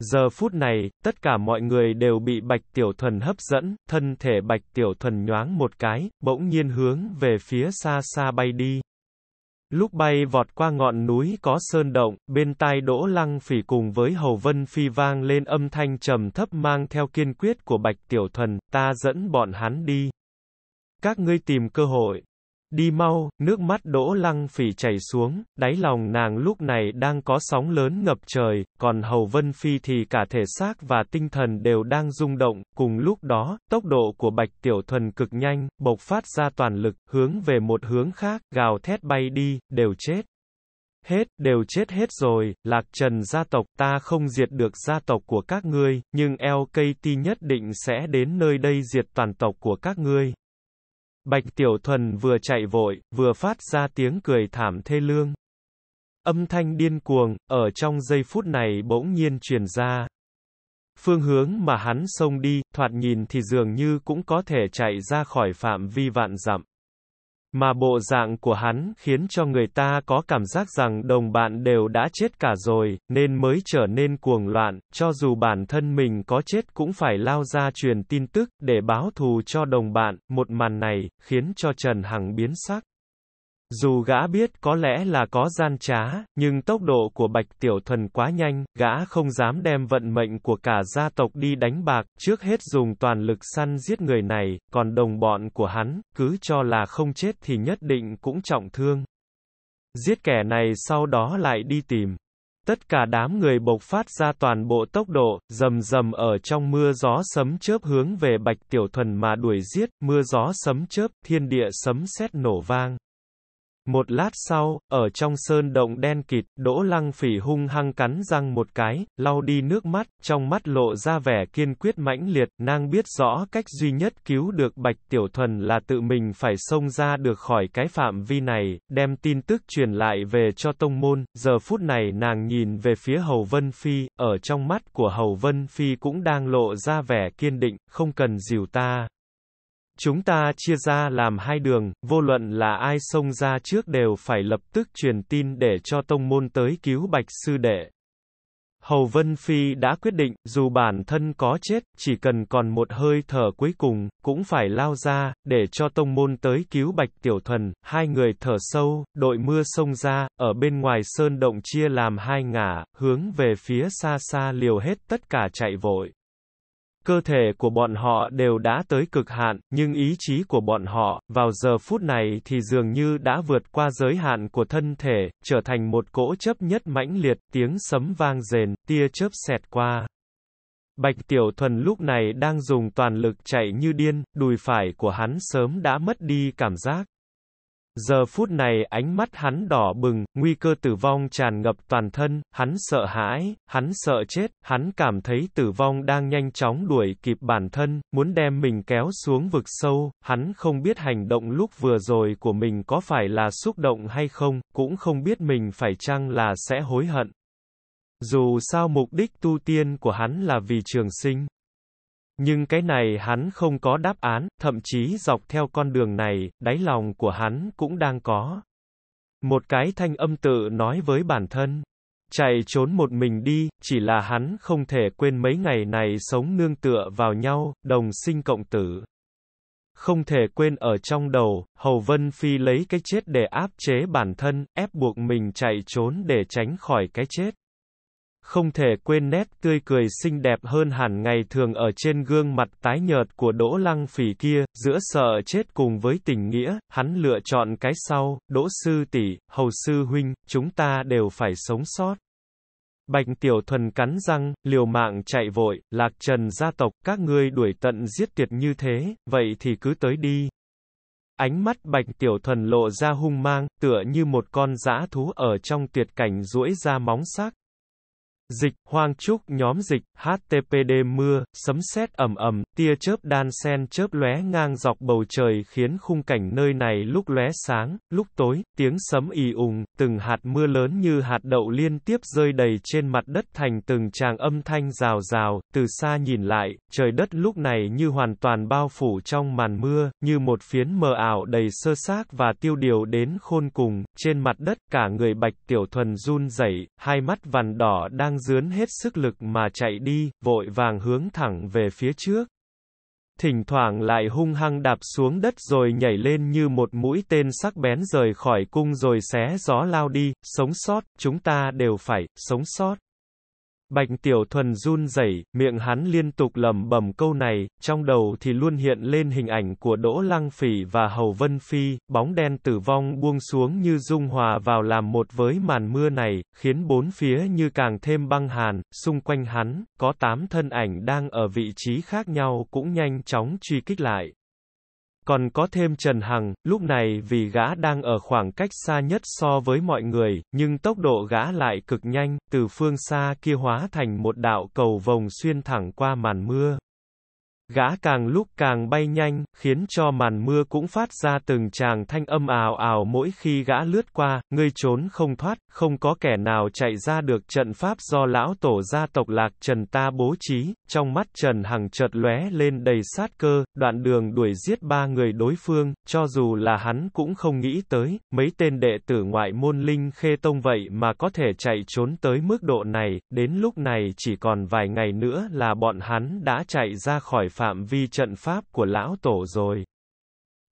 Giờ phút này, tất cả mọi người đều bị Bạch Tiểu Thuần hấp dẫn, thân thể Bạch Tiểu Thuần nhoáng một cái, bỗng nhiên hướng về phía xa xa bay đi. Lúc bay vọt qua ngọn núi có sơn động, bên tai Đỗ Lăng Phỉ cùng với Hầu Vân Phi vang lên âm thanh trầm thấp mang theo kiên quyết của Bạch Tiểu Thuần, ta dẫn bọn hắn đi. Các ngươi tìm cơ hội, Đi mau, nước mắt đỗ lăng phỉ chảy xuống, đáy lòng nàng lúc này đang có sóng lớn ngập trời, còn Hầu Vân Phi thì cả thể xác và tinh thần đều đang rung động, cùng lúc đó, tốc độ của Bạch Tiểu Thuần cực nhanh, bộc phát ra toàn lực, hướng về một hướng khác, gào thét bay đi, đều chết. Hết, đều chết hết rồi, lạc trần gia tộc ta không diệt được gia tộc của các ngươi, nhưng LKT nhất định sẽ đến nơi đây diệt toàn tộc của các ngươi. Bạch Tiểu Thuần vừa chạy vội, vừa phát ra tiếng cười thảm thê lương. Âm thanh điên cuồng, ở trong giây phút này bỗng nhiên truyền ra. Phương hướng mà hắn xông đi, thoạt nhìn thì dường như cũng có thể chạy ra khỏi phạm vi vạn dặm. Mà bộ dạng của hắn khiến cho người ta có cảm giác rằng đồng bạn đều đã chết cả rồi, nên mới trở nên cuồng loạn, cho dù bản thân mình có chết cũng phải lao ra truyền tin tức, để báo thù cho đồng bạn, một màn này, khiến cho Trần Hằng biến sắc. Dù gã biết có lẽ là có gian trá, nhưng tốc độ của Bạch Tiểu Thuần quá nhanh, gã không dám đem vận mệnh của cả gia tộc đi đánh bạc, trước hết dùng toàn lực săn giết người này, còn đồng bọn của hắn, cứ cho là không chết thì nhất định cũng trọng thương. Giết kẻ này sau đó lại đi tìm. Tất cả đám người bộc phát ra toàn bộ tốc độ, rầm rầm ở trong mưa gió sấm chớp hướng về Bạch Tiểu Thuần mà đuổi giết, mưa gió sấm chớp, thiên địa sấm sét nổ vang. Một lát sau, ở trong sơn động đen kịt, Đỗ Lăng Phỉ hung hăng cắn răng một cái, lau đi nước mắt, trong mắt lộ ra vẻ kiên quyết mãnh liệt, nàng biết rõ cách duy nhất cứu được Bạch Tiểu Thuần là tự mình phải xông ra được khỏi cái phạm vi này, đem tin tức truyền lại về cho tông môn, giờ phút này nàng nhìn về phía Hầu Vân Phi, ở trong mắt của Hầu Vân Phi cũng đang lộ ra vẻ kiên định, không cần dìu ta, Chúng ta chia ra làm hai đường, vô luận là ai xông ra trước đều phải lập tức truyền tin để cho tông môn tới cứu Bạch Sư Đệ. Hầu Vân Phi đã quyết định, dù bản thân có chết, chỉ cần còn một hơi thở cuối cùng, cũng phải lao ra, để cho tông môn tới cứu Bạch Tiểu Thuần, hai người thở sâu, đội mưa sông ra, ở bên ngoài sơn động chia làm hai ngả, hướng về phía xa xa liều hết tất cả chạy vội. Cơ thể của bọn họ đều đã tới cực hạn, nhưng ý chí của bọn họ, vào giờ phút này thì dường như đã vượt qua giới hạn của thân thể, trở thành một cỗ chấp nhất mãnh liệt, tiếng sấm vang rền, tia chớp xẹt qua. Bạch Tiểu Thuần lúc này đang dùng toàn lực chạy như điên, đùi phải của hắn sớm đã mất đi cảm giác. Giờ phút này ánh mắt hắn đỏ bừng, nguy cơ tử vong tràn ngập toàn thân, hắn sợ hãi, hắn sợ chết, hắn cảm thấy tử vong đang nhanh chóng đuổi kịp bản thân, muốn đem mình kéo xuống vực sâu, hắn không biết hành động lúc vừa rồi của mình có phải là xúc động hay không, cũng không biết mình phải chăng là sẽ hối hận. Dù sao mục đích tu tiên của hắn là vì trường sinh. Nhưng cái này hắn không có đáp án, thậm chí dọc theo con đường này, đáy lòng của hắn cũng đang có. Một cái thanh âm tự nói với bản thân. Chạy trốn một mình đi, chỉ là hắn không thể quên mấy ngày này sống nương tựa vào nhau, đồng sinh cộng tử. Không thể quên ở trong đầu, Hầu Vân Phi lấy cái chết để áp chế bản thân, ép buộc mình chạy trốn để tránh khỏi cái chết không thể quên nét tươi cười xinh đẹp hơn hẳn ngày thường ở trên gương mặt tái nhợt của Đỗ Lăng Phỉ kia, giữa sợ chết cùng với tình nghĩa, hắn lựa chọn cái sau, Đỗ Sư tỷ, Hầu Sư Huynh, chúng ta đều phải sống sót. Bạch Tiểu Thuần cắn răng, liều mạng chạy vội, lạc trần gia tộc, các ngươi đuổi tận giết tuyệt như thế, vậy thì cứ tới đi. Ánh mắt Bạch Tiểu Thuần lộ ra hung mang, tựa như một con dã thú ở trong tuyệt cảnh duỗi ra móng sắc. Dịch, Hoang Trúc, nhóm dịch, HTPD mưa, sấm sét ầm ầm tia chớp đan sen chớp lóe ngang dọc bầu trời khiến khung cảnh nơi này lúc lóe sáng, lúc tối, tiếng sấm ì ùng, từng hạt mưa lớn như hạt đậu liên tiếp rơi đầy trên mặt đất thành từng tràng âm thanh rào rào, từ xa nhìn lại, trời đất lúc này như hoàn toàn bao phủ trong màn mưa, như một phiến mờ ảo đầy sơ xác và tiêu điều đến khôn cùng, trên mặt đất cả người bạch tiểu thuần run rẩy, hai mắt vằn đỏ đang đang dướn hết sức lực mà chạy đi, vội vàng hướng thẳng về phía trước. Thỉnh thoảng lại hung hăng đạp xuống đất rồi nhảy lên như một mũi tên sắc bén rời khỏi cung rồi xé gió lao đi, sống sót, chúng ta đều phải, sống sót. Bạch Tiểu Thuần run rẩy, miệng hắn liên tục lẩm bẩm câu này, trong đầu thì luôn hiện lên hình ảnh của Đỗ Lăng Phỉ và Hầu Vân Phi, bóng đen tử vong buông xuống như dung hòa vào làm một với màn mưa này, khiến bốn phía như càng thêm băng hàn, xung quanh hắn, có tám thân ảnh đang ở vị trí khác nhau cũng nhanh chóng truy kích lại. Còn có thêm Trần Hằng, lúc này vì gã đang ở khoảng cách xa nhất so với mọi người, nhưng tốc độ gã lại cực nhanh, từ phương xa kia hóa thành một đạo cầu vồng xuyên thẳng qua màn mưa. Gã càng lúc càng bay nhanh, khiến cho màn mưa cũng phát ra từng tràng thanh âm ào ào mỗi khi gã lướt qua, ngươi trốn không thoát, không có kẻ nào chạy ra được trận pháp do lão tổ gia tộc Lạc Trần ta bố trí, trong mắt Trần Hằng chợt lóe lên đầy sát cơ, đoạn đường đuổi giết ba người đối phương, cho dù là hắn cũng không nghĩ tới, mấy tên đệ tử ngoại môn linh khê tông vậy mà có thể chạy trốn tới mức độ này, đến lúc này chỉ còn vài ngày nữa là bọn hắn đã chạy ra khỏi phạm vi trận pháp của lão tổ rồi.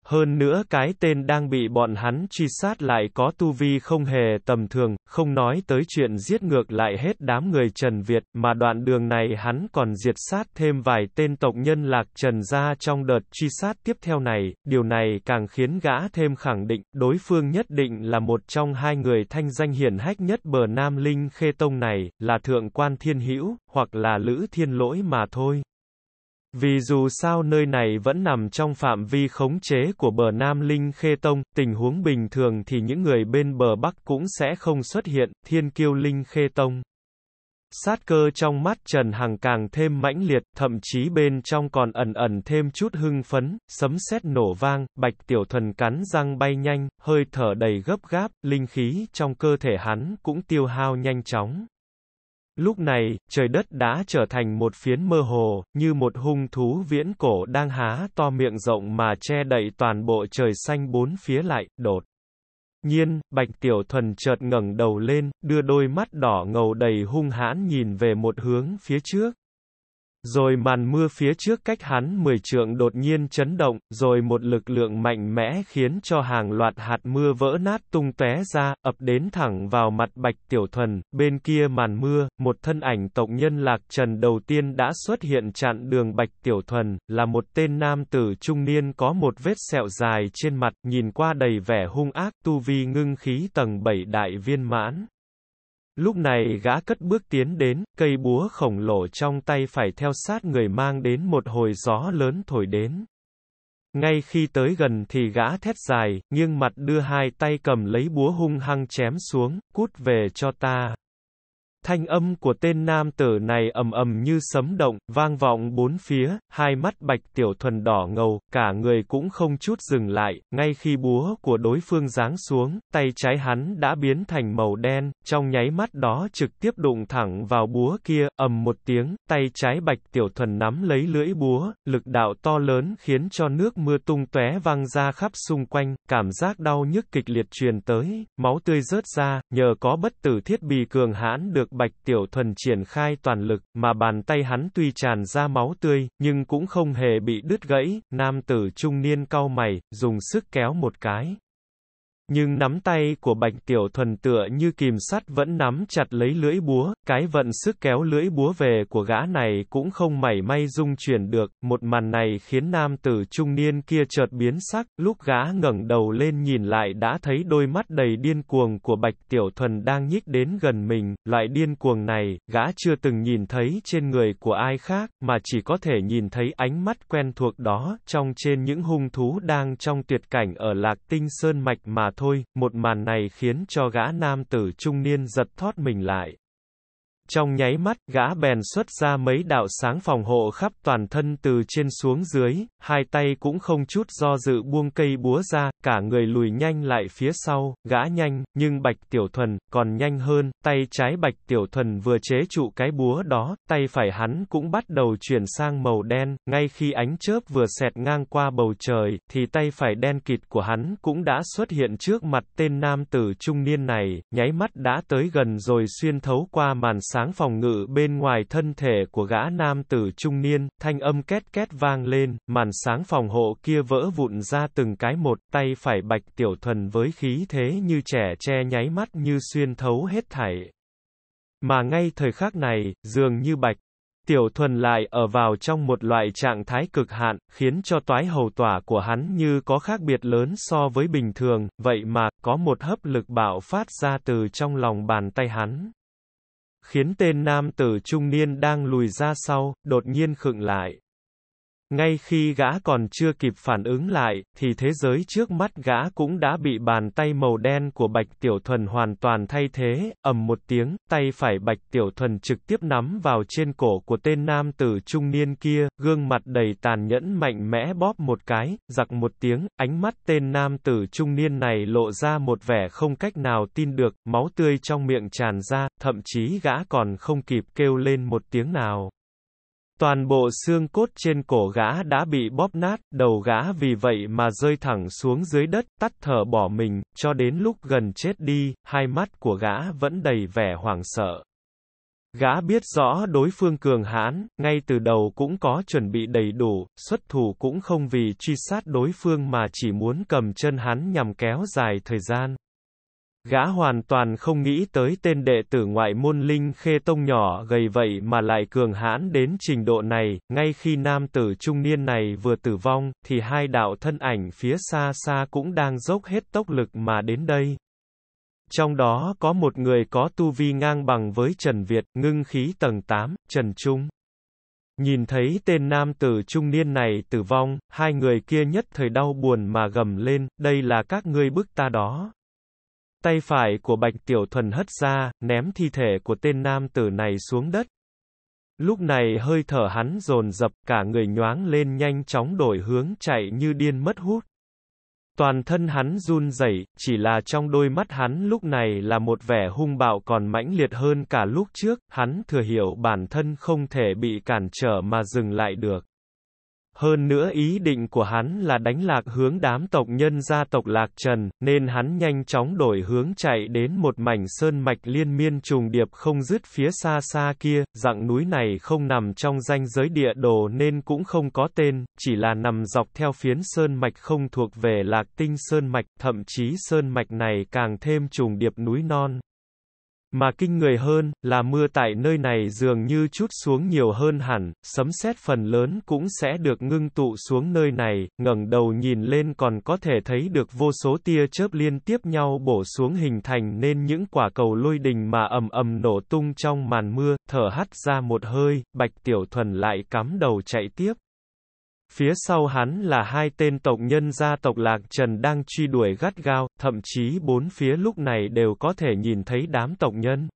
Hơn nữa cái tên đang bị bọn hắn truy sát lại có tu vi không hề tầm thường, không nói tới chuyện giết ngược lại hết đám người Trần Việt, mà đoạn đường này hắn còn diệt sát thêm vài tên tộc nhân lạc Trần gia trong đợt truy sát tiếp theo này, điều này càng khiến gã thêm khẳng định, đối phương nhất định là một trong hai người thanh danh hiển hách nhất bờ Nam Linh Khê Tông này, là Thượng Quan Thiên Hữu hoặc là Lữ Thiên Lỗi mà thôi. Vì dù sao nơi này vẫn nằm trong phạm vi khống chế của bờ Nam Linh Khê Tông, tình huống bình thường thì những người bên bờ Bắc cũng sẽ không xuất hiện, thiên kiêu Linh Khê Tông. Sát cơ trong mắt Trần Hằng càng thêm mãnh liệt, thậm chí bên trong còn ẩn ẩn thêm chút hưng phấn, sấm sét nổ vang, bạch tiểu thuần cắn răng bay nhanh, hơi thở đầy gấp gáp, linh khí trong cơ thể hắn cũng tiêu hao nhanh chóng. Lúc này, trời đất đã trở thành một phiến mơ hồ, như một hung thú viễn cổ đang há to miệng rộng mà che đậy toàn bộ trời xanh bốn phía lại, đột. Nhiên, Bạch Tiểu Thuần chợt ngẩng đầu lên, đưa đôi mắt đỏ ngầu đầy hung hãn nhìn về một hướng phía trước, rồi màn mưa phía trước cách hắn 10 trượng đột nhiên chấn động, rồi một lực lượng mạnh mẽ khiến cho hàng loạt hạt mưa vỡ nát tung tóe ra, ập đến thẳng vào mặt Bạch Tiểu Thuần, bên kia màn mưa, một thân ảnh tộc nhân Lạc Trần đầu tiên đã xuất hiện chặn đường Bạch Tiểu Thuần, là một tên nam tử trung niên có một vết sẹo dài trên mặt, nhìn qua đầy vẻ hung ác, tu vi ngưng khí tầng 7 đại viên mãn. Lúc này gã cất bước tiến đến, cây búa khổng lồ trong tay phải theo sát người mang đến một hồi gió lớn thổi đến. Ngay khi tới gần thì gã thét dài, nghiêng mặt đưa hai tay cầm lấy búa hung hăng chém xuống, cút về cho ta. Thanh âm của tên nam tử này ầm ầm như sấm động, vang vọng bốn phía, hai mắt bạch tiểu thuần đỏ ngầu, cả người cũng không chút dừng lại, ngay khi búa của đối phương giáng xuống, tay trái hắn đã biến thành màu đen, trong nháy mắt đó trực tiếp đụng thẳng vào búa kia, ầm một tiếng, tay trái bạch tiểu thuần nắm lấy lưỡi búa, lực đạo to lớn khiến cho nước mưa tung tóe văng ra khắp xung quanh, cảm giác đau nhức kịch liệt truyền tới, máu tươi rớt ra, nhờ có bất tử thiết bị cường hãn được Bạch Tiểu Thuần triển khai toàn lực, mà bàn tay hắn tuy tràn ra máu tươi, nhưng cũng không hề bị đứt gãy, nam tử trung niên cau mày, dùng sức kéo một cái. Nhưng nắm tay của Bạch Tiểu Thuần tựa như kìm sắt vẫn nắm chặt lấy lưỡi búa, cái vận sức kéo lưỡi búa về của gã này cũng không mảy may dung chuyển được, một màn này khiến nam tử trung niên kia chợt biến sắc, lúc gã ngẩng đầu lên nhìn lại đã thấy đôi mắt đầy điên cuồng của Bạch Tiểu Thuần đang nhích đến gần mình, loại điên cuồng này, gã chưa từng nhìn thấy trên người của ai khác, mà chỉ có thể nhìn thấy ánh mắt quen thuộc đó, trong trên những hung thú đang trong tuyệt cảnh ở Lạc Tinh Sơn Mạch mà thôi, một màn này khiến cho gã nam tử trung niên giật thoát mình lại. Trong nháy mắt, gã bèn xuất ra mấy đạo sáng phòng hộ khắp toàn thân từ trên xuống dưới, hai tay cũng không chút do dự buông cây búa ra, cả người lùi nhanh lại phía sau, gã nhanh, nhưng Bạch Tiểu Thuần, còn nhanh hơn, tay trái Bạch Tiểu Thuần vừa chế trụ cái búa đó, tay phải hắn cũng bắt đầu chuyển sang màu đen, ngay khi ánh chớp vừa xẹt ngang qua bầu trời, thì tay phải đen kịt của hắn cũng đã xuất hiện trước mặt tên nam tử trung niên này, nháy mắt đã tới gần rồi xuyên thấu qua màn sáng phòng ngự bên ngoài thân thể của gã nam tử trung niên, thanh âm két két vang lên, màn sáng phòng hộ kia vỡ vụn ra từng cái một, tay phải bạch tiểu thuần với khí thế như trẻ che nháy mắt như xuyên thấu hết thảy. Mà ngay thời khắc này, dường như bạch, Tiểu thuần lại ở vào trong một loại trạng thái cực hạn, khiến cho toái hầu tỏa của hắn như có khác biệt lớn so với bình thường, vậy mà, có một hấp lực bạo phát ra từ trong lòng bàn tay hắn khiến tên nam tử trung niên đang lùi ra sau, đột nhiên khựng lại. Ngay khi gã còn chưa kịp phản ứng lại, thì thế giới trước mắt gã cũng đã bị bàn tay màu đen của Bạch Tiểu Thuần hoàn toàn thay thế, ầm một tiếng, tay phải Bạch Tiểu Thuần trực tiếp nắm vào trên cổ của tên nam tử trung niên kia, gương mặt đầy tàn nhẫn mạnh mẽ bóp một cái, giặc một tiếng, ánh mắt tên nam tử trung niên này lộ ra một vẻ không cách nào tin được, máu tươi trong miệng tràn ra, thậm chí gã còn không kịp kêu lên một tiếng nào. Toàn bộ xương cốt trên cổ gã đã bị bóp nát, đầu gã vì vậy mà rơi thẳng xuống dưới đất, tắt thở bỏ mình, cho đến lúc gần chết đi, hai mắt của gã vẫn đầy vẻ hoảng sợ. Gã biết rõ đối phương cường hãn, ngay từ đầu cũng có chuẩn bị đầy đủ, xuất thủ cũng không vì truy sát đối phương mà chỉ muốn cầm chân hắn nhằm kéo dài thời gian. Gã hoàn toàn không nghĩ tới tên đệ tử ngoại môn Linh Khê Tông nhỏ gầy vậy mà lại cường hãn đến trình độ này, ngay khi nam tử trung niên này vừa tử vong, thì hai đạo thân ảnh phía xa xa cũng đang dốc hết tốc lực mà đến đây. Trong đó có một người có tu vi ngang bằng với Trần Việt, ngưng khí tầng 8, Trần Trung. Nhìn thấy tên nam tử trung niên này tử vong, hai người kia nhất thời đau buồn mà gầm lên, đây là các ngươi bức ta đó. Tay phải của Bạch Tiểu Thuần hất ra, ném thi thể của tên nam tử này xuống đất. Lúc này hơi thở hắn dồn dập cả người nhoáng lên nhanh chóng đổi hướng chạy như điên mất hút. Toàn thân hắn run rẩy, chỉ là trong đôi mắt hắn lúc này là một vẻ hung bạo còn mãnh liệt hơn cả lúc trước, hắn thừa hiểu bản thân không thể bị cản trở mà dừng lại được. Hơn nữa ý định của hắn là đánh lạc hướng đám tộc nhân gia tộc Lạc Trần, nên hắn nhanh chóng đổi hướng chạy đến một mảnh sơn mạch liên miên trùng điệp không dứt phía xa xa kia, dặng núi này không nằm trong danh giới địa đồ nên cũng không có tên, chỉ là nằm dọc theo phiến sơn mạch không thuộc về Lạc Tinh Sơn Mạch, thậm chí sơn mạch này càng thêm trùng điệp núi non, mà kinh người hơn, là mưa tại nơi này dường như chút xuống nhiều hơn hẳn, sấm sét phần lớn cũng sẽ được ngưng tụ xuống nơi này, ngẩng đầu nhìn lên còn có thể thấy được vô số tia chớp liên tiếp nhau bổ xuống hình thành nên những quả cầu lôi đình mà ầm ầm nổ tung trong màn mưa, thở hắt ra một hơi, Bạch Tiểu Thuần lại cắm đầu chạy tiếp. Phía sau hắn là hai tên tộc nhân gia tộc Lạc Trần đang truy đuổi gắt gao, thậm chí bốn phía lúc này đều có thể nhìn thấy đám tộc nhân.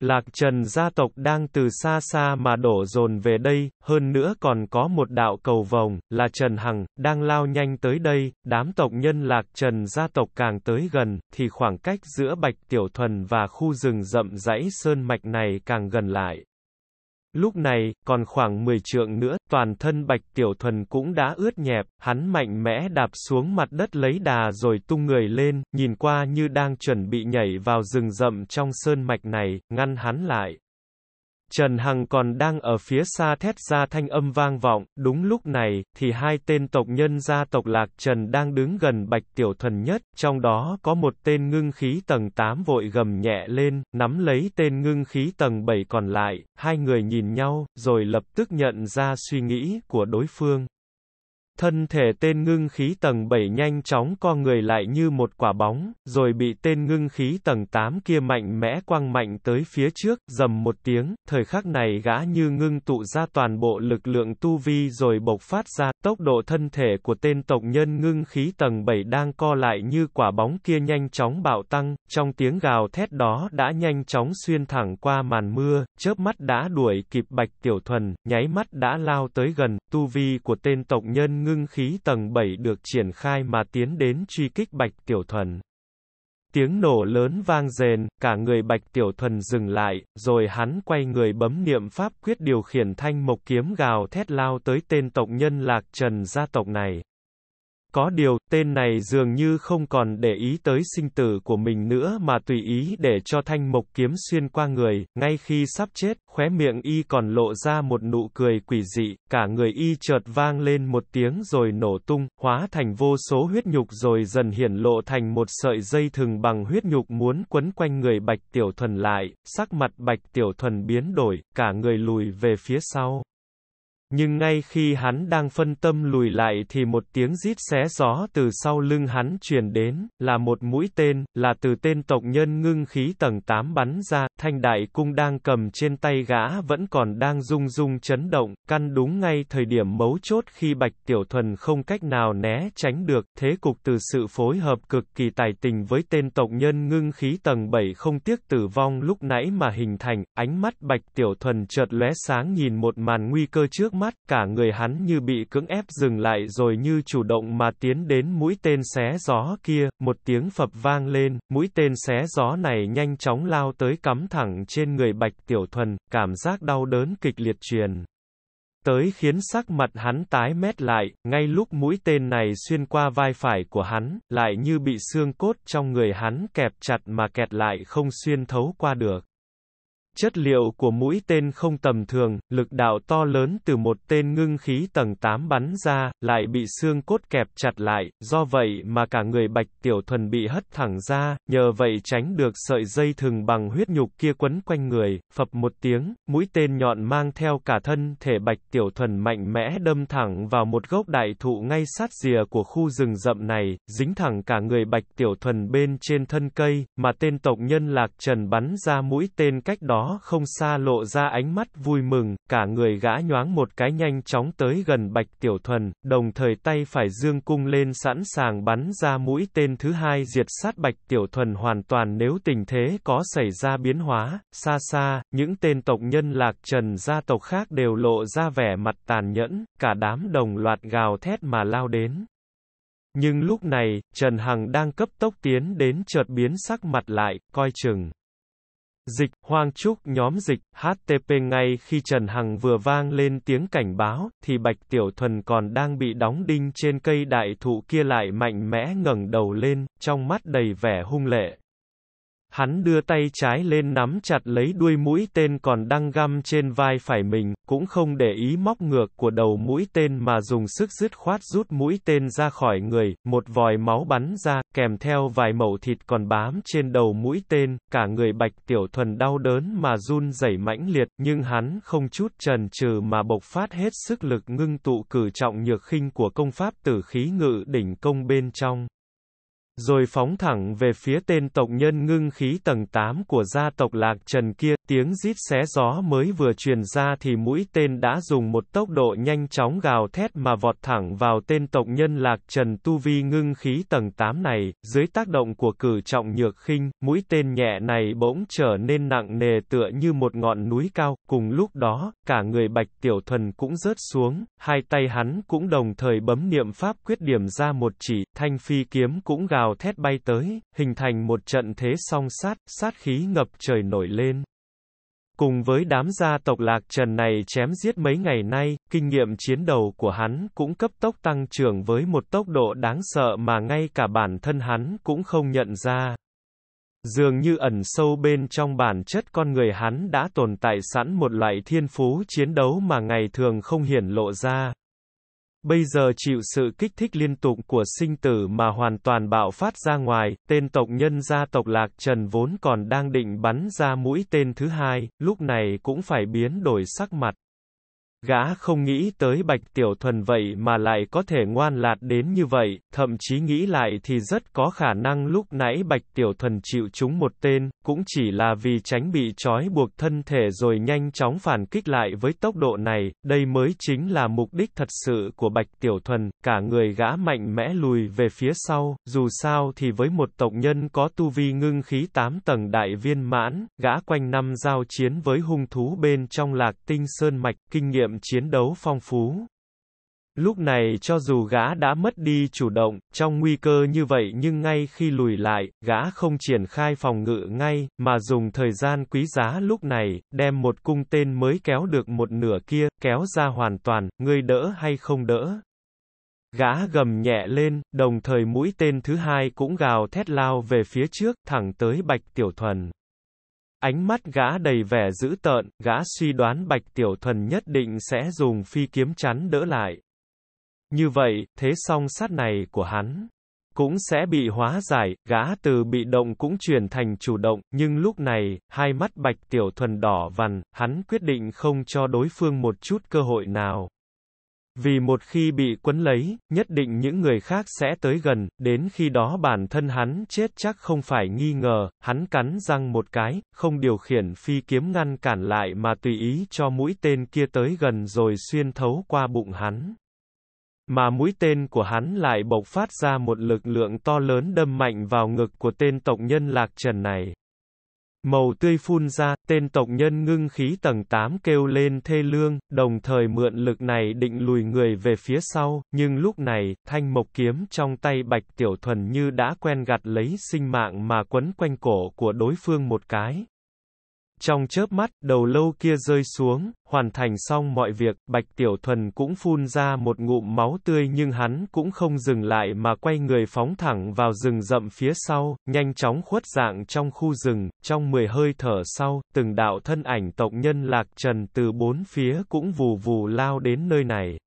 Lạc Trần gia tộc đang từ xa xa mà đổ dồn về đây, hơn nữa còn có một đạo cầu vòng, là Trần Hằng, đang lao nhanh tới đây, đám tộc nhân Lạc Trần gia tộc càng tới gần, thì khoảng cách giữa Bạch Tiểu Thuần và khu rừng rậm rãy sơn mạch này càng gần lại. Lúc này, còn khoảng 10 trượng nữa, toàn thân Bạch Tiểu Thuần cũng đã ướt nhẹp, hắn mạnh mẽ đạp xuống mặt đất lấy đà rồi tung người lên, nhìn qua như đang chuẩn bị nhảy vào rừng rậm trong sơn mạch này, ngăn hắn lại. Trần Hằng còn đang ở phía xa thét ra thanh âm vang vọng, đúng lúc này, thì hai tên tộc nhân gia tộc Lạc Trần đang đứng gần Bạch Tiểu Thần nhất, trong đó có một tên ngưng khí tầng 8 vội gầm nhẹ lên, nắm lấy tên ngưng khí tầng 7 còn lại, hai người nhìn nhau, rồi lập tức nhận ra suy nghĩ của đối phương. Thân thể tên ngưng khí tầng 7 nhanh chóng co người lại như một quả bóng, rồi bị tên ngưng khí tầng 8 kia mạnh mẽ quăng mạnh tới phía trước, dầm một tiếng, thời khắc này gã như ngưng tụ ra toàn bộ lực lượng tu vi rồi bộc phát ra, tốc độ thân thể của tên tộc nhân ngưng khí tầng 7 đang co lại như quả bóng kia nhanh chóng bạo tăng, trong tiếng gào thét đó đã nhanh chóng xuyên thẳng qua màn mưa, chớp mắt đã đuổi kịp bạch tiểu thuần, nháy mắt đã lao tới gần, tu vi của tên tộc nhân ngưng khí tầng 7 được triển khai mà tiến đến truy kích Bạch Tiểu Thuần. Tiếng nổ lớn vang rền, cả người Bạch Tiểu Thuần dừng lại, rồi hắn quay người bấm niệm pháp quyết điều khiển thanh mộc kiếm gào thét lao tới tên tộc nhân Lạc Trần gia tộc này. Có điều, tên này dường như không còn để ý tới sinh tử của mình nữa mà tùy ý để cho thanh mộc kiếm xuyên qua người, ngay khi sắp chết, khóe miệng y còn lộ ra một nụ cười quỷ dị, cả người y chợt vang lên một tiếng rồi nổ tung, hóa thành vô số huyết nhục rồi dần hiển lộ thành một sợi dây thừng bằng huyết nhục muốn quấn quanh người Bạch Tiểu Thuần lại, sắc mặt Bạch Tiểu Thuần biến đổi, cả người lùi về phía sau. Nhưng ngay khi hắn đang phân tâm lùi lại thì một tiếng rít xé gió từ sau lưng hắn truyền đến, là một mũi tên, là từ tên tộc nhân ngưng khí tầng 8 bắn ra, thanh đại cung đang cầm trên tay gã vẫn còn đang rung rung chấn động, căn đúng ngay thời điểm mấu chốt khi Bạch Tiểu Thuần không cách nào né tránh được, thế cục từ sự phối hợp cực kỳ tài tình với tên tộc nhân ngưng khí tầng 7 không tiếc tử vong lúc nãy mà hình thành, ánh mắt Bạch Tiểu Thuần chợt lóe sáng nhìn một màn nguy cơ trước mắt, cả người hắn như bị cưỡng ép dừng lại rồi như chủ động mà tiến đến mũi tên xé gió kia, một tiếng phập vang lên, mũi tên xé gió này nhanh chóng lao tới cắm thẳng trên người Bạch Tiểu Thuần, cảm giác đau đớn kịch liệt truyền tới khiến sắc mặt hắn tái mét lại, ngay lúc mũi tên này xuyên qua vai phải của hắn, lại như bị xương cốt trong người hắn kẹp chặt mà kẹt lại không xuyên thấu qua được chất liệu của mũi tên không tầm thường, lực đạo to lớn từ một tên ngưng khí tầng 8 bắn ra, lại bị xương cốt kẹp chặt lại, do vậy mà cả người Bạch Tiểu Thuần bị hất thẳng ra, nhờ vậy tránh được sợi dây thừng bằng huyết nhục kia quấn quanh người, phập một tiếng, mũi tên nhọn mang theo cả thân thể Bạch Tiểu Thuần mạnh mẽ đâm thẳng vào một gốc đại thụ ngay sát rìa của khu rừng rậm này, dính thẳng cả người Bạch Tiểu Thuần bên trên thân cây, mà tên tộc nhân Lạc Trần bắn ra mũi tên cách đó không xa lộ ra ánh mắt vui mừng, cả người gã nhoáng một cái nhanh chóng tới gần Bạch Tiểu Thuần, đồng thời tay phải dương cung lên sẵn sàng bắn ra mũi tên thứ hai diệt sát Bạch Tiểu Thuần hoàn toàn nếu tình thế có xảy ra biến hóa, xa xa, những tên tộc nhân lạc trần gia tộc khác đều lộ ra vẻ mặt tàn nhẫn, cả đám đồng loạt gào thét mà lao đến. Nhưng lúc này, Trần Hằng đang cấp tốc tiến đến chợt biến sắc mặt lại, coi chừng. Dịch, Hoang Trúc nhóm dịch, HTP ngay khi Trần Hằng vừa vang lên tiếng cảnh báo, thì Bạch Tiểu Thuần còn đang bị đóng đinh trên cây đại thụ kia lại mạnh mẽ ngẩng đầu lên, trong mắt đầy vẻ hung lệ. Hắn đưa tay trái lên nắm chặt lấy đuôi mũi tên còn đang găm trên vai phải mình, cũng không để ý móc ngược của đầu mũi tên mà dùng sức dứt khoát rút mũi tên ra khỏi người, một vòi máu bắn ra, kèm theo vài mẩu thịt còn bám trên đầu mũi tên, cả người bạch tiểu thuần đau đớn mà run rẩy mãnh liệt, nhưng hắn không chút trần trừ mà bộc phát hết sức lực ngưng tụ cử trọng nhược khinh của công pháp tử khí ngự đỉnh công bên trong rồi phóng thẳng về phía tên tộc nhân ngưng khí tầng 8 của gia tộc Lạc Trần kia, tiếng rít xé gió mới vừa truyền ra thì mũi tên đã dùng một tốc độ nhanh chóng gào thét mà vọt thẳng vào tên tộc nhân Lạc Trần tu vi ngưng khí tầng 8 này, dưới tác động của cử trọng nhược khinh, mũi tên nhẹ này bỗng trở nên nặng nề tựa như một ngọn núi cao, cùng lúc đó, cả người Bạch Tiểu Thuần cũng rớt xuống, hai tay hắn cũng đồng thời bấm niệm pháp quyết điểm ra một chỉ, thanh phi kiếm cũng gào gào thét bay tới, hình thành một trận thế song sát, sát khí ngập trời nổi lên. Cùng với đám gia tộc lạc trần này chém giết mấy ngày nay, kinh nghiệm chiến đầu của hắn cũng cấp tốc tăng trưởng với một tốc độ đáng sợ mà ngay cả bản thân hắn cũng không nhận ra. Dường như ẩn sâu bên trong bản chất con người hắn đã tồn tại sẵn một loại thiên phú chiến đấu mà ngày thường không hiển lộ ra. Bây giờ chịu sự kích thích liên tục của sinh tử mà hoàn toàn bạo phát ra ngoài, tên tộc nhân gia tộc Lạc Trần vốn còn đang định bắn ra mũi tên thứ hai, lúc này cũng phải biến đổi sắc mặt. Gã không nghĩ tới Bạch Tiểu Thuần vậy mà lại có thể ngoan lạt đến như vậy, thậm chí nghĩ lại thì rất có khả năng lúc nãy Bạch Tiểu Thuần chịu chúng một tên, cũng chỉ là vì tránh bị trói buộc thân thể rồi nhanh chóng phản kích lại với tốc độ này, đây mới chính là mục đích thật sự của Bạch Tiểu Thuần, cả người gã mạnh mẽ lùi về phía sau, dù sao thì với một tộc nhân có tu vi ngưng khí 8 tầng đại viên mãn, gã quanh năm giao chiến với hung thú bên trong lạc tinh sơn mạch, kinh nghiệm nghiệm chiến đấu phong phú. Lúc này cho dù gã đã mất đi chủ động, trong nguy cơ như vậy nhưng ngay khi lùi lại, gã không triển khai phòng ngự ngay, mà dùng thời gian quý giá lúc này, đem một cung tên mới kéo được một nửa kia, kéo ra hoàn toàn, Người đỡ hay không đỡ. Gã gầm nhẹ lên, đồng thời mũi tên thứ hai cũng gào thét lao về phía trước, thẳng tới Bạch Tiểu Thuần. Ánh mắt gã đầy vẻ dữ tợn, gã suy đoán Bạch Tiểu Thuần nhất định sẽ dùng phi kiếm chắn đỡ lại. Như vậy, thế song sát này của hắn cũng sẽ bị hóa giải, gã từ bị động cũng chuyển thành chủ động, nhưng lúc này, hai mắt Bạch Tiểu Thuần đỏ vằn, hắn quyết định không cho đối phương một chút cơ hội nào. Vì một khi bị quấn lấy, nhất định những người khác sẽ tới gần, đến khi đó bản thân hắn chết chắc không phải nghi ngờ, hắn cắn răng một cái, không điều khiển phi kiếm ngăn cản lại mà tùy ý cho mũi tên kia tới gần rồi xuyên thấu qua bụng hắn. Mà mũi tên của hắn lại bộc phát ra một lực lượng to lớn đâm mạnh vào ngực của tên tộc nhân lạc trần này. Màu tươi phun ra, tên tộc nhân ngưng khí tầng 8 kêu lên thê lương, đồng thời mượn lực này định lùi người về phía sau, nhưng lúc này, thanh mộc kiếm trong tay Bạch Tiểu Thuần như đã quen gặt lấy sinh mạng mà quấn quanh cổ của đối phương một cái, trong chớp mắt, đầu lâu kia rơi xuống, hoàn thành xong mọi việc, Bạch Tiểu Thuần cũng phun ra một ngụm máu tươi nhưng hắn cũng không dừng lại mà quay người phóng thẳng vào rừng rậm phía sau, nhanh chóng khuất dạng trong khu rừng, trong 10 hơi thở sau, từng đạo thân ảnh tộc nhân lạc trần từ bốn phía cũng vù vù lao đến nơi này.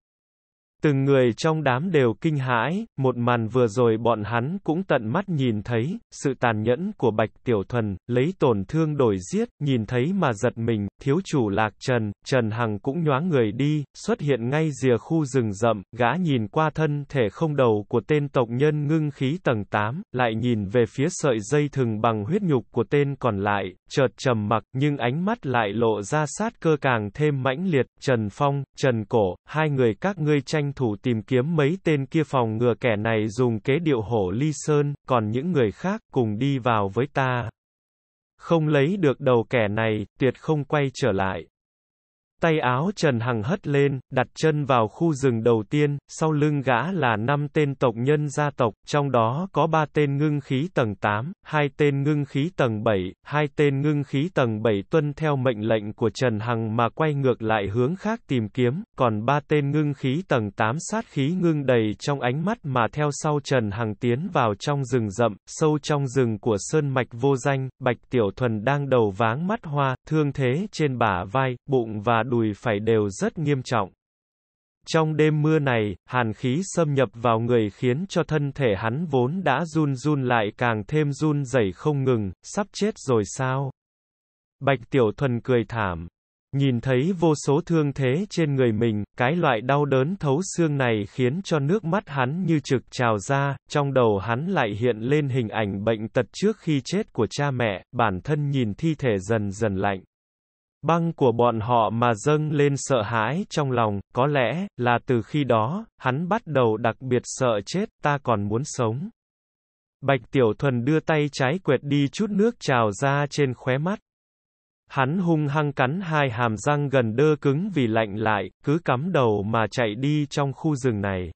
Từng người trong đám đều kinh hãi, một màn vừa rồi bọn hắn cũng tận mắt nhìn thấy, sự tàn nhẫn của Bạch Tiểu Thuần, lấy tổn thương đổi giết, nhìn thấy mà giật mình, thiếu chủ lạc trần, Trần Hằng cũng nhoáng người đi, xuất hiện ngay rìa khu rừng rậm, gã nhìn qua thân thể không đầu của tên tộc nhân ngưng khí tầng 8, lại nhìn về phía sợi dây thừng bằng huyết nhục của tên còn lại, chợt trầm mặc, nhưng ánh mắt lại lộ ra sát cơ càng thêm mãnh liệt, Trần Phong, Trần Cổ, hai người các ngươi tranh thủ tìm kiếm mấy tên kia phòng ngừa kẻ này dùng kế điệu hổ ly sơn, còn những người khác cùng đi vào với ta. Không lấy được đầu kẻ này, tuyệt không quay trở lại. Tay áo Trần Hằng hất lên, đặt chân vào khu rừng đầu tiên, sau lưng gã là năm tên tộc nhân gia tộc, trong đó có ba tên ngưng khí tầng 8, hai tên ngưng khí tầng 7, hai tên ngưng khí tầng 7 tuân theo mệnh lệnh của Trần Hằng mà quay ngược lại hướng khác tìm kiếm, còn ba tên ngưng khí tầng 8 sát khí ngưng đầy trong ánh mắt mà theo sau Trần Hằng tiến vào trong rừng rậm, sâu trong rừng của sơn mạch vô danh, Bạch Tiểu Thuần đang đầu váng mắt hoa, thương thế trên bả vai, bụng và đùi phải đều rất nghiêm trọng. Trong đêm mưa này, hàn khí xâm nhập vào người khiến cho thân thể hắn vốn đã run run lại càng thêm run rẩy không ngừng, sắp chết rồi sao? Bạch Tiểu Thuần cười thảm. Nhìn thấy vô số thương thế trên người mình, cái loại đau đớn thấu xương này khiến cho nước mắt hắn như trực trào ra, trong đầu hắn lại hiện lên hình ảnh bệnh tật trước khi chết của cha mẹ, bản thân nhìn thi thể dần dần lạnh băng của bọn họ mà dâng lên sợ hãi trong lòng, có lẽ, là từ khi đó, hắn bắt đầu đặc biệt sợ chết, ta còn muốn sống. Bạch Tiểu Thuần đưa tay trái quẹt đi chút nước trào ra trên khóe mắt. Hắn hung hăng cắn hai hàm răng gần đơ cứng vì lạnh lại, cứ cắm đầu mà chạy đi trong khu rừng này.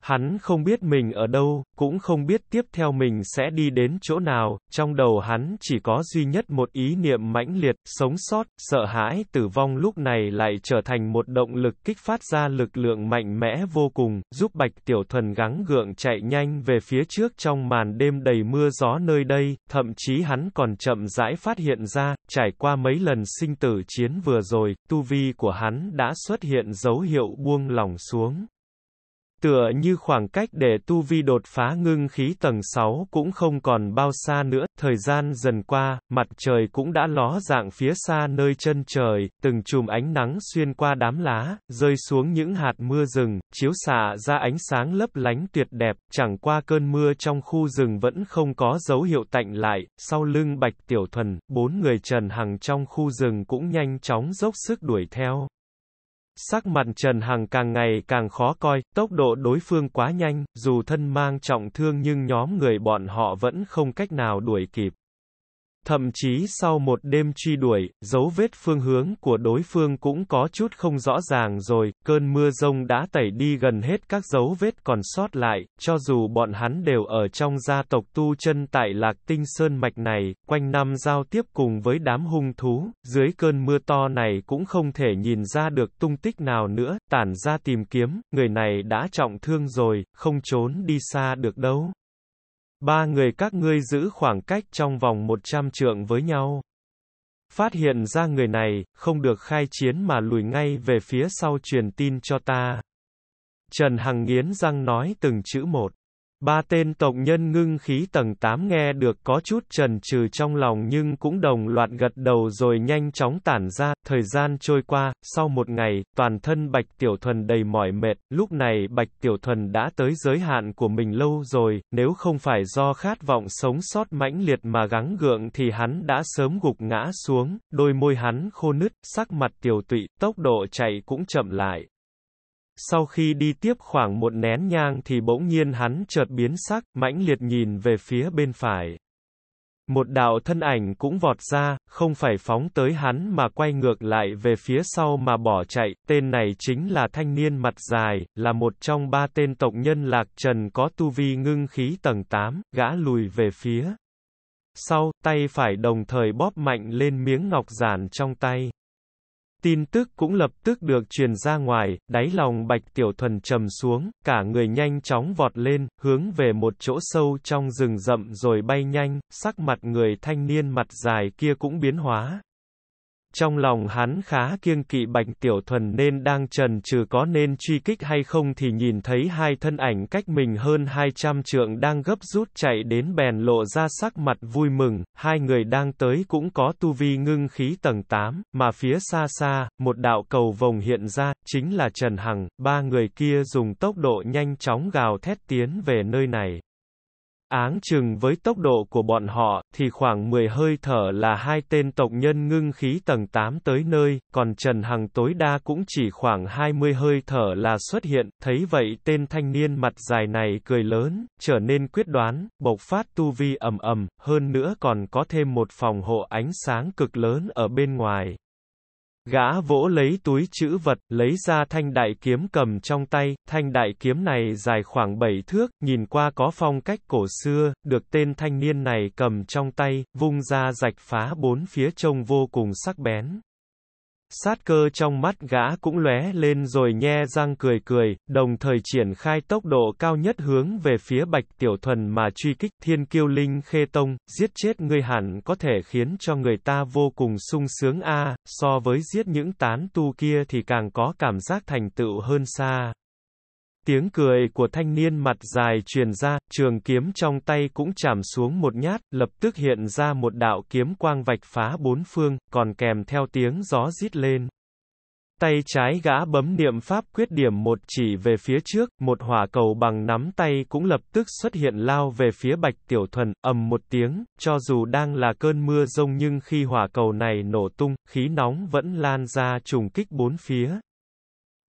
Hắn không biết mình ở đâu, cũng không biết tiếp theo mình sẽ đi đến chỗ nào, trong đầu hắn chỉ có duy nhất một ý niệm mãnh liệt, sống sót, sợ hãi tử vong lúc này lại trở thành một động lực kích phát ra lực lượng mạnh mẽ vô cùng, giúp Bạch Tiểu Thuần gắng gượng chạy nhanh về phía trước trong màn đêm đầy mưa gió nơi đây, thậm chí hắn còn chậm rãi phát hiện ra, trải qua mấy lần sinh tử chiến vừa rồi, tu vi của hắn đã xuất hiện dấu hiệu buông lỏng xuống. Tựa như khoảng cách để tu vi đột phá ngưng khí tầng 6 cũng không còn bao xa nữa, thời gian dần qua, mặt trời cũng đã ló dạng phía xa nơi chân trời, từng chùm ánh nắng xuyên qua đám lá, rơi xuống những hạt mưa rừng, chiếu xạ ra ánh sáng lấp lánh tuyệt đẹp, chẳng qua cơn mưa trong khu rừng vẫn không có dấu hiệu tạnh lại, sau lưng Bạch Tiểu Thuần, bốn người Trần Hằng trong khu rừng cũng nhanh chóng dốc sức đuổi theo. Sắc mặt Trần Hằng càng ngày càng khó coi, tốc độ đối phương quá nhanh, dù thân mang trọng thương nhưng nhóm người bọn họ vẫn không cách nào đuổi kịp. Thậm chí sau một đêm truy đuổi, dấu vết phương hướng của đối phương cũng có chút không rõ ràng rồi, cơn mưa rông đã tẩy đi gần hết các dấu vết còn sót lại, cho dù bọn hắn đều ở trong gia tộc tu chân tại Lạc Tinh Sơn Mạch này, quanh năm giao tiếp cùng với đám hung thú, dưới cơn mưa to này cũng không thể nhìn ra được tung tích nào nữa, tản ra tìm kiếm, người này đã trọng thương rồi, không trốn đi xa được đâu. Ba người các ngươi giữ khoảng cách trong vòng 100 trượng với nhau. Phát hiện ra người này, không được khai chiến mà lùi ngay về phía sau truyền tin cho ta. Trần Hằng nghiến răng nói từng chữ một. Ba tên tộc nhân ngưng khí tầng 8 nghe được có chút trần trừ trong lòng nhưng cũng đồng loạt gật đầu rồi nhanh chóng tản ra, thời gian trôi qua, sau một ngày, toàn thân Bạch Tiểu Thuần đầy mỏi mệt, lúc này Bạch Tiểu Thuần đã tới giới hạn của mình lâu rồi, nếu không phải do khát vọng sống sót mãnh liệt mà gắng gượng thì hắn đã sớm gục ngã xuống, đôi môi hắn khô nứt, sắc mặt tiểu tụy, tốc độ chạy cũng chậm lại, sau khi đi tiếp khoảng một nén nhang thì bỗng nhiên hắn chợt biến sắc, mãnh liệt nhìn về phía bên phải. Một đạo thân ảnh cũng vọt ra, không phải phóng tới hắn mà quay ngược lại về phía sau mà bỏ chạy, tên này chính là thanh niên mặt dài, là một trong ba tên tộc nhân lạc trần có tu vi ngưng khí tầng 8, gã lùi về phía. Sau, tay phải đồng thời bóp mạnh lên miếng ngọc giản trong tay tin tức cũng lập tức được truyền ra ngoài, đáy lòng Bạch Tiểu Thuần trầm xuống, cả người nhanh chóng vọt lên, hướng về một chỗ sâu trong rừng rậm rồi bay nhanh, sắc mặt người thanh niên mặt dài kia cũng biến hóa, trong lòng hắn khá kiêng kỵ Bạch Tiểu Thuần nên đang trần trừ có nên truy kích hay không thì nhìn thấy hai thân ảnh cách mình hơn 200 trượng đang gấp rút chạy đến bèn lộ ra sắc mặt vui mừng, hai người đang tới cũng có tu vi ngưng khí tầng 8, mà phía xa xa, một đạo cầu vồng hiện ra, chính là Trần Hằng, ba người kia dùng tốc độ nhanh chóng gào thét tiến về nơi này. Áng chừng với tốc độ của bọn họ, thì khoảng 10 hơi thở là hai tên tộc nhân ngưng khí tầng 8 tới nơi, còn Trần Hằng tối đa cũng chỉ khoảng 20 hơi thở là xuất hiện, thấy vậy tên thanh niên mặt dài này cười lớn, trở nên quyết đoán, bộc phát tu vi ầm ầm, hơn nữa còn có thêm một phòng hộ ánh sáng cực lớn ở bên ngoài. Gã vỗ lấy túi chữ vật, lấy ra thanh đại kiếm cầm trong tay, thanh đại kiếm này dài khoảng 7 thước, nhìn qua có phong cách cổ xưa, được tên thanh niên này cầm trong tay, vung ra rạch phá bốn phía trông vô cùng sắc bén. Sát cơ trong mắt gã cũng lóe lên rồi nhe răng cười cười, đồng thời triển khai tốc độ cao nhất hướng về phía Bạch Tiểu Thuần mà truy kích Thiên Kiêu Linh Khê Tông, giết chết người hẳn có thể khiến cho người ta vô cùng sung sướng a, so với giết những tán tu kia thì càng có cảm giác thành tựu hơn xa. Tiếng cười của thanh niên mặt dài truyền ra, trường kiếm trong tay cũng chạm xuống một nhát, lập tức hiện ra một đạo kiếm quang vạch phá bốn phương, còn kèm theo tiếng gió rít lên. Tay trái gã bấm niệm pháp quyết điểm một chỉ về phía trước, một hỏa cầu bằng nắm tay cũng lập tức xuất hiện lao về phía bạch tiểu thuần, ầm một tiếng, cho dù đang là cơn mưa rông nhưng khi hỏa cầu này nổ tung, khí nóng vẫn lan ra trùng kích bốn phía,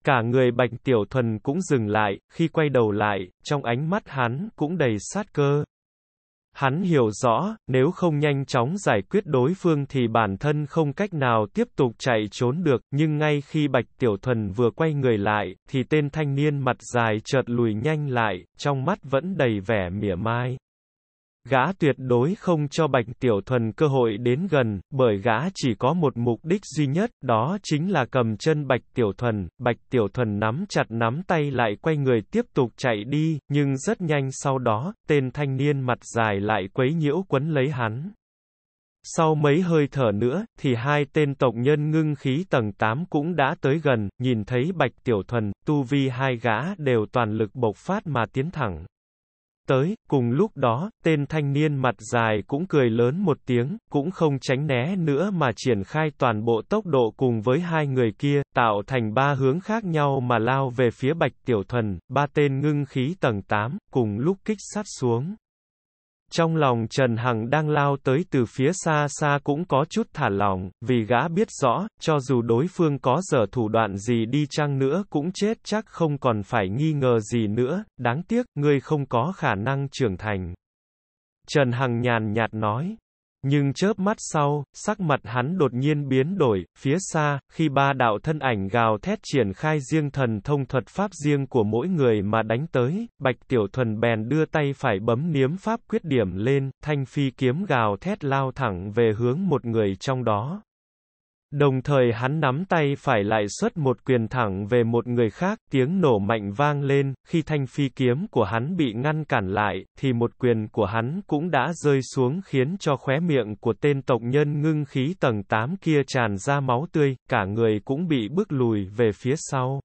Cả người Bạch Tiểu Thuần cũng dừng lại, khi quay đầu lại, trong ánh mắt hắn cũng đầy sát cơ. Hắn hiểu rõ, nếu không nhanh chóng giải quyết đối phương thì bản thân không cách nào tiếp tục chạy trốn được, nhưng ngay khi Bạch Tiểu Thuần vừa quay người lại, thì tên thanh niên mặt dài chợt lùi nhanh lại, trong mắt vẫn đầy vẻ mỉa mai. Gã tuyệt đối không cho Bạch Tiểu Thuần cơ hội đến gần, bởi gã chỉ có một mục đích duy nhất, đó chính là cầm chân Bạch Tiểu Thuần. Bạch Tiểu Thuần nắm chặt nắm tay lại quay người tiếp tục chạy đi, nhưng rất nhanh sau đó, tên thanh niên mặt dài lại quấy nhiễu quấn lấy hắn. Sau mấy hơi thở nữa, thì hai tên tộc nhân ngưng khí tầng 8 cũng đã tới gần, nhìn thấy Bạch Tiểu Thuần, tu vi hai gã đều toàn lực bộc phát mà tiến thẳng tới, cùng lúc đó, tên thanh niên mặt dài cũng cười lớn một tiếng, cũng không tránh né nữa mà triển khai toàn bộ tốc độ cùng với hai người kia, tạo thành ba hướng khác nhau mà lao về phía Bạch Tiểu Thuần, ba tên ngưng khí tầng 8, cùng lúc kích sát xuống. Trong lòng Trần Hằng đang lao tới từ phía xa xa cũng có chút thả lỏng, vì gã biết rõ, cho dù đối phương có dở thủ đoạn gì đi chăng nữa cũng chết chắc không còn phải nghi ngờ gì nữa, đáng tiếc, ngươi không có khả năng trưởng thành. Trần Hằng nhàn nhạt nói. Nhưng chớp mắt sau, sắc mặt hắn đột nhiên biến đổi, phía xa, khi ba đạo thân ảnh gào thét triển khai riêng thần thông thuật pháp riêng của mỗi người mà đánh tới, Bạch Tiểu Thuần bèn đưa tay phải bấm niếm pháp quyết điểm lên, thanh phi kiếm gào thét lao thẳng về hướng một người trong đó. Đồng thời hắn nắm tay phải lại xuất một quyền thẳng về một người khác, tiếng nổ mạnh vang lên, khi thanh phi kiếm của hắn bị ngăn cản lại, thì một quyền của hắn cũng đã rơi xuống khiến cho khóe miệng của tên tộc nhân ngưng khí tầng 8 kia tràn ra máu tươi, cả người cũng bị bước lùi về phía sau.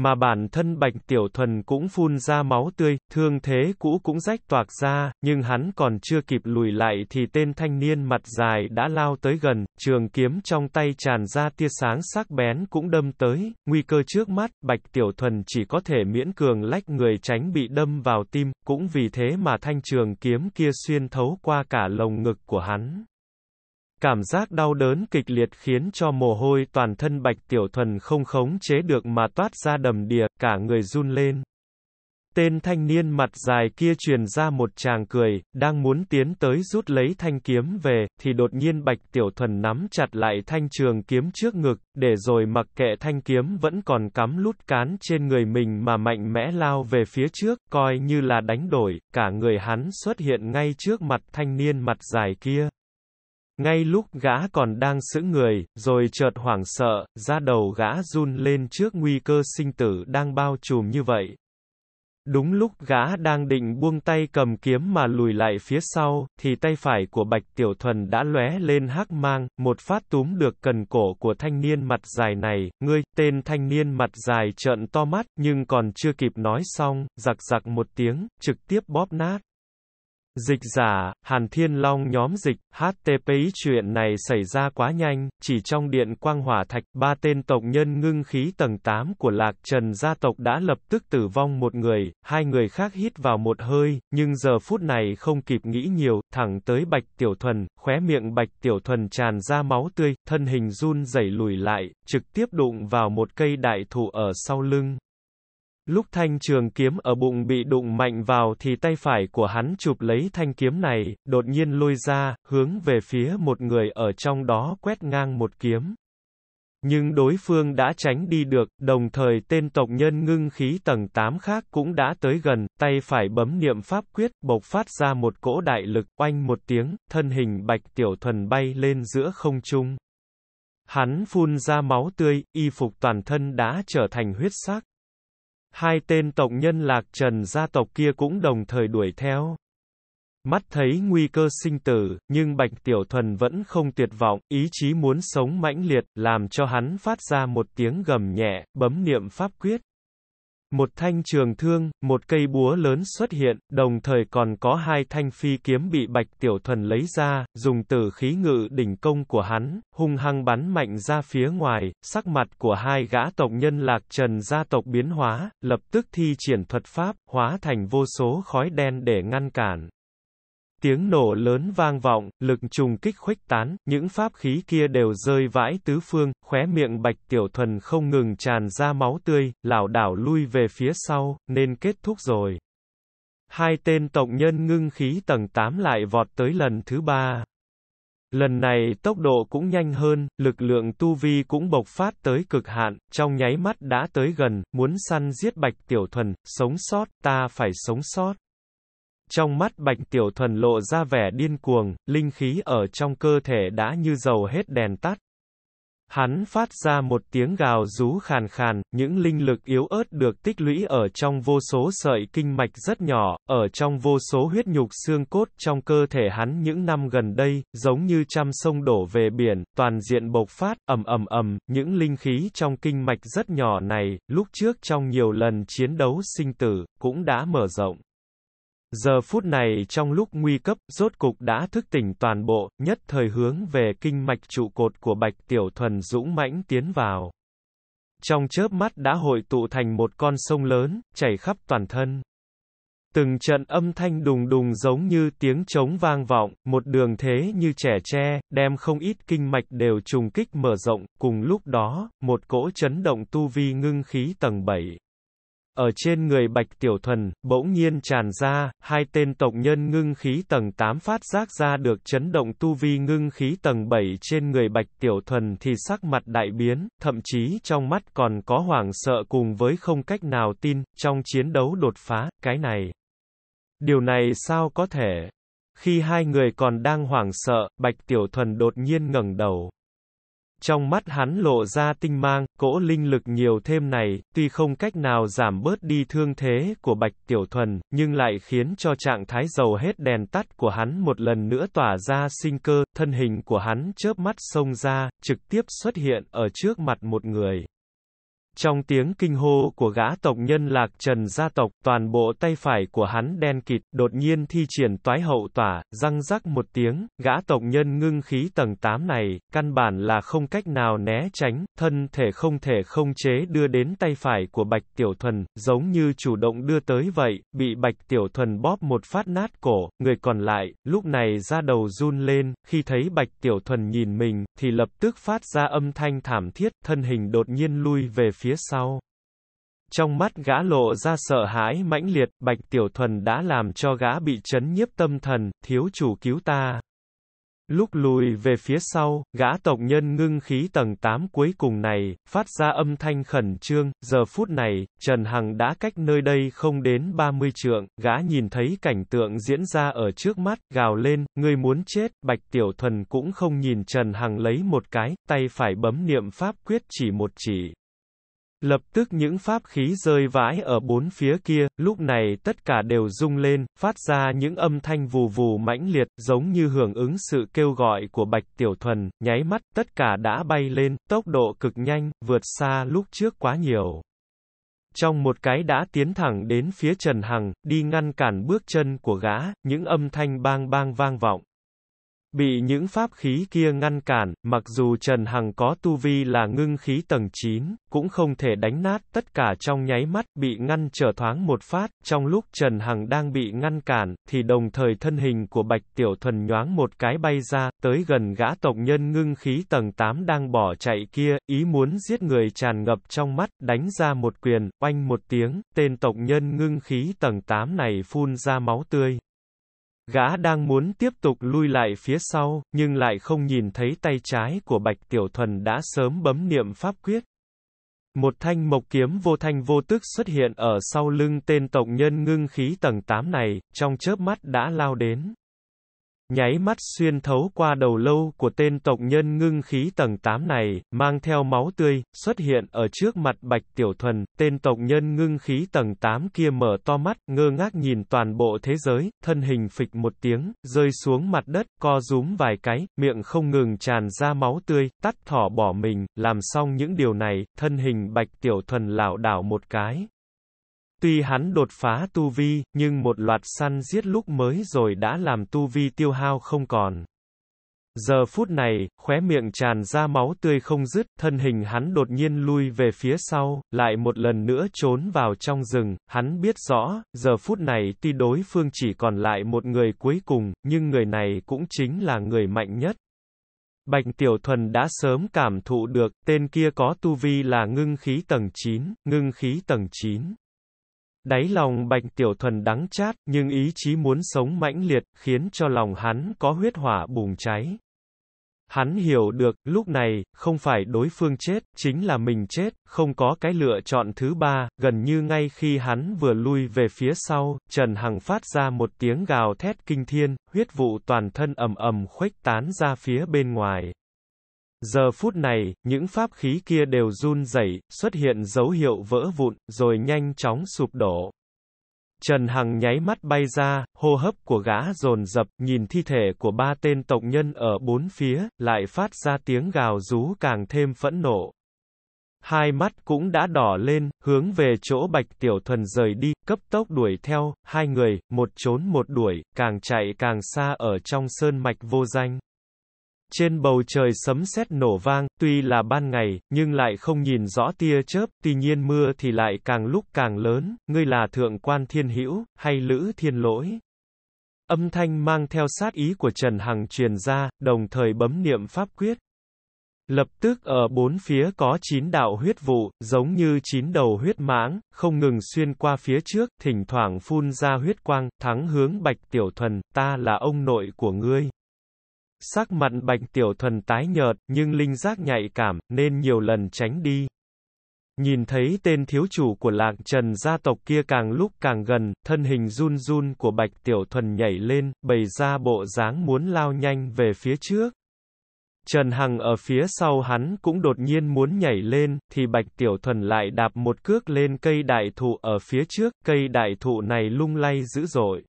Mà bản thân Bạch Tiểu Thuần cũng phun ra máu tươi, thương thế cũ cũng rách toạc ra, nhưng hắn còn chưa kịp lùi lại thì tên thanh niên mặt dài đã lao tới gần, trường kiếm trong tay tràn ra tia sáng sắc bén cũng đâm tới, nguy cơ trước mắt, Bạch Tiểu Thuần chỉ có thể miễn cường lách người tránh bị đâm vào tim, cũng vì thế mà thanh trường kiếm kia xuyên thấu qua cả lồng ngực của hắn. Cảm giác đau đớn kịch liệt khiến cho mồ hôi toàn thân Bạch Tiểu Thuần không khống chế được mà toát ra đầm đìa, cả người run lên. Tên thanh niên mặt dài kia truyền ra một tràng cười, đang muốn tiến tới rút lấy thanh kiếm về, thì đột nhiên Bạch Tiểu Thuần nắm chặt lại thanh trường kiếm trước ngực, để rồi mặc kệ thanh kiếm vẫn còn cắm lút cán trên người mình mà mạnh mẽ lao về phía trước, coi như là đánh đổi, cả người hắn xuất hiện ngay trước mặt thanh niên mặt dài kia. Ngay lúc gã còn đang sững người, rồi chợt hoảng sợ, da đầu gã run lên trước nguy cơ sinh tử đang bao trùm như vậy. Đúng lúc gã đang định buông tay cầm kiếm mà lùi lại phía sau, thì tay phải của Bạch Tiểu Thuần đã lóe lên hắc mang, một phát túm được cần cổ của thanh niên mặt dài này, ngươi, tên thanh niên mặt dài trợn to mắt, nhưng còn chưa kịp nói xong, giặc giặc một tiếng, trực tiếp bóp nát. Dịch giả, Hàn Thiên Long nhóm dịch, HTPI chuyện này xảy ra quá nhanh, chỉ trong điện quang hỏa thạch, ba tên tộc nhân ngưng khí tầng 8 của Lạc Trần gia tộc đã lập tức tử vong một người, hai người khác hít vào một hơi, nhưng giờ phút này không kịp nghĩ nhiều, thẳng tới Bạch Tiểu Thuần, khóe miệng Bạch Tiểu Thuần tràn ra máu tươi, thân hình run rẩy lùi lại, trực tiếp đụng vào một cây đại thụ ở sau lưng. Lúc thanh trường kiếm ở bụng bị đụng mạnh vào thì tay phải của hắn chụp lấy thanh kiếm này, đột nhiên lôi ra, hướng về phía một người ở trong đó quét ngang một kiếm. Nhưng đối phương đã tránh đi được, đồng thời tên tộc nhân ngưng khí tầng 8 khác cũng đã tới gần, tay phải bấm niệm pháp quyết, bộc phát ra một cỗ đại lực, oanh một tiếng, thân hình bạch tiểu thuần bay lên giữa không trung. Hắn phun ra máu tươi, y phục toàn thân đã trở thành huyết sắc hai tên tộc nhân lạc trần gia tộc kia cũng đồng thời đuổi theo. Mắt thấy nguy cơ sinh tử, nhưng Bạch Tiểu Thuần vẫn không tuyệt vọng, ý chí muốn sống mãnh liệt, làm cho hắn phát ra một tiếng gầm nhẹ, bấm niệm pháp quyết. Một thanh trường thương, một cây búa lớn xuất hiện, đồng thời còn có hai thanh phi kiếm bị Bạch Tiểu Thuần lấy ra, dùng tử khí ngự đỉnh công của hắn, hung hăng bắn mạnh ra phía ngoài, sắc mặt của hai gã tộc nhân lạc trần gia tộc biến hóa, lập tức thi triển thuật pháp, hóa thành vô số khói đen để ngăn cản. Tiếng nổ lớn vang vọng, lực trùng kích khuếch tán, những pháp khí kia đều rơi vãi tứ phương, khóe miệng Bạch Tiểu Thuần không ngừng tràn ra máu tươi, lảo đảo lui về phía sau, nên kết thúc rồi. Hai tên tộc nhân ngưng khí tầng 8 lại vọt tới lần thứ ba. Lần này tốc độ cũng nhanh hơn, lực lượng tu vi cũng bộc phát tới cực hạn, trong nháy mắt đã tới gần, muốn săn giết Bạch Tiểu Thuần, sống sót, ta phải sống sót. Trong mắt Bạch Tiểu Thuần lộ ra vẻ điên cuồng, linh khí ở trong cơ thể đã như dầu hết đèn tắt. Hắn phát ra một tiếng gào rú khàn khàn, những linh lực yếu ớt được tích lũy ở trong vô số sợi kinh mạch rất nhỏ, ở trong vô số huyết nhục xương cốt trong cơ thể hắn những năm gần đây, giống như trăm sông đổ về biển, toàn diện bộc phát, ầm ầm ầm, những linh khí trong kinh mạch rất nhỏ này, lúc trước trong nhiều lần chiến đấu sinh tử, cũng đã mở rộng. Giờ phút này trong lúc nguy cấp, rốt cục đã thức tỉnh toàn bộ, nhất thời hướng về kinh mạch trụ cột của Bạch Tiểu Thuần dũng mãnh tiến vào. Trong chớp mắt đã hội tụ thành một con sông lớn, chảy khắp toàn thân. Từng trận âm thanh đùng đùng giống như tiếng trống vang vọng, một đường thế như trẻ tre, đem không ít kinh mạch đều trùng kích mở rộng, cùng lúc đó, một cỗ chấn động tu vi ngưng khí tầng 7 ở trên người Bạch Tiểu Thuần, bỗng nhiên tràn ra, hai tên tộc nhân ngưng khí tầng 8 phát giác ra được chấn động tu vi ngưng khí tầng 7 trên người Bạch Tiểu Thuần thì sắc mặt đại biến, thậm chí trong mắt còn có hoảng sợ cùng với không cách nào tin, trong chiến đấu đột phá, cái này. Điều này sao có thể? Khi hai người còn đang hoảng sợ, Bạch Tiểu Thuần đột nhiên ngẩng đầu. Trong mắt hắn lộ ra tinh mang, cỗ linh lực nhiều thêm này, tuy không cách nào giảm bớt đi thương thế của Bạch Tiểu Thuần, nhưng lại khiến cho trạng thái dầu hết đèn tắt của hắn một lần nữa tỏa ra sinh cơ, thân hình của hắn chớp mắt xông ra, trực tiếp xuất hiện ở trước mặt một người. Trong tiếng kinh hô của gã tộc nhân lạc trần gia tộc, toàn bộ tay phải của hắn đen kịt, đột nhiên thi triển toái hậu tỏa, răng rắc một tiếng, gã tộc nhân ngưng khí tầng 8 này, căn bản là không cách nào né tránh, thân thể không thể không chế đưa đến tay phải của Bạch Tiểu Thuần, giống như chủ động đưa tới vậy, bị Bạch Tiểu Thuần bóp một phát nát cổ, người còn lại, lúc này ra đầu run lên, khi thấy Bạch Tiểu Thuần nhìn mình, thì lập tức phát ra âm thanh thảm thiết, thân hình đột nhiên lui về phía phía sau. Trong mắt gã lộ ra sợ hãi mãnh liệt, Bạch Tiểu Thuần đã làm cho gã bị chấn nhiếp tâm thần, thiếu chủ cứu ta. Lúc lùi về phía sau, gã tộc nhân ngưng khí tầng 8 cuối cùng này, phát ra âm thanh khẩn trương, giờ phút này, Trần Hằng đã cách nơi đây không đến 30 trượng, gã nhìn thấy cảnh tượng diễn ra ở trước mắt, gào lên, người muốn chết, Bạch Tiểu Thuần cũng không nhìn Trần Hằng lấy một cái, tay phải bấm niệm pháp quyết chỉ một chỉ, Lập tức những pháp khí rơi vãi ở bốn phía kia, lúc này tất cả đều rung lên, phát ra những âm thanh vù vù mãnh liệt, giống như hưởng ứng sự kêu gọi của Bạch Tiểu Thuần, nháy mắt, tất cả đã bay lên, tốc độ cực nhanh, vượt xa lúc trước quá nhiều. Trong một cái đã tiến thẳng đến phía Trần Hằng, đi ngăn cản bước chân của gã, những âm thanh bang bang vang vọng. Bị những pháp khí kia ngăn cản, mặc dù Trần Hằng có tu vi là ngưng khí tầng 9, cũng không thể đánh nát tất cả trong nháy mắt, bị ngăn trở thoáng một phát, trong lúc Trần Hằng đang bị ngăn cản, thì đồng thời thân hình của Bạch Tiểu Thuần nhoáng một cái bay ra, tới gần gã tộc nhân ngưng khí tầng 8 đang bỏ chạy kia, ý muốn giết người tràn ngập trong mắt, đánh ra một quyền, oanh một tiếng, tên tộc nhân ngưng khí tầng 8 này phun ra máu tươi. Gã đang muốn tiếp tục lui lại phía sau, nhưng lại không nhìn thấy tay trái của Bạch Tiểu Thuần đã sớm bấm niệm pháp quyết. Một thanh mộc kiếm vô thanh vô tức xuất hiện ở sau lưng tên tộc nhân ngưng khí tầng 8 này, trong chớp mắt đã lao đến nháy mắt xuyên thấu qua đầu lâu của tên tộc nhân ngưng khí tầng 8 này, mang theo máu tươi, xuất hiện ở trước mặt Bạch Tiểu Thuần, tên tộc nhân ngưng khí tầng 8 kia mở to mắt, ngơ ngác nhìn toàn bộ thế giới, thân hình phịch một tiếng, rơi xuống mặt đất, co rúm vài cái, miệng không ngừng tràn ra máu tươi, tắt thỏ bỏ mình, làm xong những điều này, thân hình Bạch Tiểu Thuần lảo đảo một cái, Tuy hắn đột phá tu vi, nhưng một loạt săn giết lúc mới rồi đã làm tu vi tiêu hao không còn. Giờ phút này, khóe miệng tràn ra máu tươi không dứt, thân hình hắn đột nhiên lui về phía sau, lại một lần nữa trốn vào trong rừng, hắn biết rõ, giờ phút này tuy đối phương chỉ còn lại một người cuối cùng, nhưng người này cũng chính là người mạnh nhất. Bạch Tiểu Thuần đã sớm cảm thụ được, tên kia có tu vi là ngưng khí tầng 9, ngưng khí tầng 9. Đáy lòng Bạch Tiểu Thuần đắng chát, nhưng ý chí muốn sống mãnh liệt, khiến cho lòng hắn có huyết hỏa bùng cháy. Hắn hiểu được, lúc này, không phải đối phương chết, chính là mình chết, không có cái lựa chọn thứ ba, gần như ngay khi hắn vừa lui về phía sau, Trần Hằng phát ra một tiếng gào thét kinh thiên, huyết vụ toàn thân ầm ầm khuếch tán ra phía bên ngoài. Giờ phút này, những pháp khí kia đều run rẩy, xuất hiện dấu hiệu vỡ vụn, rồi nhanh chóng sụp đổ. Trần Hằng nháy mắt bay ra, hô hấp của gã dồn dập, nhìn thi thể của ba tên tộc nhân ở bốn phía, lại phát ra tiếng gào rú càng thêm phẫn nộ. Hai mắt cũng đã đỏ lên, hướng về chỗ Bạch Tiểu Thuần rời đi, cấp tốc đuổi theo, hai người, một trốn một đuổi, càng chạy càng xa ở trong sơn mạch vô danh. Trên bầu trời sấm sét nổ vang, tuy là ban ngày, nhưng lại không nhìn rõ tia chớp, tuy nhiên mưa thì lại càng lúc càng lớn, ngươi là thượng quan thiên hữu hay lữ thiên lỗi. Âm thanh mang theo sát ý của Trần Hằng truyền ra, đồng thời bấm niệm pháp quyết. Lập tức ở bốn phía có chín đạo huyết vụ, giống như chín đầu huyết mãng, không ngừng xuyên qua phía trước, thỉnh thoảng phun ra huyết quang, thắng hướng Bạch Tiểu Thuần, ta là ông nội của ngươi. Sắc mặt bạch tiểu thuần tái nhợt, nhưng linh giác nhạy cảm, nên nhiều lần tránh đi. Nhìn thấy tên thiếu chủ của lạc trần gia tộc kia càng lúc càng gần, thân hình run run của bạch tiểu thuần nhảy lên, bày ra bộ dáng muốn lao nhanh về phía trước. Trần Hằng ở phía sau hắn cũng đột nhiên muốn nhảy lên, thì Bạch Tiểu Thuần lại đạp một cước lên cây đại thụ ở phía trước, cây đại thụ này lung lay dữ dội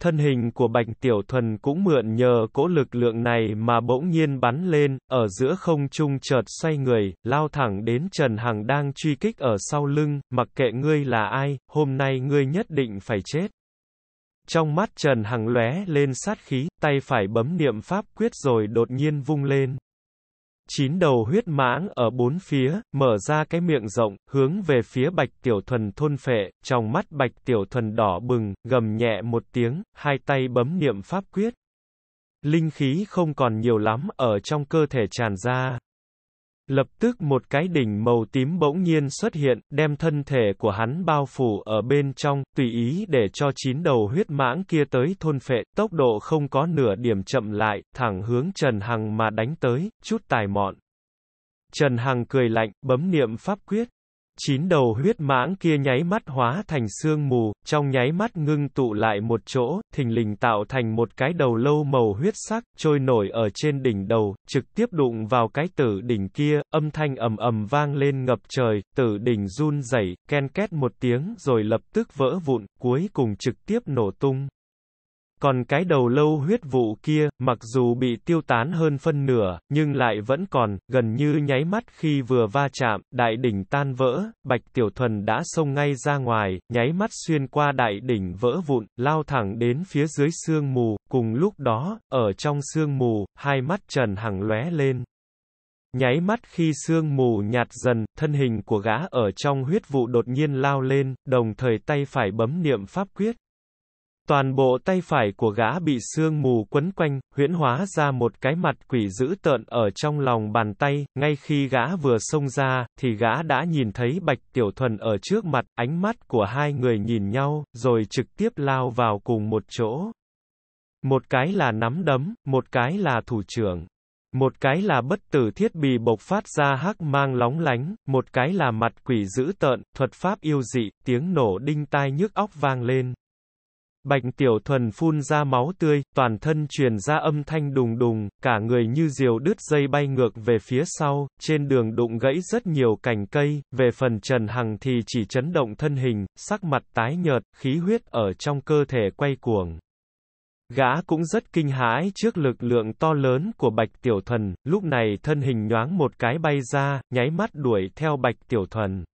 thân hình của Bạch Tiểu Thuần cũng mượn nhờ cỗ lực lượng này mà bỗng nhiên bắn lên, ở giữa không trung chợt xoay người, lao thẳng đến Trần Hằng đang truy kích ở sau lưng, mặc kệ ngươi là ai, hôm nay ngươi nhất định phải chết. Trong mắt Trần Hằng lóe lên sát khí, tay phải bấm niệm pháp quyết rồi đột nhiên vung lên chín đầu huyết mãng ở bốn phía, mở ra cái miệng rộng, hướng về phía bạch tiểu thuần thôn phệ, trong mắt bạch tiểu thuần đỏ bừng, gầm nhẹ một tiếng, hai tay bấm niệm pháp quyết. Linh khí không còn nhiều lắm ở trong cơ thể tràn ra, Lập tức một cái đỉnh màu tím bỗng nhiên xuất hiện, đem thân thể của hắn bao phủ ở bên trong, tùy ý để cho chín đầu huyết mãng kia tới thôn phệ, tốc độ không có nửa điểm chậm lại, thẳng hướng Trần Hằng mà đánh tới, chút tài mọn. Trần Hằng cười lạnh, bấm niệm pháp quyết, chín đầu huyết mãng kia nháy mắt hóa thành sương mù, trong nháy mắt ngưng tụ lại một chỗ, thình lình tạo thành một cái đầu lâu màu huyết sắc, trôi nổi ở trên đỉnh đầu, trực tiếp đụng vào cái tử đỉnh kia, âm thanh ầm ầm vang lên ngập trời, tử đỉnh run rẩy, ken két một tiếng rồi lập tức vỡ vụn, cuối cùng trực tiếp nổ tung còn cái đầu lâu huyết vụ kia, mặc dù bị tiêu tán hơn phân nửa, nhưng lại vẫn còn, gần như nháy mắt khi vừa va chạm, đại đỉnh tan vỡ, Bạch Tiểu Thuần đã xông ngay ra ngoài, nháy mắt xuyên qua đại đỉnh vỡ vụn, lao thẳng đến phía dưới sương mù, cùng lúc đó, ở trong sương mù, hai mắt Trần Hằng lóe lên. Nháy mắt khi sương mù nhạt dần, thân hình của gã ở trong huyết vụ đột nhiên lao lên, đồng thời tay phải bấm niệm pháp quyết, Toàn bộ tay phải của gã bị sương mù quấn quanh, huyễn hóa ra một cái mặt quỷ dữ tợn ở trong lòng bàn tay, ngay khi gã vừa xông ra, thì gã đã nhìn thấy Bạch Tiểu Thuần ở trước mặt, ánh mắt của hai người nhìn nhau, rồi trực tiếp lao vào cùng một chỗ. Một cái là nắm đấm, một cái là thủ trưởng. Một cái là bất tử thiết bị bộc phát ra hắc mang lóng lánh, một cái là mặt quỷ dữ tợn, thuật pháp yêu dị, tiếng nổ đinh tai nhức óc vang lên. Bạch Tiểu Thuần phun ra máu tươi, toàn thân truyền ra âm thanh đùng đùng, cả người như diều đứt dây bay ngược về phía sau, trên đường đụng gãy rất nhiều cành cây, về phần Trần Hằng thì chỉ chấn động thân hình, sắc mặt tái nhợt, khí huyết ở trong cơ thể quay cuồng. Gã cũng rất kinh hãi trước lực lượng to lớn của Bạch Tiểu Thuần, lúc này thân hình nhoáng một cái bay ra, nháy mắt đuổi theo Bạch Tiểu Thuần.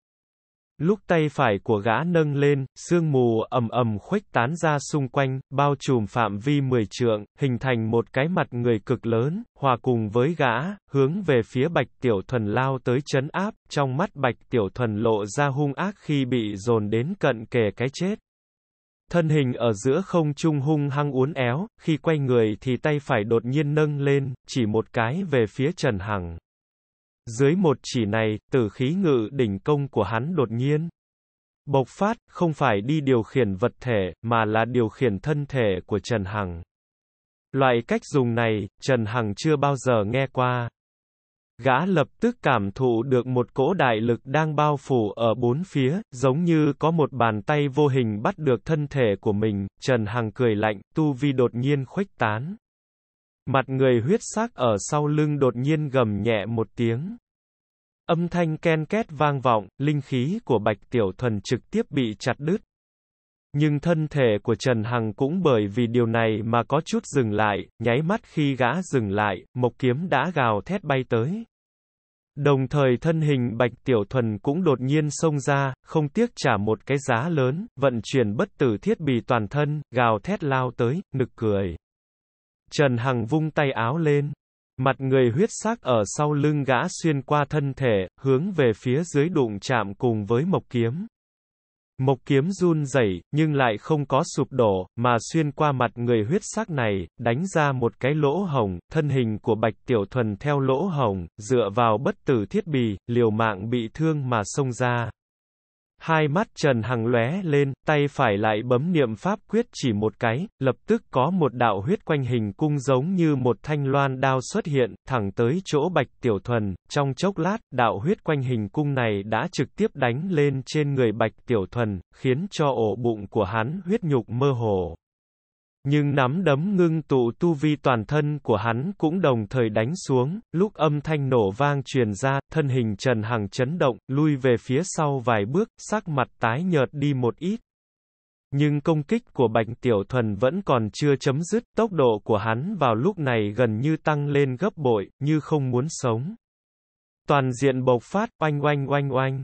Lúc tay phải của gã nâng lên, sương mù ầm ầm khuếch tán ra xung quanh, bao trùm phạm vi 10 trượng, hình thành một cái mặt người cực lớn, hòa cùng với gã, hướng về phía Bạch Tiểu Thuần lao tới chấn áp, trong mắt Bạch Tiểu Thuần lộ ra hung ác khi bị dồn đến cận kề cái chết. Thân hình ở giữa không trung hung hăng uốn éo, khi quay người thì tay phải đột nhiên nâng lên, chỉ một cái về phía Trần Hằng. Dưới một chỉ này, tử khí ngự đỉnh công của hắn đột nhiên bộc phát, không phải đi điều khiển vật thể, mà là điều khiển thân thể của Trần Hằng. Loại cách dùng này, Trần Hằng chưa bao giờ nghe qua. Gã lập tức cảm thụ được một cỗ đại lực đang bao phủ ở bốn phía, giống như có một bàn tay vô hình bắt được thân thể của mình, Trần Hằng cười lạnh, tu vi đột nhiên khuếch tán. Mặt người huyết sắc ở sau lưng đột nhiên gầm nhẹ một tiếng. Âm thanh ken két vang vọng, linh khí của Bạch Tiểu Thuần trực tiếp bị chặt đứt. Nhưng thân thể của Trần Hằng cũng bởi vì điều này mà có chút dừng lại, nháy mắt khi gã dừng lại, mộc kiếm đã gào thét bay tới. Đồng thời thân hình Bạch Tiểu Thuần cũng đột nhiên xông ra, không tiếc trả một cái giá lớn, vận chuyển bất tử thiết bị toàn thân, gào thét lao tới, nực cười. Trần Hằng vung tay áo lên. Mặt người huyết sắc ở sau lưng gã xuyên qua thân thể, hướng về phía dưới đụng chạm cùng với mộc kiếm. Mộc kiếm run rẩy, nhưng lại không có sụp đổ, mà xuyên qua mặt người huyết sắc này, đánh ra một cái lỗ hồng, thân hình của Bạch Tiểu Thuần theo lỗ hồng, dựa vào bất tử thiết bị, liều mạng bị thương mà xông ra. Hai mắt Trần Hằng lóe lên, tay phải lại bấm niệm pháp quyết chỉ một cái, lập tức có một đạo huyết quanh hình cung giống như một thanh loan đao xuất hiện, thẳng tới chỗ Bạch Tiểu Thuần, trong chốc lát, đạo huyết quanh hình cung này đã trực tiếp đánh lên trên người Bạch Tiểu Thuần, khiến cho ổ bụng của hắn huyết nhục mơ hồ nhưng nắm đấm ngưng tụ tu vi toàn thân của hắn cũng đồng thời đánh xuống, lúc âm thanh nổ vang truyền ra, thân hình Trần Hằng chấn động, lui về phía sau vài bước, sắc mặt tái nhợt đi một ít. Nhưng công kích của Bạch Tiểu Thuần vẫn còn chưa chấm dứt, tốc độ của hắn vào lúc này gần như tăng lên gấp bội, như không muốn sống. Toàn diện bộc phát, oanh oanh oanh oanh.